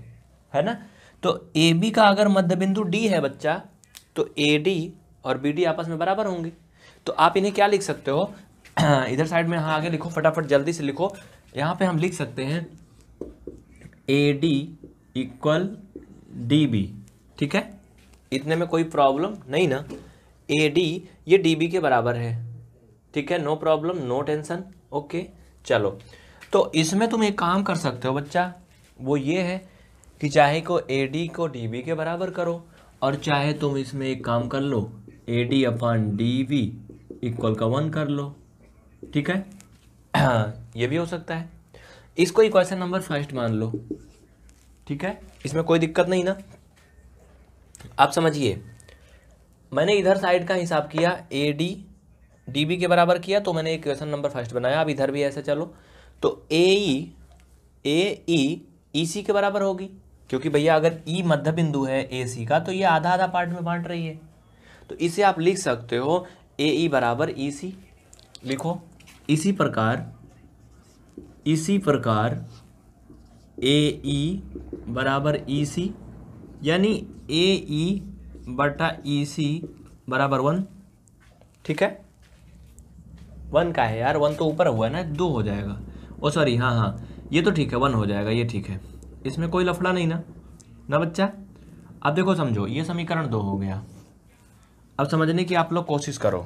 है ना तो ए बी का अगर मध्य बिंदु डी है बच्चा तो ए डी और बी डी आपस में बराबर होंगे तो आप इन्हें क्या लिख सकते हो इधर साइड में हाँ आगे लिखो फटाफट जल्दी से लिखो यहाँ पे हम लिख सकते हैं A D equal D B ठीक है इतने में कोई प्रॉब्लम नहीं ना ए डी ये डी बी के बराबर है ठीक है no problem no tension okay चलो तो इसमें तुम एक काम कर सकते हो बच्चा वो ये है कि चाहे को ए डी को डी बी के बराबर करो और चाहे तुम इसमें एक काम कर लो A D upon D V equal का वन कर लो ठीक है ये भी हो सकता है इसको इक्वेशन नंबर फर्स्ट मान लो ठीक है इसमें कोई दिक्कत नहीं ना आप समझिए मैंने इधर साइड का हिसाब किया ए डी डी बी के बराबर किया तो मैंने इक्वेशन नंबर फर्स्ट बनाया अब इधर भी ऐसे चलो तो ए ई ए ई ई सी के बराबर होगी क्योंकि भैया अगर ई e मध्य बिंदु है ए सी का तो ये आधा आधा पार्ट में बांट रही है तो इसे आप लिख सकते हो ए ई e बराबर ई e सी लिखो इसी प्रकार इसी प्रकार ए ई बराबर ई सी यानी ए ई बटा ई सी बराबर वन ठीक है वन का है यार वन तो ऊपर हुआ है ना दो हो जाएगा ओ सॉरी हाँ हाँ ये तो ठीक है वन हो जाएगा ये ठीक है इसमें कोई लफड़ा नहीं ना ना बच्चा अब देखो समझो ये समीकरण दो हो गया अब समझने की आप लोग कोशिश करो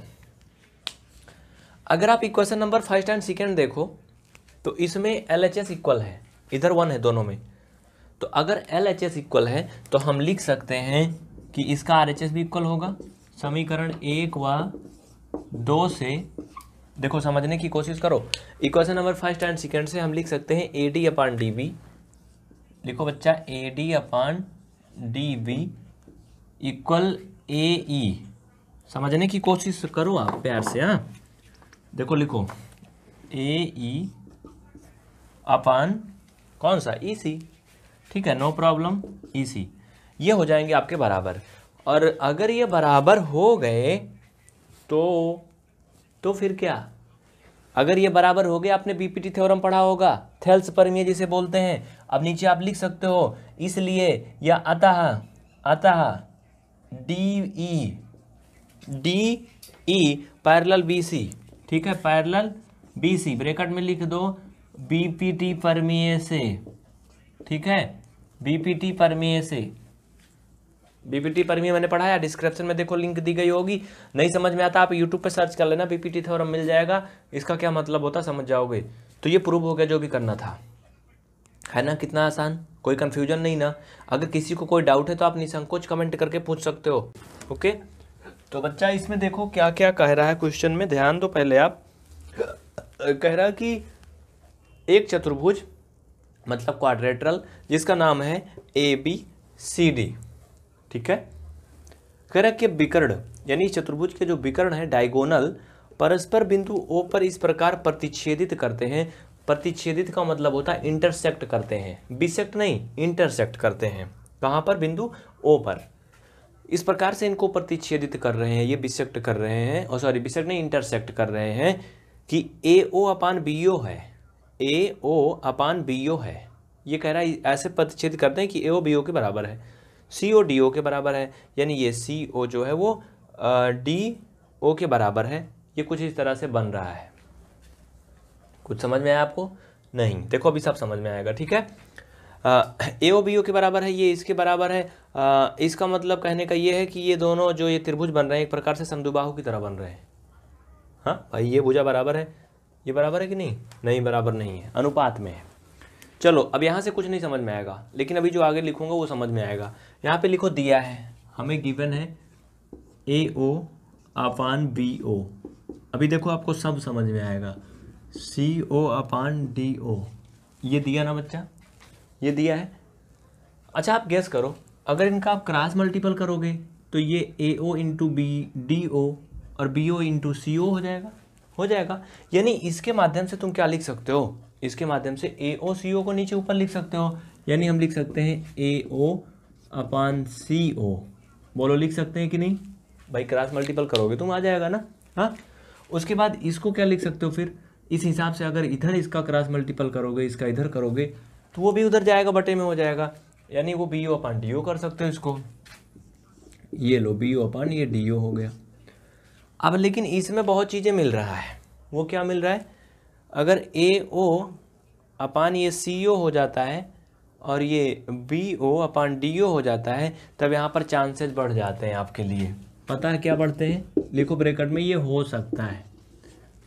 अगर आप equation number first and second देखो तो इसमें एल एच एस इक्वल है इधर वन है दोनों में तो अगर एल एच एस इक्वल है तो हम लिख सकते हैं कि इसका आर एच एस भी इक्वल होगा समीकरण एक व दो से देखो समझने की कोशिश करो equation number first and second से हम लिख सकते हैं A D upon D B लिखो बच्चा A D upon D B equal A E समझने की कोशिश करो आप प्यार से हाँ देखो लिखो ए ई अपान कौन सा ई e सी ठीक है नो प्रॉब्लम ई सी ये हो जाएंगे आपके बराबर और अगर ये बराबर हो गए तो तो फिर क्या अगर ये बराबर हो गए आपने बीपीटी थ्योरम पढ़ा होगा थेल्स परमिया जिसे बोलते हैं अब नीचे आप लिख सकते हो इसलिए या अतः अतः D E D E parallel B C ठीक है पैरल बी सी ब्रेकट में लिख दो बी पी टी परमीय से ठीक है बी पी टी परमीए से बीपीटी परमी मैंने पढ़ाया डिस्क्रिप्शन में देखो लिंक दी गई होगी नहीं समझ में आता आप यूट्यूब पे सर्च कर लेना बीपीटी थ्योरम मिल जाएगा इसका क्या मतलब होता समझ जाओगे तो ये प्रूव हो गया जो भी करना था है ना कितना आसान कोई कन्फ्यूजन नहीं ना अगर किसी को कोई डाउट है तो आप निसंकोच कमेंट करके पूछ सकते हो ओके तो बच्चा इसमें देखो क्या क्या कह रहा है क्वेश्चन में ध्यान दो पहले आप कह रहा कि एक चतुर्भुज मतलब क्वाड्रेटरल जिसका नाम है ए बी सी डी ठीक है कह रहा कि विकर्ण यानी चतुर्भुज के जो विकर्ण है डायगोनल परस्पर बिंदु ओ पर इस प्रकार प्रतिच्छेदित करते हैं प्रतिच्छेदित का मतलब होता है इंटरसेक्ट करते हैं बिसेक्ट नहीं इंटरसेक्ट करते हैं कहाँ पर बिंदु ओ पर इस प्रकार से इनको प्रतिच्छेदित कर रहे हैं ये बिसेक्ट कर रहे हैं और सॉरी बिसेक्ट नहीं इंटरसेक्ट कर रहे हैं कि ए ओ अपान बी ओ है ए ओ अपान बी ओ है ये कह रहा है ऐसे प्रतिच्छेद करते हैं कि ए ओ बी ओ के बराबर है सी ओ डी ओ के बराबर है यानी ये सी ओ जो है वो डी ओ के बराबर है ये कुछ इस तरह से बन रहा है कुछ समझ में आया आपको नहीं देखो अभी सब समझ में आएगा ठीक है ए ओ बी ओ के बराबर है ये इसके बराबर है आ, इसका मतलब कहने का ये है कि ये दोनों जो ये त्रिभुज बन रहे हैं एक प्रकार से समदुबाहु की तरह बन रहे हैं हाँ भाई ये भुजा बराबर है ये बराबर है कि नहीं नहीं बराबर नहीं है अनुपात में है चलो अब यहाँ से कुछ नहीं समझ में आएगा लेकिन अभी जो आगे लिखूंगा वो समझ में आएगा यहाँ पे लिखो दिया है हमें गिवन है ए ओ अपान बी ओ अभी देखो आपको सब समझ में आएगा सी ओ अपान डी ओ ये दिया ना बच्चा ये दिया है अच्छा आप गैस करो अगर इनका आप क्रॉस मल्टीपल करोगे तो ये A O into B D O और बी ओ इंटू सी ओ हो जाएगा हो जाएगा यानी इसके माध्यम से तुम क्या लिख सकते हो इसके माध्यम से ए ओ सी ओ को नीचे ऊपर लिख सकते हो यानी हम लिख सकते हैं ए ओ अपान सी ओ बोलो लिख सकते हैं कि नहीं भाई क्रॉस मल्टीपल करोगे तुम आ जाएगा ना हाँ उसके बाद इसको क्या लिख सकते हो फिर इस हिसाब से अगर इधर इसका क्रॉस मल्टीपल करोगे इसका इधर करोगे तो वो भी उधर जाएगा बटे में हो जाएगा यानी वो बी ओ अपन डी ओ कर सकते हो इसको ये लो बी ओ अपान ये डी ओ हो गया अब लेकिन इसमें बहुत चीज़ें मिल रहा है वो क्या मिल रहा है अगर ए ओ अपान ये सी ओ हो जाता है और ये बी ओ अपान डी ओ हो जाता है तब यहाँ पर चांसेस बढ़ जाते हैं आपके लिए पता है क्या बढ़ते हैं लिखो ब्रेकट में ये हो सकता है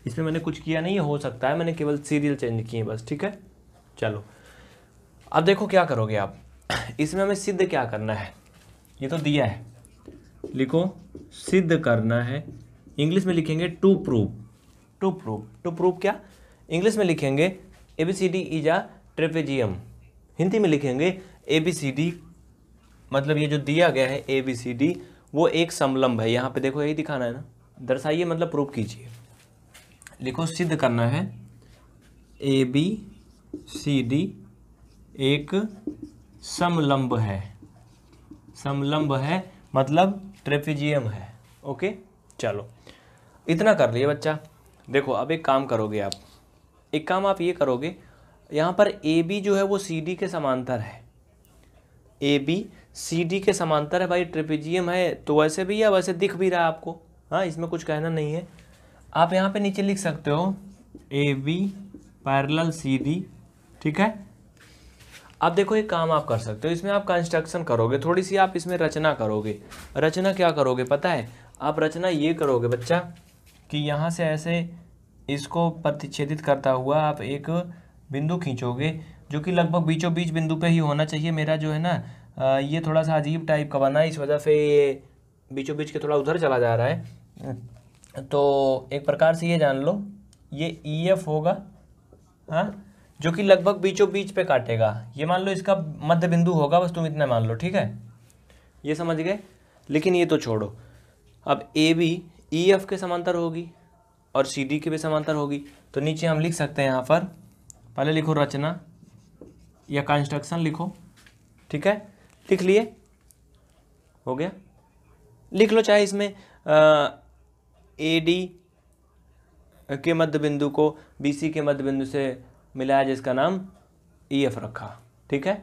इसमें मैंने कुछ किया नहीं हो सकता है मैंने केवल सीरियल चेंज किए बस ठीक है चलो अब देखो क्या करोगे आप इसमें हमें सिद्ध क्या करना है ये तो दिया है लिखो सिद्ध करना है इंग्लिश में लिखेंगे to prove to prove to prove क्या इंग्लिश में लिखेंगे A B C D is a trapezium Hindi में लिखेंगे ए बी सी डी मतलब ये जो दिया गया है ए बी सी डी वो एक समलंब है यहाँ पे देखो यही दिखाना है ना दर्शाइए मतलब प्रूफ कीजिए लिखो सिद्ध करना है ए बी सी डी एक समलंब है समलंब है मतलब ट्रेफिजियम है ओके चलो इतना कर लिए बच्चा देखो अब एक काम करोगे आप एक काम आप ये करोगे यहाँ पर ए बी जो है वो सी डी के समांतर है ए बी सी डी के समांतर है भाई ट्रिपिजियम है तो वैसे भी या वैसे दिख भी रहा है आपको हाँ इसमें कुछ कहना नहीं है आप यहाँ पे नीचे लिख सकते हो A B parallel C D ठीक है अब देखो ये काम आप कर सकते हो इसमें आप कंस्ट्रक्शन करोगे थोड़ी सी आप इसमें रचना करोगे रचना क्या करोगे पता है आप रचना ये करोगे बच्चा कि यहाँ से ऐसे इसको प्रतिच्छेदित करता हुआ आप एक बिंदु खींचोगे जो कि लगभग बीचों बीच बिंदु पे ही होना चाहिए मेरा जो है ना ये थोड़ा सा अजीब टाइप का बना है इस वजह से ये बीचों बीच के थोड़ा उधर चला जा रहा है तो एक प्रकार से ये जान लो ये ई e एफ होगा हाँ जो कि लगभग बीचों बीच पे काटेगा ये मान लो इसका मध्य बिंदु होगा बस तुम इतना मान लो ठीक है ये समझ गए लेकिन ये तो छोड़ो अब ए बी ई एफ के समांतर होगी और सी डी के भी समांतर होगी तो नीचे हम लिख सकते हैं यहाँ पर पहले लिखो रचना या कंस्ट्रक्शन लिखो ठीक है लिख लिए हो गया लिख लो चाहे इसमें आ, ए डी के मध्य बिंदु को बी सी के मध्य बिंदु से मिलाया जिसका नाम ई e एफ रखा ठीक है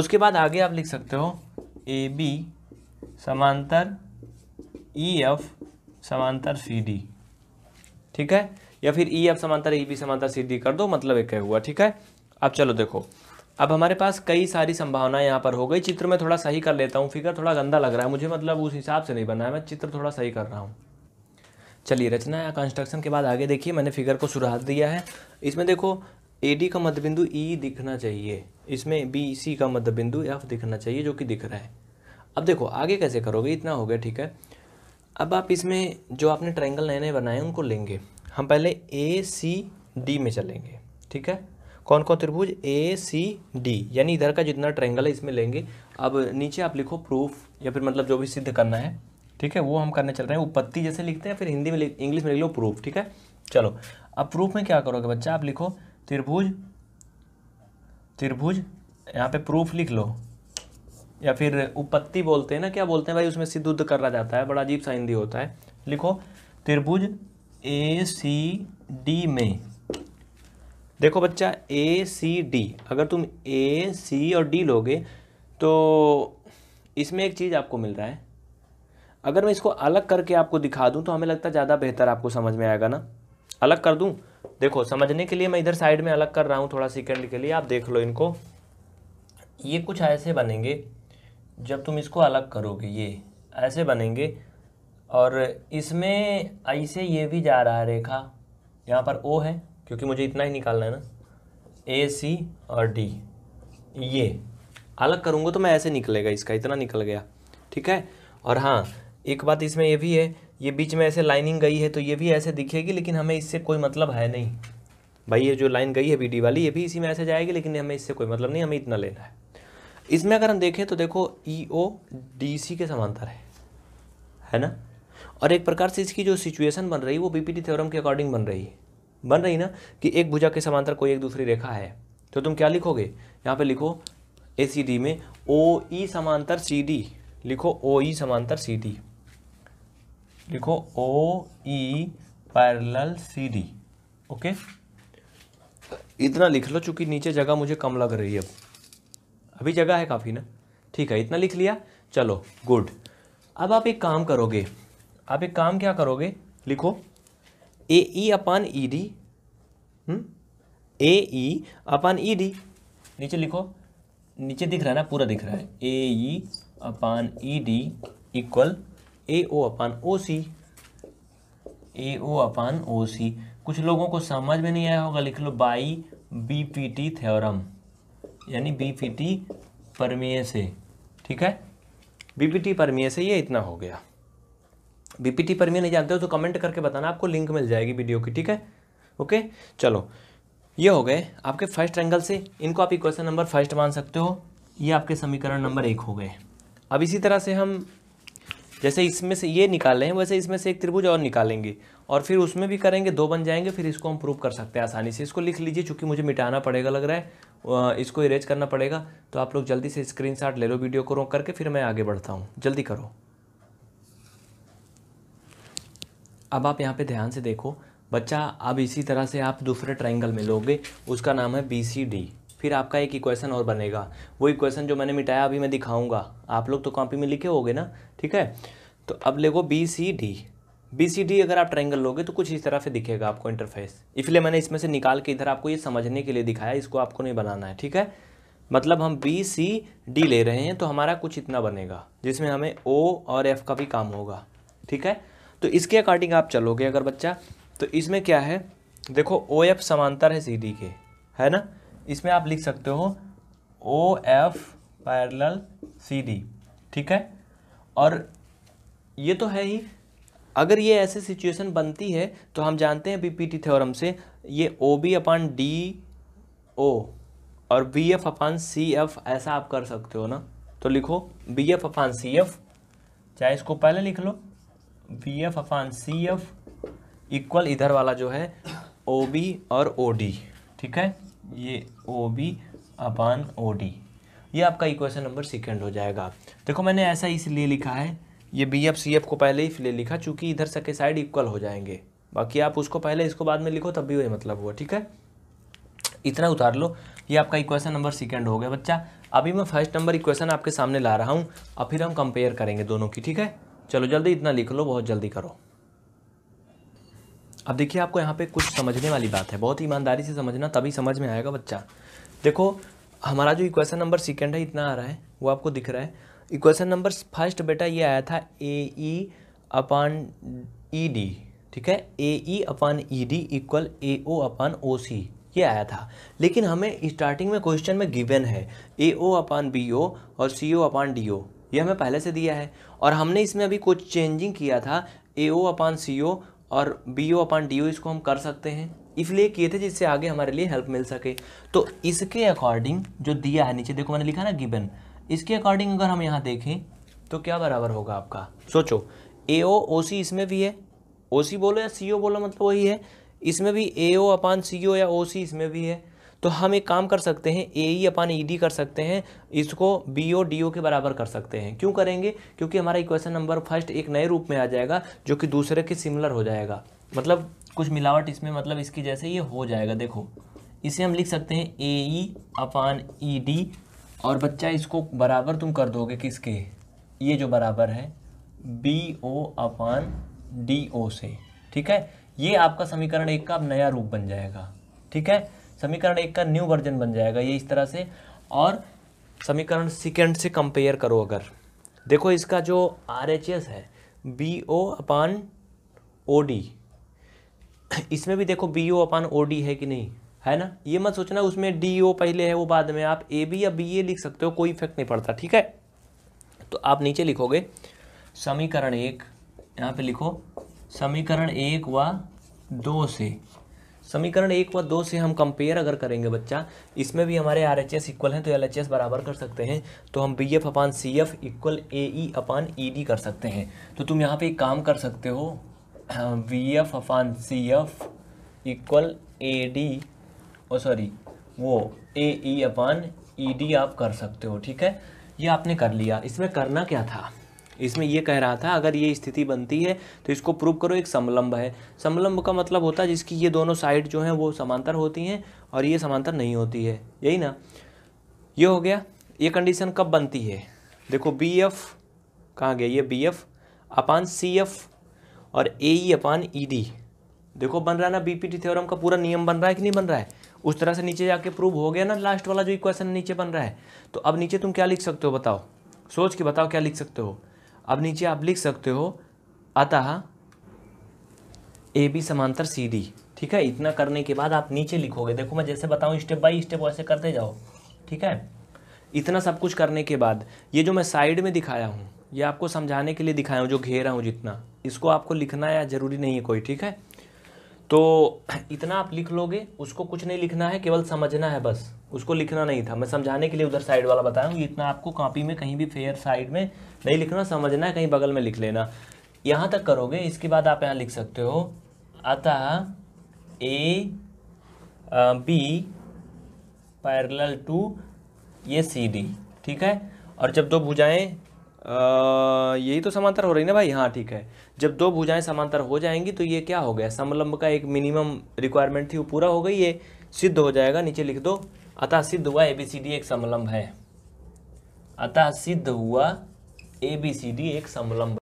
उसके बाद आगे आप लिख सकते हो ए बी समांतर ई e एफ समांतर सी डी ठीक है या फिर ई e एफ समांतर ई बी समांतर सी डी कर दो मतलब एक है हुआ ठीक है अब चलो देखो अब हमारे पास कई सारी संभावनाएं यहाँ पर हो गई चित्र में थोड़ा सही कर लेता हूँ फिगर थोड़ा गंदा लग रहा है मुझे मतलब उस हिसाब से नहीं बना है मैं चित्र थोड़ा सही कर रहा हूँ चलिए रचना या कंस्ट्रक्शन के बाद आगे देखिए मैंने फिगर को सुराग दिया है इसमें देखो ए डी का मध्य बिंदु ई e दिखना चाहिए इसमें बी सी का मध्य बिंदु एफ दिखना चाहिए जो कि दिख रहा है अब देखो आगे कैसे करोगे इतना हो गया ठीक है अब आप इसमें जो आपने ट्राइंगल नए नए बनाए उनको लेंगे हम पहले ए सी डी में चलेंगे ठीक है कौन कौन त्रिभुज ए सी डी यानी इधर का जितना ट्रैंगल है इसमें लेंगे अब नीचे आप लिखो प्रूफ या फिर मतलब जो भी सिद्ध करना है ठीक है वो हम करने चल रहे हैं उपपत्ति जैसे लिखते हैं फिर हिंदी में इंग्लिश में लिख लो प्रूफ ठीक है चलो अब प्रूफ में क्या करोगे बच्चा आप लिखो त्रिभुज त्रिभुज यहाँ पे प्रूफ लिख लो या फिर उपपत्ति बोलते हैं ना क्या बोलते हैं भाई उसमें सिद्ध उद्ध करा जाता है बड़ा अजीब सा हिंदी होता है लिखो त्रिभुज ए सी डी में देखो बच्चा ए सी डी अगर तुम ए सी और डी लोगे तो इसमें एक चीज़ आपको मिल रहा है अगर मैं इसको अलग करके आपको दिखा दूँ तो हमें लगता है ज़्यादा बेहतर आपको समझ में आएगा ना अलग कर दूँ देखो समझने के लिए मैं इधर साइड में अलग कर रहा हूँ थोड़ा सेकंड के लिए आप देख लो इनको ये कुछ ऐसे बनेंगे जब तुम इसको अलग करोगे ये ऐसे बनेंगे और इसमें ऐसे ये भी जा रहा है रेखा यहाँ पर ओ है क्योंकि मुझे इतना ही निकालना है ना ए सी और डी ये अलग करूँगा तो मैं ऐसे निकलेगा इसका इतना निकल गया ठीक है और हाँ एक बात इसमें यह भी है ये बीच में ऐसे लाइनिंग गई है तो ये भी ऐसे दिखेगी लेकिन हमें इससे कोई मतलब है नहीं भाई ये जो लाइन गई है बी वाली ये भी इसी में ऐसे जाएगी लेकिन हमें इससे कोई मतलब नहीं हमें इतना लेना है इसमें अगर हम देखें तो देखो ई ओ डी सी के समांतर है है ना और एक प्रकार से इसकी जो सिचुएशन बन रही है वो बीपीटी थ्योरम के अकॉर्डिंग बन रही है बन रही ना कि एक भुजा के समांतर कोई एक दूसरी रेखा है तो तुम क्या लिखोगे यहाँ पे लिखो ए सी डी में ओ ई e समांतर सी डी लिखो ओ ई e समांतर सी डी लिखो O E parallel C D okay इतना लिख लो चूंकि नीचे जगह मुझे कम लग रही है अब अभी जगह है काफ़ी ना ठीक है इतना लिख लिया चलो गुड अब आप एक काम करोगे आप एक काम क्या करोगे लिखो A E e upon E D A E upon E e D नीचे लिखो नीचे दिख रहा है ना पूरा दिख रहा है A E e upon E D equal A O upon O C A O upon O C कुछ लोगों को समझ में नहीं आया होगा लिख लो by B P T theorem यानी बी पी टी परमीय से ठीक है बी पी टी परमीय से ये इतना हो गया बी पी टी परमीय नहीं जानते हो तो कमेंट करके बताना आपको लिंक मिल जाएगी वीडियो की ठीक है ओके चलो ये हो गए आपके फर्स्ट एंगल से इनको आप इक्वेशन नंबर फर्स्ट मान सकते हो ये आपके समीकरण नंबर एक हो गए अब इसी तरह से हम जैसे इसमें से ये निकाल रहे हैं वैसे इसमें से एक त्रिभुज और निकालेंगे और फिर उसमें भी करेंगे दो बन जाएंगे फिर इसको हम प्रूव कर सकते हैं आसानी से इसको लिख लीजिए चूँकि मुझे मिटाना पड़ेगा लग रहा है इसको इरेज करना पड़ेगा तो आप लोग जल्दी से स्क्रीन ले लो वीडियो को रोक करके फिर मैं आगे बढ़ता हूँ जल्दी करो अब आप यहाँ पे ध्यान से देखो बच्चा अब इसी तरह से आप दूसरे ट्राइंगल में लोगे उसका नाम है बी सी डी फिर आपका एक इक्वेशन और बनेगा वो इक्वेशन जो मैंने मिटाया अभी मैं दिखाऊंगा आप लोग तो कॉपी में लिखे होगे ना ठीक है तो अब लेगो B C D B C D अगर आप ट्रायंगल लोगे तो कुछ इस तरह से दिखेगा आपको इंटरफेस इसलिए मैंने इसमें से निकाल के इधर आपको ये समझने के लिए दिखाया इसको आपको नहीं बनाना है ठीक है मतलब हम बी सी डी ले रहे हैं तो हमारा कुछ इतना बनेगा जिसमें हमें ओ और एफ का भी काम होगा ठीक है तो इसके अकॉर्डिंग आप चलोगे अगर बच्चा तो इसमें क्या है देखो ओ एफ समांतर है सी डी के है ना इसमें आप लिख सकते हो O F parallel C D ठीक है और ये तो है ही अगर ये ऐसे सिचुएशन बनती है तो हम जानते हैं बी पी टी थ्योरम से ये ओ बी अपान डी ओ और B F upon C F ऐसा आप कर सकते हो ना तो लिखो B F upon C F चाहे इसको पहले लिख लो B F upon C F equal इधर वाला जो है ओ बी और ओ डी ठीक है ये ओ बी अपान ओ डी ये आपका इक्वेशन नंबर सेकेंड हो जाएगा देखो मैंने ऐसा इसलिए लिखा है ये बी एफ सी एफ को पहले ही इसलिए लिखा चूँकि इधर सके साइड इक्वल हो जाएंगे बाकी आप उसको पहले इसको बाद में लिखो तब भी वही मतलब हुआ ठीक है इतना उतार लो ये आपका इक्वेशन नंबर सेकेंड हो गया बच्चा अभी मैं फर्स्ट नंबर इक्वेशन आपके सामने ला रहा हूँ और फिर हम कंपेयर करेंगे दोनों की ठीक है चलो जल्दी इतना लिख लो बहुत जल्दी करो अब देखिए आपको यहाँ पे कुछ समझने वाली बात है बहुत ईमानदारी से समझना तभी समझ में आएगा बच्चा देखो हमारा जो इक्वेशन नंबर सेकेंड है इतना आ रहा है वो आपको दिख रहा है इक्वेशन नंबर फर्स्ट बेटा ये आया था ए ई अपान ई डी ठीक है A E upon E D equal A O upon O सी ये आया था लेकिन हमें स्टार्टिंग में क्वेश्चन में गिवन है ए ओ अपान बी ओ और सी ओ अपान डी ओ ये हमें पहले से दिया है और हमने इसमें अभी कुछ चेंजिंग किया था ए ओ अपान सी ओ और बी ओ अपन डी ओ इसको हम कर सकते हैं इसलिए किए थे जिससे आगे हमारे लिए हेल्प मिल सके तो इसके अकॉर्डिंग जो दिया है नीचे देखो मैंने लिखा ना गिबन इसके अकॉर्डिंग अगर हम यहाँ देखें तो क्या बराबर होगा आपका सोचो ए ओ ओ सी इसमें भी है ओ सी बोलो या सी ओ बोलो मतलब वही है इसमें भी ए ओ अपान सी ओ या ओ सी इसमें भी है तो हम एक काम कर सकते हैं A E e upon E e D कर सकते हैं इसको बी ओ डी ओ के बराबर कर सकते हैं क्यों करेंगे क्योंकि हमारा इक्वेशन नंबर फर्स्ट एक नए रूप में आ जाएगा जो कि दूसरे के सिमिलर हो जाएगा मतलब कुछ मिलावट इसमें मतलब इसकी जैसे ये हो जाएगा देखो इसे हम लिख सकते हैं A E e upon E D और बच्चा इसको बराबर तुम कर दोगे किसके ये जो बराबर है बी ओ अपान डी ओ से ठीक है ये आपका समीकरण एक का नया रूप बन जाएगा ठीक है समीकरण एक का न्यू वर्जन बन जाएगा ये इस तरह से और समीकरण सेकेंड से कंपेयर करो अगर देखो इसका जो आर एच एस है B O upon O D इसमें भी देखो B O upon O D है कि नहीं है ना ये मत सोचना उसमें डी ओ पहले है वो बाद में आप ए बी या बी ए लिख सकते हो कोई इफेक्ट नहीं पड़ता ठीक है तो आप नीचे लिखोगे समीकरण एक यहाँ पे लिखो समीकरण एक व दो से समीकरण एक व दो से हम कंपेयर अगर करेंगे बच्चा इसमें भी हमारे आर एच एस इक्वल हैं तो एल एच एस बराबर कर सकते हैं तो हम B F upon C F equal A E upon E e D कर सकते हैं तो तुम यहाँ पे एक काम कर सकते हो B F upon C F equal A D O sorry वो A E e upon E e D आप कर सकते हो ठीक है ये आपने कर लिया इसमें करना क्या था इसमें ये कह रहा था अगर ये स्थिति बनती है तो इसको प्रूव करो एक समलंब है समलंब का मतलब होता है जिसकी ये दोनों साइड जो हैं वो समांतर होती हैं और ये समांतर नहीं होती है यही ना ये हो गया ये कंडीशन कब बनती है देखो बी एफ कहाँ गया ये B F upon C F और A E e upon E e D देखो बन रहा है ना बीपीटी थ्योरम का पूरा नियम बन रहा है कि नहीं बन रहा है उस तरह से नीचे जाके प्रूव हो गया ना लास्ट वाला जो इक्वेशन नीचे बन रहा है तो अब नीचे तुम क्या लिख सकते हो बताओ सोच के बताओ क्या लिख सकते हो अब नीचे आप लिख सकते हो अतः ए बी समांतर सी डी ठीक है इतना करने के बाद आप नीचे लिखोगे देखो मैं जैसे बताऊँ स्टेप बाई स्टेप वैसे करते जाओ ठीक है इतना सब कुछ करने के बाद ये जो मैं साइड में दिखाया हूँ ये आपको समझाने के लिए दिखाया हूँ जो घेरा हूँ जितना इसको आपको लिखना या ज़रूरी नहीं है कोई ठीक है तो इतना आप लिख लोगे उसको कुछ नहीं लिखना है केवल समझना है बस उसको लिखना नहीं था मैं समझाने के लिए उधर साइड वाला बताया हूँ इतना आपको कॉपी में कहीं भी फेयर साइड में नहीं लिखना समझना है कहीं बगल में लिख लेना यहाँ तक करोगे इसके बाद आप यहाँ लिख सकते हो अतः ए बी पैरल टू ये सी डी ठीक है और जब दो भुजाएं यही तो समांतर हो रही ना भाई हाँ ठीक है जब दो भुजाएं समांतर हो जाएंगी तो ये क्या हो गया समलंब का एक मिनिमम रिक्वायरमेंट थी वो पूरा हो गई ये सिद्ध हो जाएगा नीचे लिख दो अतः सिद्ध हुआ ए बी सी डी एक समलंब है अतः सिद्ध हुआ ए बी सी डी एक समलंब